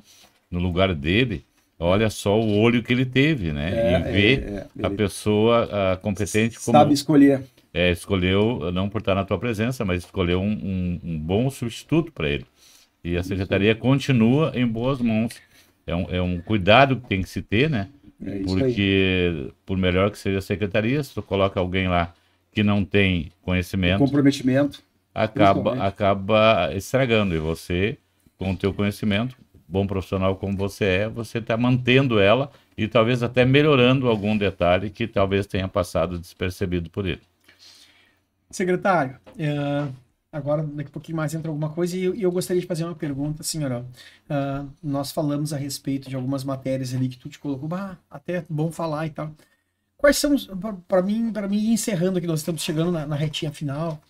no lugar dele, olha só o olho que ele teve, né? É, e ver é, é, a pessoa a competente como. Sabe escolher. É, escolheu, não por estar na tua presença, mas escolheu um, um, um bom substituto para ele. E a secretaria Isso. continua em boas mãos. É um, é um cuidado que tem que se ter, né? É Porque, aí. por melhor que seja a secretaria, se tu coloca alguém lá que não tem conhecimento. O comprometimento. Acaba, acaba estragando. E você, com o teu conhecimento, bom profissional como você é, você está mantendo ela e talvez até melhorando algum detalhe que talvez tenha passado despercebido por ele. Secretário, é, agora daqui a pouquinho mais entra alguma coisa e eu, eu gostaria de fazer uma pergunta, senhora. É, nós falamos a respeito de algumas matérias ali que tu te colocou, ah, até é bom falar e tal. Quais são, para mim, para mim encerrando aqui, nós estamos chegando na, na retinha final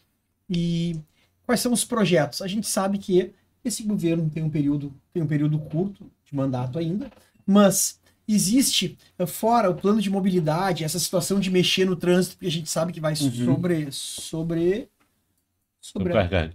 e quais são os projetos? A gente sabe que esse governo tem um período, tem um período curto de mandato ainda, mas existe eh, fora o plano de mobilidade, essa situação de mexer no trânsito, que a gente sabe que vai uhum. sobre sobre sobrecarregar,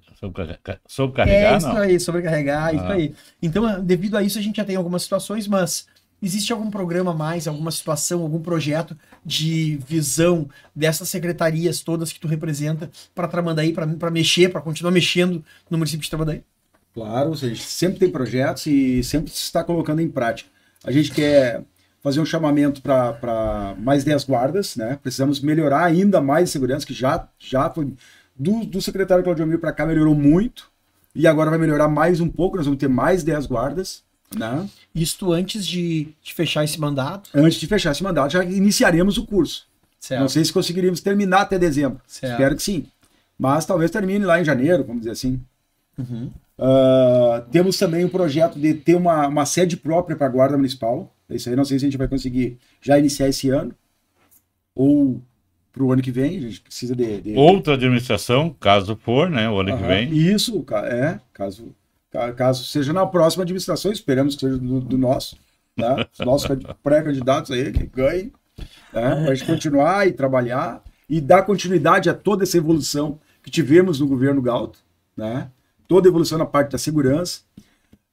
sobrecarregar, é isso aí, sobrecarregar, ah. isso aí. Então, eh, devido a isso a gente já tem algumas situações, mas existe algum programa mais, alguma situação, algum projeto de visão dessas secretarias todas que tu representa para Tramandaí, para mexer, para continuar mexendo no município de Tramandaí? Claro, a gente sempre tem projetos e sempre se está colocando em prática. A gente quer fazer um chamamento para mais 10 guardas, né? Precisamos melhorar ainda mais a segurança, que já, já foi. Do, do secretário Claudio Miro para cá melhorou muito, e agora vai melhorar mais um pouco, nós vamos ter mais 10 guardas. Né? Isto antes de, de fechar esse mandato? Antes de fechar esse mandato, já iniciaremos o curso. Certo. Não sei se conseguiríamos terminar até dezembro. Certo. Espero que sim. Mas talvez termine lá em janeiro, vamos dizer assim. Uhum. Uh, temos também o um projeto de ter uma, uma sede própria para a Guarda Municipal. Isso aí não sei se a gente vai conseguir já iniciar esse ano ou para o ano que vem. A gente precisa de, de... outra administração, caso for, né? O ano que vem. Isso, é, caso, caso seja na próxima administração, esperamos que seja do, do nosso, né? Os nossos pré-candidatos aí que ganhem, né? Para a gente continuar e trabalhar e dar continuidade a toda essa evolução que tivemos no governo Galto, né? toda a evolução na parte da segurança.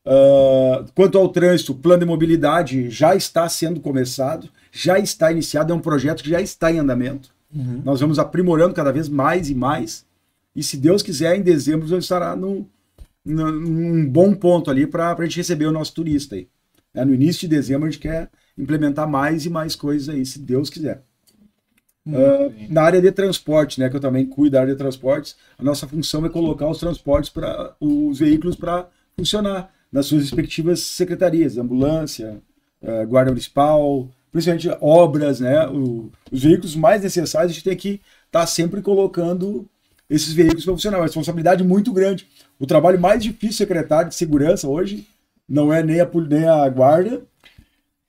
Uh, quanto ao trânsito, o plano de mobilidade já está sendo começado, já está iniciado, é um projeto que já está em andamento. Uhum. Nós vamos aprimorando cada vez mais e mais. E se Deus quiser, em dezembro nós estará num, num, num bom ponto ali para a gente receber o nosso turista aí. É, no início de dezembro a gente quer implementar mais e mais coisas aí, se Deus quiser. Uh, na área de transportes, né, que eu também cuido da área de transportes, a nossa função é colocar os transportes para os veículos para funcionar nas suas respectivas secretarias, ambulância, uh, guarda municipal, principalmente obras, né, o, os veículos mais necessários a gente tem que estar tá sempre colocando esses veículos para funcionar. É uma responsabilidade muito grande. O trabalho mais difícil, secretário de segurança hoje, não é nem a, nem a guarda,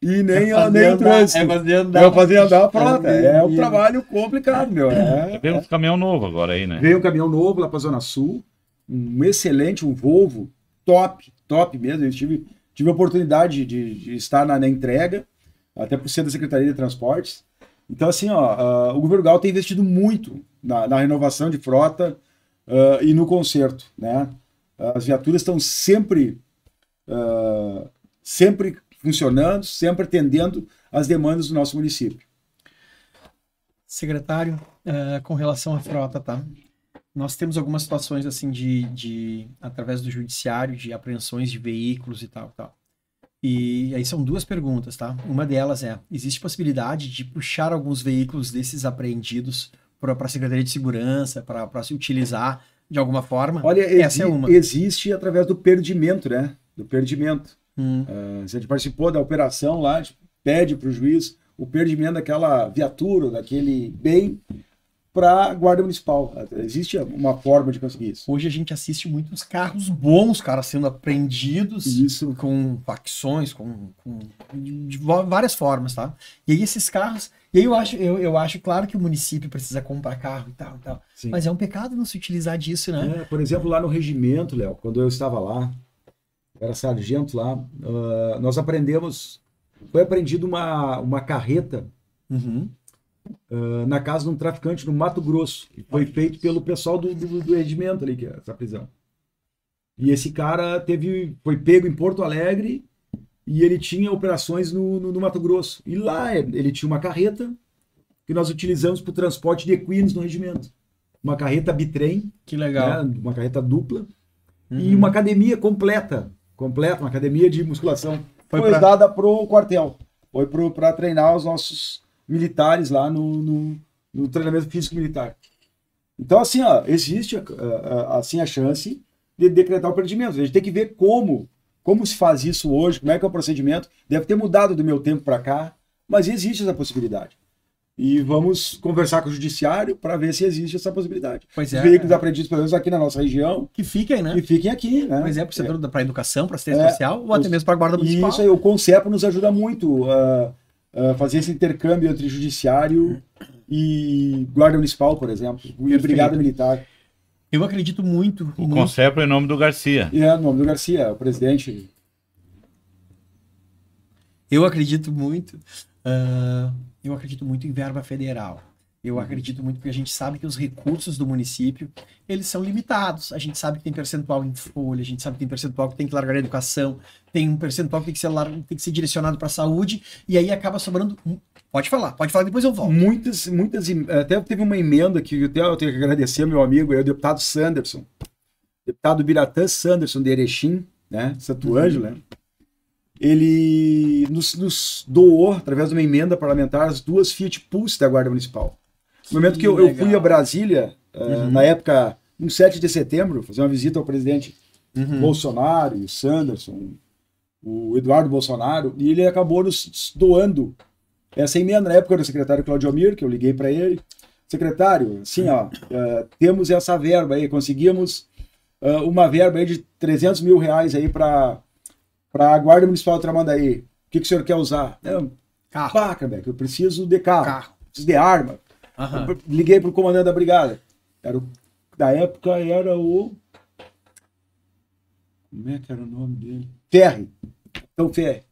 e nem, é nem andar, o trânsito. É, assim. é fazer andar. Eu fazer andar, É, é um trabalho complicado, meu. Tá é, tá Veio é. um caminhão novo agora aí, né? Veio um caminhão novo lá para Zona Sul, um excelente, um Volvo, top, top mesmo. Eu tive, tive a oportunidade de, de estar na, na, entrega, até por ser da Secretaria de Transportes. Então, assim, ó, uh, o governo Gal tem investido muito na, na renovação de frota uh, e no conserto, né? As viaturas estão sempre, uh, sempre funcionando, sempre atendendo às demandas do nosso município. Secretário, uh, com relação à frota, tá? Nós temos algumas situações assim de, de através do judiciário, de apreensões de veículos e tal, tal. E aí são duas perguntas, tá? Uma delas é: existe possibilidade de puxar alguns veículos desses apreendidos para a Secretaria de Segurança, para se utilizar de alguma forma? Olha, essa é uma. Existe através do perdimento, né? Do perdimento. Hum. se a gente participou da operação lá, a tipo, gente pede para o juiz o perdimento daquela viatura, daquele bem para a guarda municipal. Existe uma forma de conseguir isso. Hoje a gente assiste muitos carros bons, cara, sendo apreendidos isso. com facções, com, com de, de várias formas, tá? E aí esses carros, e aí eu acho, eu, eu acho claro que o município precisa comprar carro e tal, e tal. Sim. Mas é um pecado não se utilizar disso, né? É, por exemplo, lá no regimento, Léo, quando eu estava lá, era sargento lá, uh, nós aprendemos, foi aprendido uma, uma carreta uhum. uh, na casa de um traficante no Mato Grosso, que foi feito pelo pessoal do, do, do regimento ali, que é essa prisão. E esse cara teve, foi pego em Porto Alegre e ele tinha operações no, no, no Mato Grosso. E lá ele tinha uma carreta que nós utilizamos para o transporte de equinos no regimento. Uma carreta bitrem. Que legal. Né, uma carreta dupla. Uhum. E uma academia completa completa, uma academia de musculação. Foi, foi pra... dada pro quartel. Foi para treinar os nossos militares lá no, no, no, treinamento físico militar. Então, assim, ó, existe eh, eh, assim a chance de decretar o perdimento. A gente tem que ver como, como se faz isso hoje, como é que é o procedimento. Deve ter mudado do meu tempo para cá, mas existe essa possibilidade. E vamos conversar com o judiciário para ver se existe essa possibilidade. Pois é. veículos é. apreendidos, pelo menos aqui na nossa região. Que fiquem, né? Que fiquem aqui, né? Pois é, para é. para educação, para assistência é, social ou até mesmo para a guarda municipal. Isso aí, o Concepo nos ajuda muito a, a fazer esse intercâmbio entre judiciário e guarda municipal, por exemplo, Perfeito. e brigada militar. Eu acredito muito. O muito... Concepo é em nome do Garcia. É, em nome do Garcia, o presidente eu acredito muito. Uh, eu acredito muito em verba federal. Eu acredito muito porque a gente sabe que os recursos do município, eles são limitados. A gente sabe que tem percentual em folha, a gente sabe que tem percentual que tem que largar a educação, tem um percentual que tem que ser, lar... tem que ser direcionado para a saúde, e aí acaba sobrando... Pode falar, pode falar, depois eu volto. Muitas, muitas... Eh, até teve uma emenda que eu tenho, eu tenho que agradecer ao meu amigo, aí, é o deputado Sanderson. Deputado Biratã Sanderson de Erechim, né? Santo uhum. Ângelo, né? ele nos, nos, doou, através de uma emenda parlamentar, as duas Fiat Pulse da Guarda Municipal. Que no momento que eu, eu fui a Brasília, eh, uhum. uh, na época, no 7 de setembro, fazer uma visita ao presidente uhum. Bolsonaro, o Sanderson, o Eduardo Bolsonaro, e ele acabou nos doando essa emenda. Na época era o secretário Claudio Amir que eu liguei para ele. Secretário, sim, ó, uh, temos essa verba aí, conseguimos uh, uma verba aí de 300 mil reais aí para para a Guarda Municipal de Tramandaí. O que, que o senhor quer usar? carro. Paca, velho, eu preciso de carro, carro. preciso de arma. Uhum. Liguei para o comandante da brigada. Era o, da época era o. Como é que era o nome dele? Ferre. Capitão Ferre.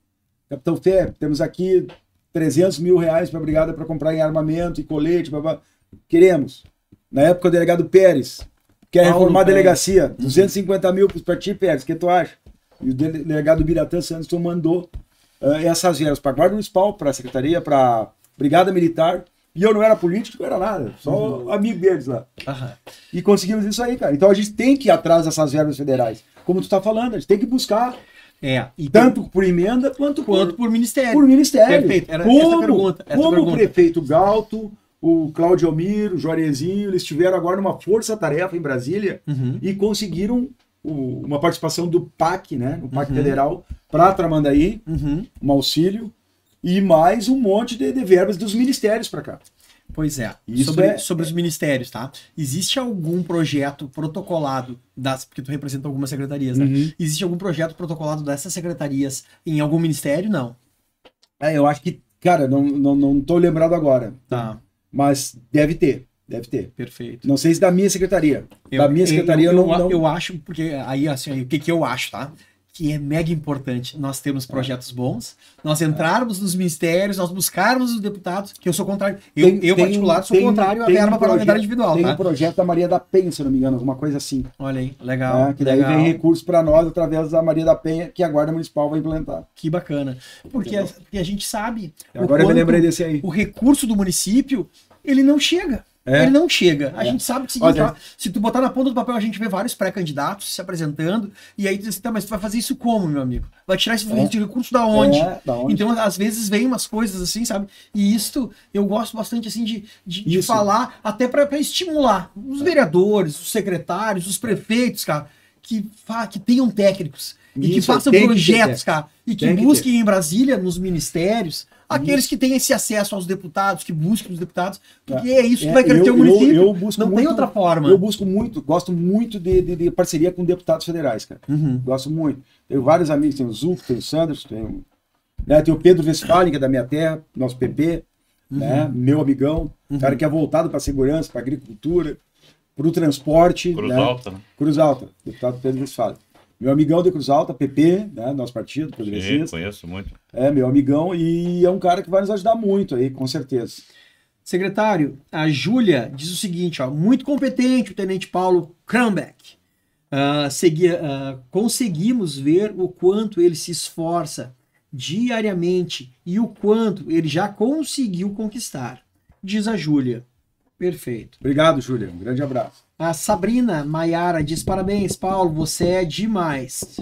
Capitão Ferre, temos aqui 300 mil reais para a brigada para comprar em armamento e colete. Blá, blá. Queremos. Na época, o delegado Pérez quer Paulo reformar Pérez. a delegacia. 250 uhum. mil para ti, Pérez. O que tu acha? E o delegado Biratã Sanderson então, mandou uh, essas verbas para a Guarda Municipal, para a Secretaria, para a Brigada Militar. E eu não era político, não era nada, só uhum. amigo deles lá. Uhum. E conseguimos isso aí, cara. Então a gente tem que ir atrás dessas verbas federais. Como tu está falando, a gente tem que buscar. É, tanto tem... por emenda quanto, quanto por... por, ministério. Por ministério. Perfeito. Era como, essa pergunta, essa como pergunta. o prefeito Galto, o Claudio Almiro, o Juarezinho, eles tiveram agora uma força-tarefa em Brasília uhum. e conseguiram o, uma participação do PAC, né? O PAC uhum. Federal, para Tramandaí, uhum. um auxílio, e mais um monte de, de verbas dos ministérios para cá. Pois é. Isso sobre, é... sobre os ministérios, tá? Existe algum projeto protocolado das. Porque tu representa algumas secretarias, né? Uhum. Existe algum projeto protocolado dessas secretarias em algum ministério? Não. É, eu acho que, cara, não, não, não tô lembrado agora. Tá. Mas deve ter. Deve ter. Perfeito. Não sei se da minha secretaria. Eu, da minha secretaria eu, eu, eu não, não, eu, acho, porque aí assim, aí, o que, que eu acho, tá? Que é mega importante nós termos projetos bons, nós é. entrarmos nos ministérios, nós buscarmos os deputados, que eu sou contrário. Eu, tem, eu tem, particular, sou tem, contrário à verba um parlamentar individual. Tem tá? um projeto da Maria da Penha, se não me engano, alguma coisa assim. Olha aí, legal. É, que daí legal. vem recurso para nós através da Maria da Penha, que a Guarda Municipal vai implementar. Que bacana. Porque, a, porque a, gente sabe. Agora eu me lembrei desse aí. O recurso do município, ele não chega. É. Ele não chega. A é. gente sabe que seguinte, se tu botar na ponta do papel, a gente vê vários pré-candidatos se apresentando, e aí tu diz assim, tá, mas tu vai fazer isso como, meu amigo? Vai tirar esse é. recurso da onde? É, da onde? Então, às vezes, vem umas coisas assim, sabe? E isto eu gosto bastante assim de, de, de falar, até para estimular os vereadores, os secretários, os prefeitos, cara, que, que tenham técnicos. E isso, que façam projetos, que cara. E que, que busquem em Brasília, nos ministérios, aqueles que têm esse acesso aos deputados, que buscam os deputados, porque é, é isso que é, vai crescer o município. Eu, eu não muito, tem outra forma. Eu busco muito, gosto muito de, de, de parceria com deputados federais, cara. Uhum. Gosto muito. Tenho vários amigos, tem o Zuf, tem o Sanders, tem, né, tem o Pedro Westphalen, que é da minha terra, nosso PP, uhum. né, meu amigão, uhum. cara que é voltado para a segurança, para a agricultura, para o transporte. Cruz né? Alta. Né? Cruz Alta, deputado Pedro Westphalen. Meu amigão de Cruz Alta, PP, né? Nosso partido, progressista. Sim, conheço muito. É, meu amigão, e é um cara que vai nos ajudar muito aí, com certeza. Secretário, a Júlia diz o seguinte, ó, muito competente o Tenente Paulo Krambeck. Uh, segui, uh, conseguimos ver o quanto ele se esforça diariamente e o quanto ele já conseguiu conquistar, diz a Júlia. Perfeito. Obrigado, Júlia. Um grande abraço. A Sabrina Maiara diz: parabéns, Paulo, você é demais.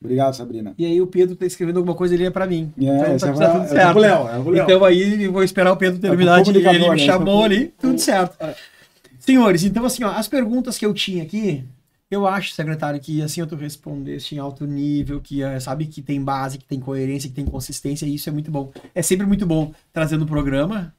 Obrigado, Sabrina. E aí o Pedro tá escrevendo alguma coisa, ali é pra mim. É, então tá é tudo é certo. Tipo é Léo. Então aí vou esperar o Pedro terminar é de ele me é, chamou ali, tudo certo. Senhores, então assim, ó, as perguntas que eu tinha aqui, eu acho, secretário, que assim eu tu respondeste em alto nível, que eh, sabe que tem base, que tem coerência, que tem consistência, e isso é muito bom. É sempre muito bom trazendo o programa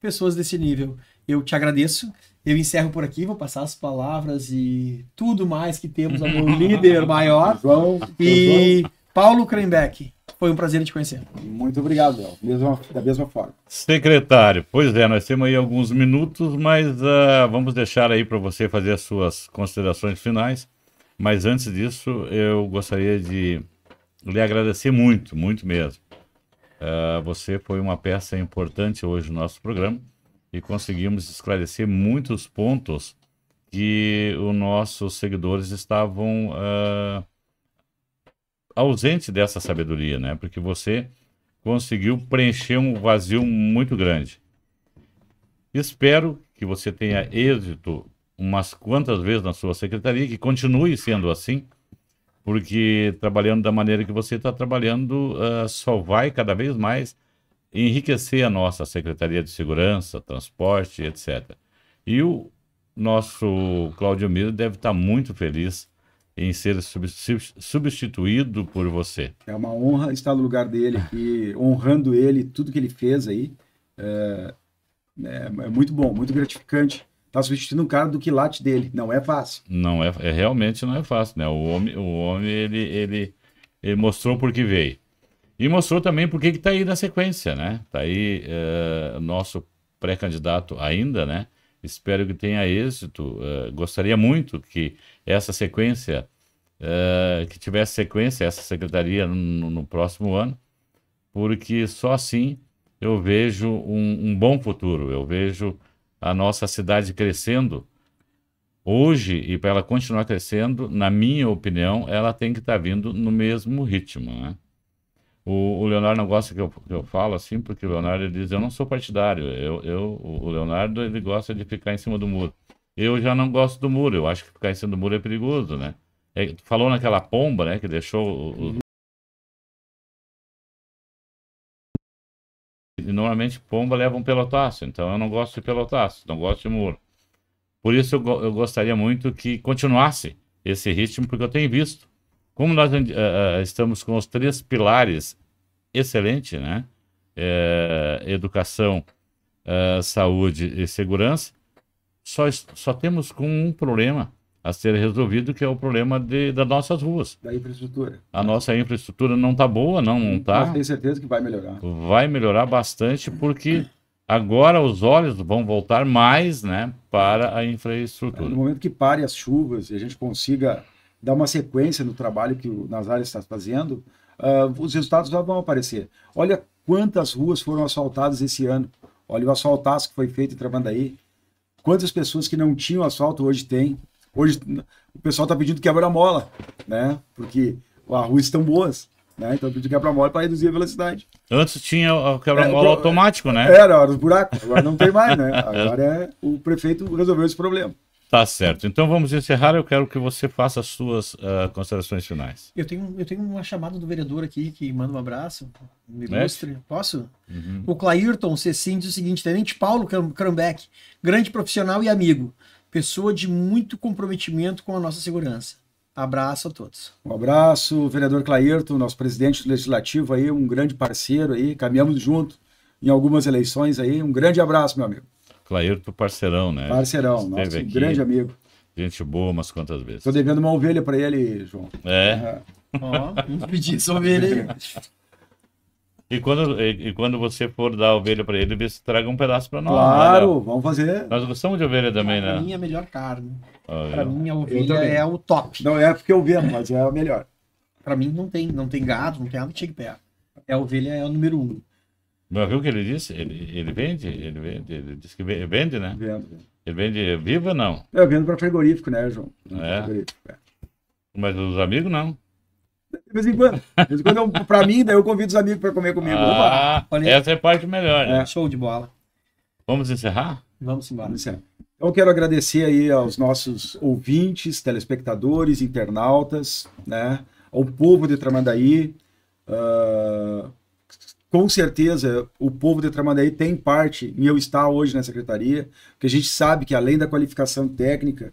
pessoas desse nível. Eu te agradeço. Eu encerro por aqui, vou passar as palavras e tudo mais que temos ao meu líder maior. João. E João. Paulo Krembeck, foi um prazer te conhecer. Muito obrigado, Léo. Mesma, da mesma forma. Secretário, pois é, nós temos aí alguns minutos, mas uh, vamos deixar aí para você fazer as suas considerações finais. Mas antes disso, eu gostaria de lhe agradecer muito, muito mesmo. Uh, você foi uma peça importante hoje no nosso programa e conseguimos esclarecer muitos pontos que os nossos seguidores estavam uh, ausentes dessa sabedoria, né? Porque você conseguiu preencher um vazio muito grande. Espero que você tenha êxito umas quantas vezes na sua secretaria, que continue sendo assim, porque trabalhando da maneira que você está trabalhando, uh, só vai cada vez mais enriquecer a nossa Secretaria de Segurança, Transporte, etc. E o nosso Cláudio Miro deve estar muito feliz em ser substituído por você. É uma honra estar no lugar dele aqui, honrando ele, tudo que ele fez aí. É, é, é muito bom, muito gratificante. Tá substituindo um cara do quilate dele. Não é fácil. Não é, é realmente não é fácil, né? O homem, o homem ele, ele, ele mostrou por que veio. E mostrou também por que está aí na sequência, né? Está aí uh, nosso pré-candidato ainda, né? Espero que tenha êxito. Uh, gostaria muito que essa sequência, uh, que tivesse sequência, essa secretaria no, no, próximo ano, porque só assim eu vejo um, um bom futuro, eu vejo a nossa cidade crescendo. Hoje, e para ela continuar crescendo, na minha opinião, ela tem que estar tá vindo no mesmo ritmo, né? O, o, Leonardo não gosta que eu, que eu falo assim, porque o Leonardo ele diz, eu não sou partidário, eu, eu, o Leonardo ele gosta de ficar em cima do muro. Eu já não gosto do muro, eu acho que ficar em cima do muro é perigoso, né? É, falou naquela pomba, né, que deixou o, o... E normalmente pomba leva um pelotaço, então eu não gosto de pelotaço, não gosto de muro. Por isso eu, eu gostaria muito que continuasse esse ritmo, porque eu tenho visto como nós uh, estamos com os três pilares, excelente, né? É, educação, uh, saúde e segurança, só, só temos com um problema a ser resolvido, que é o problema de, das nossas ruas. Da infraestrutura. A nossa infraestrutura não está boa, não está. tenho certeza que vai melhorar. Vai melhorar bastante, porque agora os olhos vão voltar mais né, para a infraestrutura. No momento que pare as chuvas e a gente consiga dar uma sequência no trabalho que o Nazário está fazendo, uh, os resultados já vão aparecer. Olha quantas ruas foram asfaltadas esse ano. Olha o asfaltaço que foi feito em aí. Quantas pessoas que não tinham asfalto hoje têm. Hoje o pessoal está pedindo quebra-mola, né? Porque as ruas estão boas. Né? Então tá pediu quebra-mola para reduzir a velocidade. Antes tinha o é, quebra-mola é, automático, né? Era, era os buracos, agora não tem mais, né? Agora é, o prefeito resolveu esse problema. Tá certo. Então vamos encerrar. Eu quero que você faça as suas uh, considerações finais. Eu tenho, eu tenho uma chamada do vereador aqui que manda um abraço. Me ilustre. Posso? Uhum. O Clairton Cecim diz o seguinte: Tenente Paulo Krambeck, grande profissional e amigo. Pessoa de muito comprometimento com a nossa segurança. Abraço a todos. Um abraço, vereador Clairton, nosso presidente do Legislativo aí, um grande parceiro aí, caminhamos junto em algumas eleições aí. Um grande abraço, meu amigo. Clairto, parceirão, né? Parceirão, nosso aqui, grande amigo. Gente boa umas quantas vezes. Tô devendo uma ovelha para ele, João. É? Uhum. Ó, vamos pedir essa ovelha aí. E quando, e, e, quando você for dar a ovelha para ele, você traga um pedaço para nós. Né, claro, né? vamos fazer. Nós gostamos de ovelha também, né? pra né? Para mim é a melhor carne. Ah, para mim a ovelha é o top. Não é porque eu vendo, mas é a melhor. para mim não tem, não tem gado, não tem nada que chegue perto. É a ovelha é o número um. Mas viu o que ele disse? Ele, ele vende? Ele vende? Ele disse que vende, né? Vendo, vendo. Ele vende viva não? Eu é, vendo para frigorífico, né, João? é. é. Mas os amigos não. De vez em quando. De vez em quando, para mim, daí eu convido os amigos para comer comigo. Ah, essa é a parte melhor, né? É, show de bola. Vamos encerrar? Vamos embora. Vamos encerrar. Então, eu quero agradecer aí aos nossos ouvintes, telespectadores, internautas, né? Ao povo de Tramandaí. Uh, com certeza o povo de Tramandaí tem parte em eu estar hoje na secretaria, porque a gente sabe que além da qualificação técnica,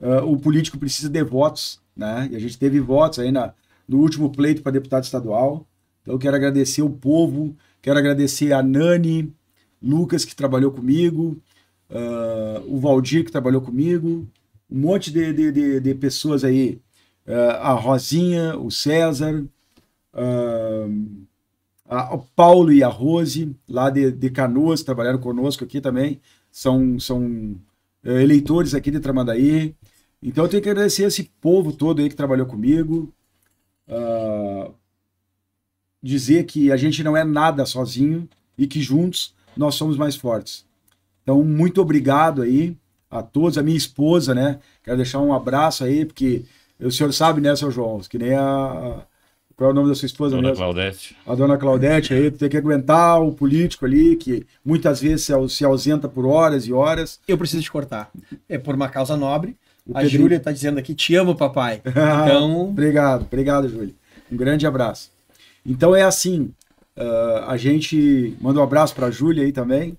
uh, o político precisa de votos, né? E a gente teve votos aí na, no último pleito para deputado estadual. Então quero agradecer o povo, quero agradecer a Nani, Lucas que trabalhou comigo, uh, o Valdir que trabalhou comigo, um monte de, de, de, de pessoas aí, uh, a Rosinha, o César, uh, a, ah, o Paulo e a Rose, lá de, de Canoas, trabalharam conosco aqui também, são, são eh, eleitores aqui de Tramandaí. Então eu tenho que agradecer esse povo todo aí que trabalhou comigo. Uh, dizer que a gente não é nada sozinho e que juntos nós somos mais fortes. Então, muito obrigado aí a todos, a minha esposa, né? Quero deixar um abraço aí, porque o senhor sabe, né, seu João? Que nem a, qual é o nome da sua esposa dona mesmo? Claudete. A dona Claudete aí, tem que aguentar o político ali, que muitas vezes se, ausenta por horas e horas. Eu preciso te cortar. É por uma causa nobre. O a Pedrinho. Júlia está dizendo aqui, te amo, papai. Então. obrigado, obrigado, Júlia. Um grande abraço. Então é assim. Uh, a gente manda um abraço para a Júlia aí também.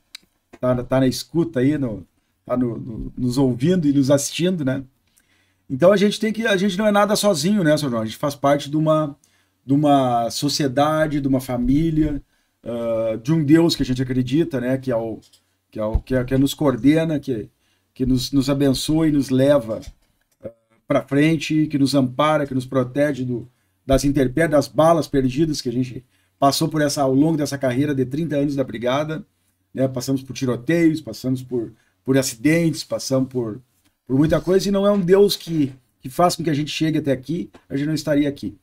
Tá, tá na escuta aí, no, tá no, no, nos ouvindo e nos assistindo, né? Então a gente tem que. A gente não é nada sozinho, né, Sr. João? A gente faz parte de uma de uma sociedade, de uma família, uh, de um Deus que a gente acredita, né? Que é o que é o que, é, que é nos coordena, que que nos, nos abençoa e nos leva ah, para frente, que nos ampara, que nos protege do, das intempéries, das balas perdidas que a gente passou por essa ao longo dessa carreira de 30 anos da brigada, né? Passamos por tiroteios, passamos por por acidentes, passamos por por muita coisa e não é um Deus que que faz com que a gente chegue até aqui, a gente não estaria aqui.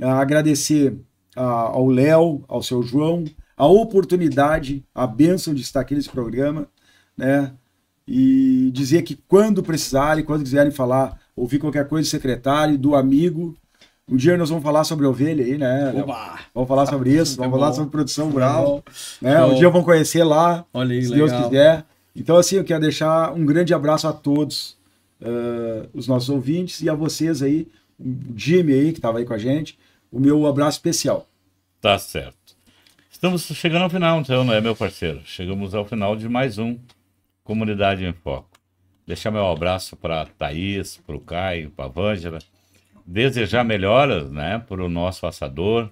É, agradecer ah, ao Léo, ao seu João, a oportunidade, a bênção de estar aqui nesse programa, né? E dizer que quando precisarem, quando quiserem falar, ouvir qualquer coisa do secretário, do amigo, um dia nós vamos falar sobre ovelha aí, né? Oba! Vamos falar sobre isso, vamos é falar sobre produção rural, né? Um dia vão conhecer lá, aí, se Deus quiser. Então, assim, eu quero deixar um grande abraço a todos uh, os nossos ouvintes e a vocês aí, o Jimmy aí, que estava aí com a gente, o meu abraço especial. Tá certo. Estamos chegando ao final, então, não é, meu parceiro? Chegamos ao final de mais um Comunidade em Foco. Deixar meu abraço para Thaís, para o Caio, para a Vângela. Desejar melhoras, né, para o nosso assador,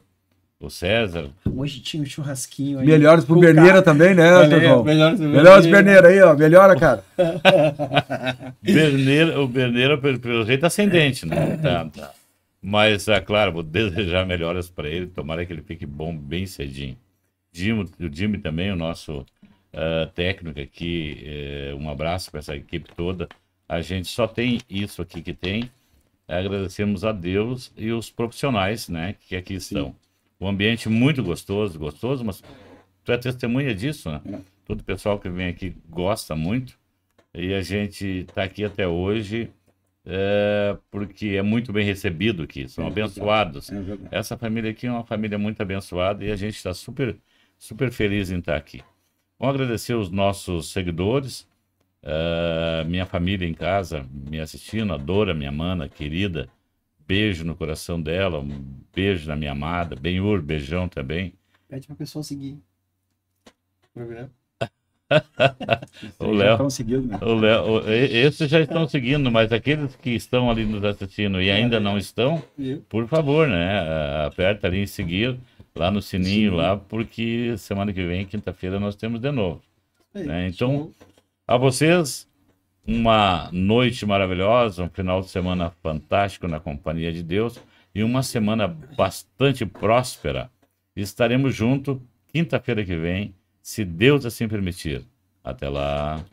o César. Hoje tinha um churrasquinho aí. Melhores pro, Berneira também, né, Valeu, Melhores pro melhores Berneira aí, ó. Melhora, cara. Berneira, o Berneira, pelo, pelo jeito, ascendente, né? Tá, tá. Mas, é claro, vou desejar melhoras para ele. Tomara que ele fique bom bem cedinho. Dimo, o Dimo também, o nosso uh, técnico aqui, uh, um abraço para essa equipe toda. A gente só tem isso aqui que tem. Agradecemos a Deus e os profissionais né, que aqui estão. Sim. Um ambiente muito gostoso, gostoso, mas tu é testemunha disso, né? É. Todo o pessoal que vem aqui gosta muito. E a gente está aqui até hoje é, porque é muito bem recebido aqui, são é abençoados. É Essa família aqui é uma família muito abençoada e a gente está super, super feliz em estar tá aqui. Vou agradecer os nossos seguidores, é, minha família em casa me assistindo, a Dora, minha mana querida, beijo no coração dela, um beijo na minha amada, bem beijão também. Pede para a pessoa seguir o programa. Né? o Léo, o Léo, esses já estão seguindo, mas aqueles que estão ali nos assistindo e ainda não estão, por favor, né? Aperta ali em seguir lá no sininho Sim. lá, porque semana que vem, quinta-feira, nós temos de novo. É né? Então, a vocês uma noite maravilhosa, um final de semana fantástico na companhia de Deus e uma semana bastante próspera. Estaremos junto quinta-feira que vem se Deus assim permitir. Até lá.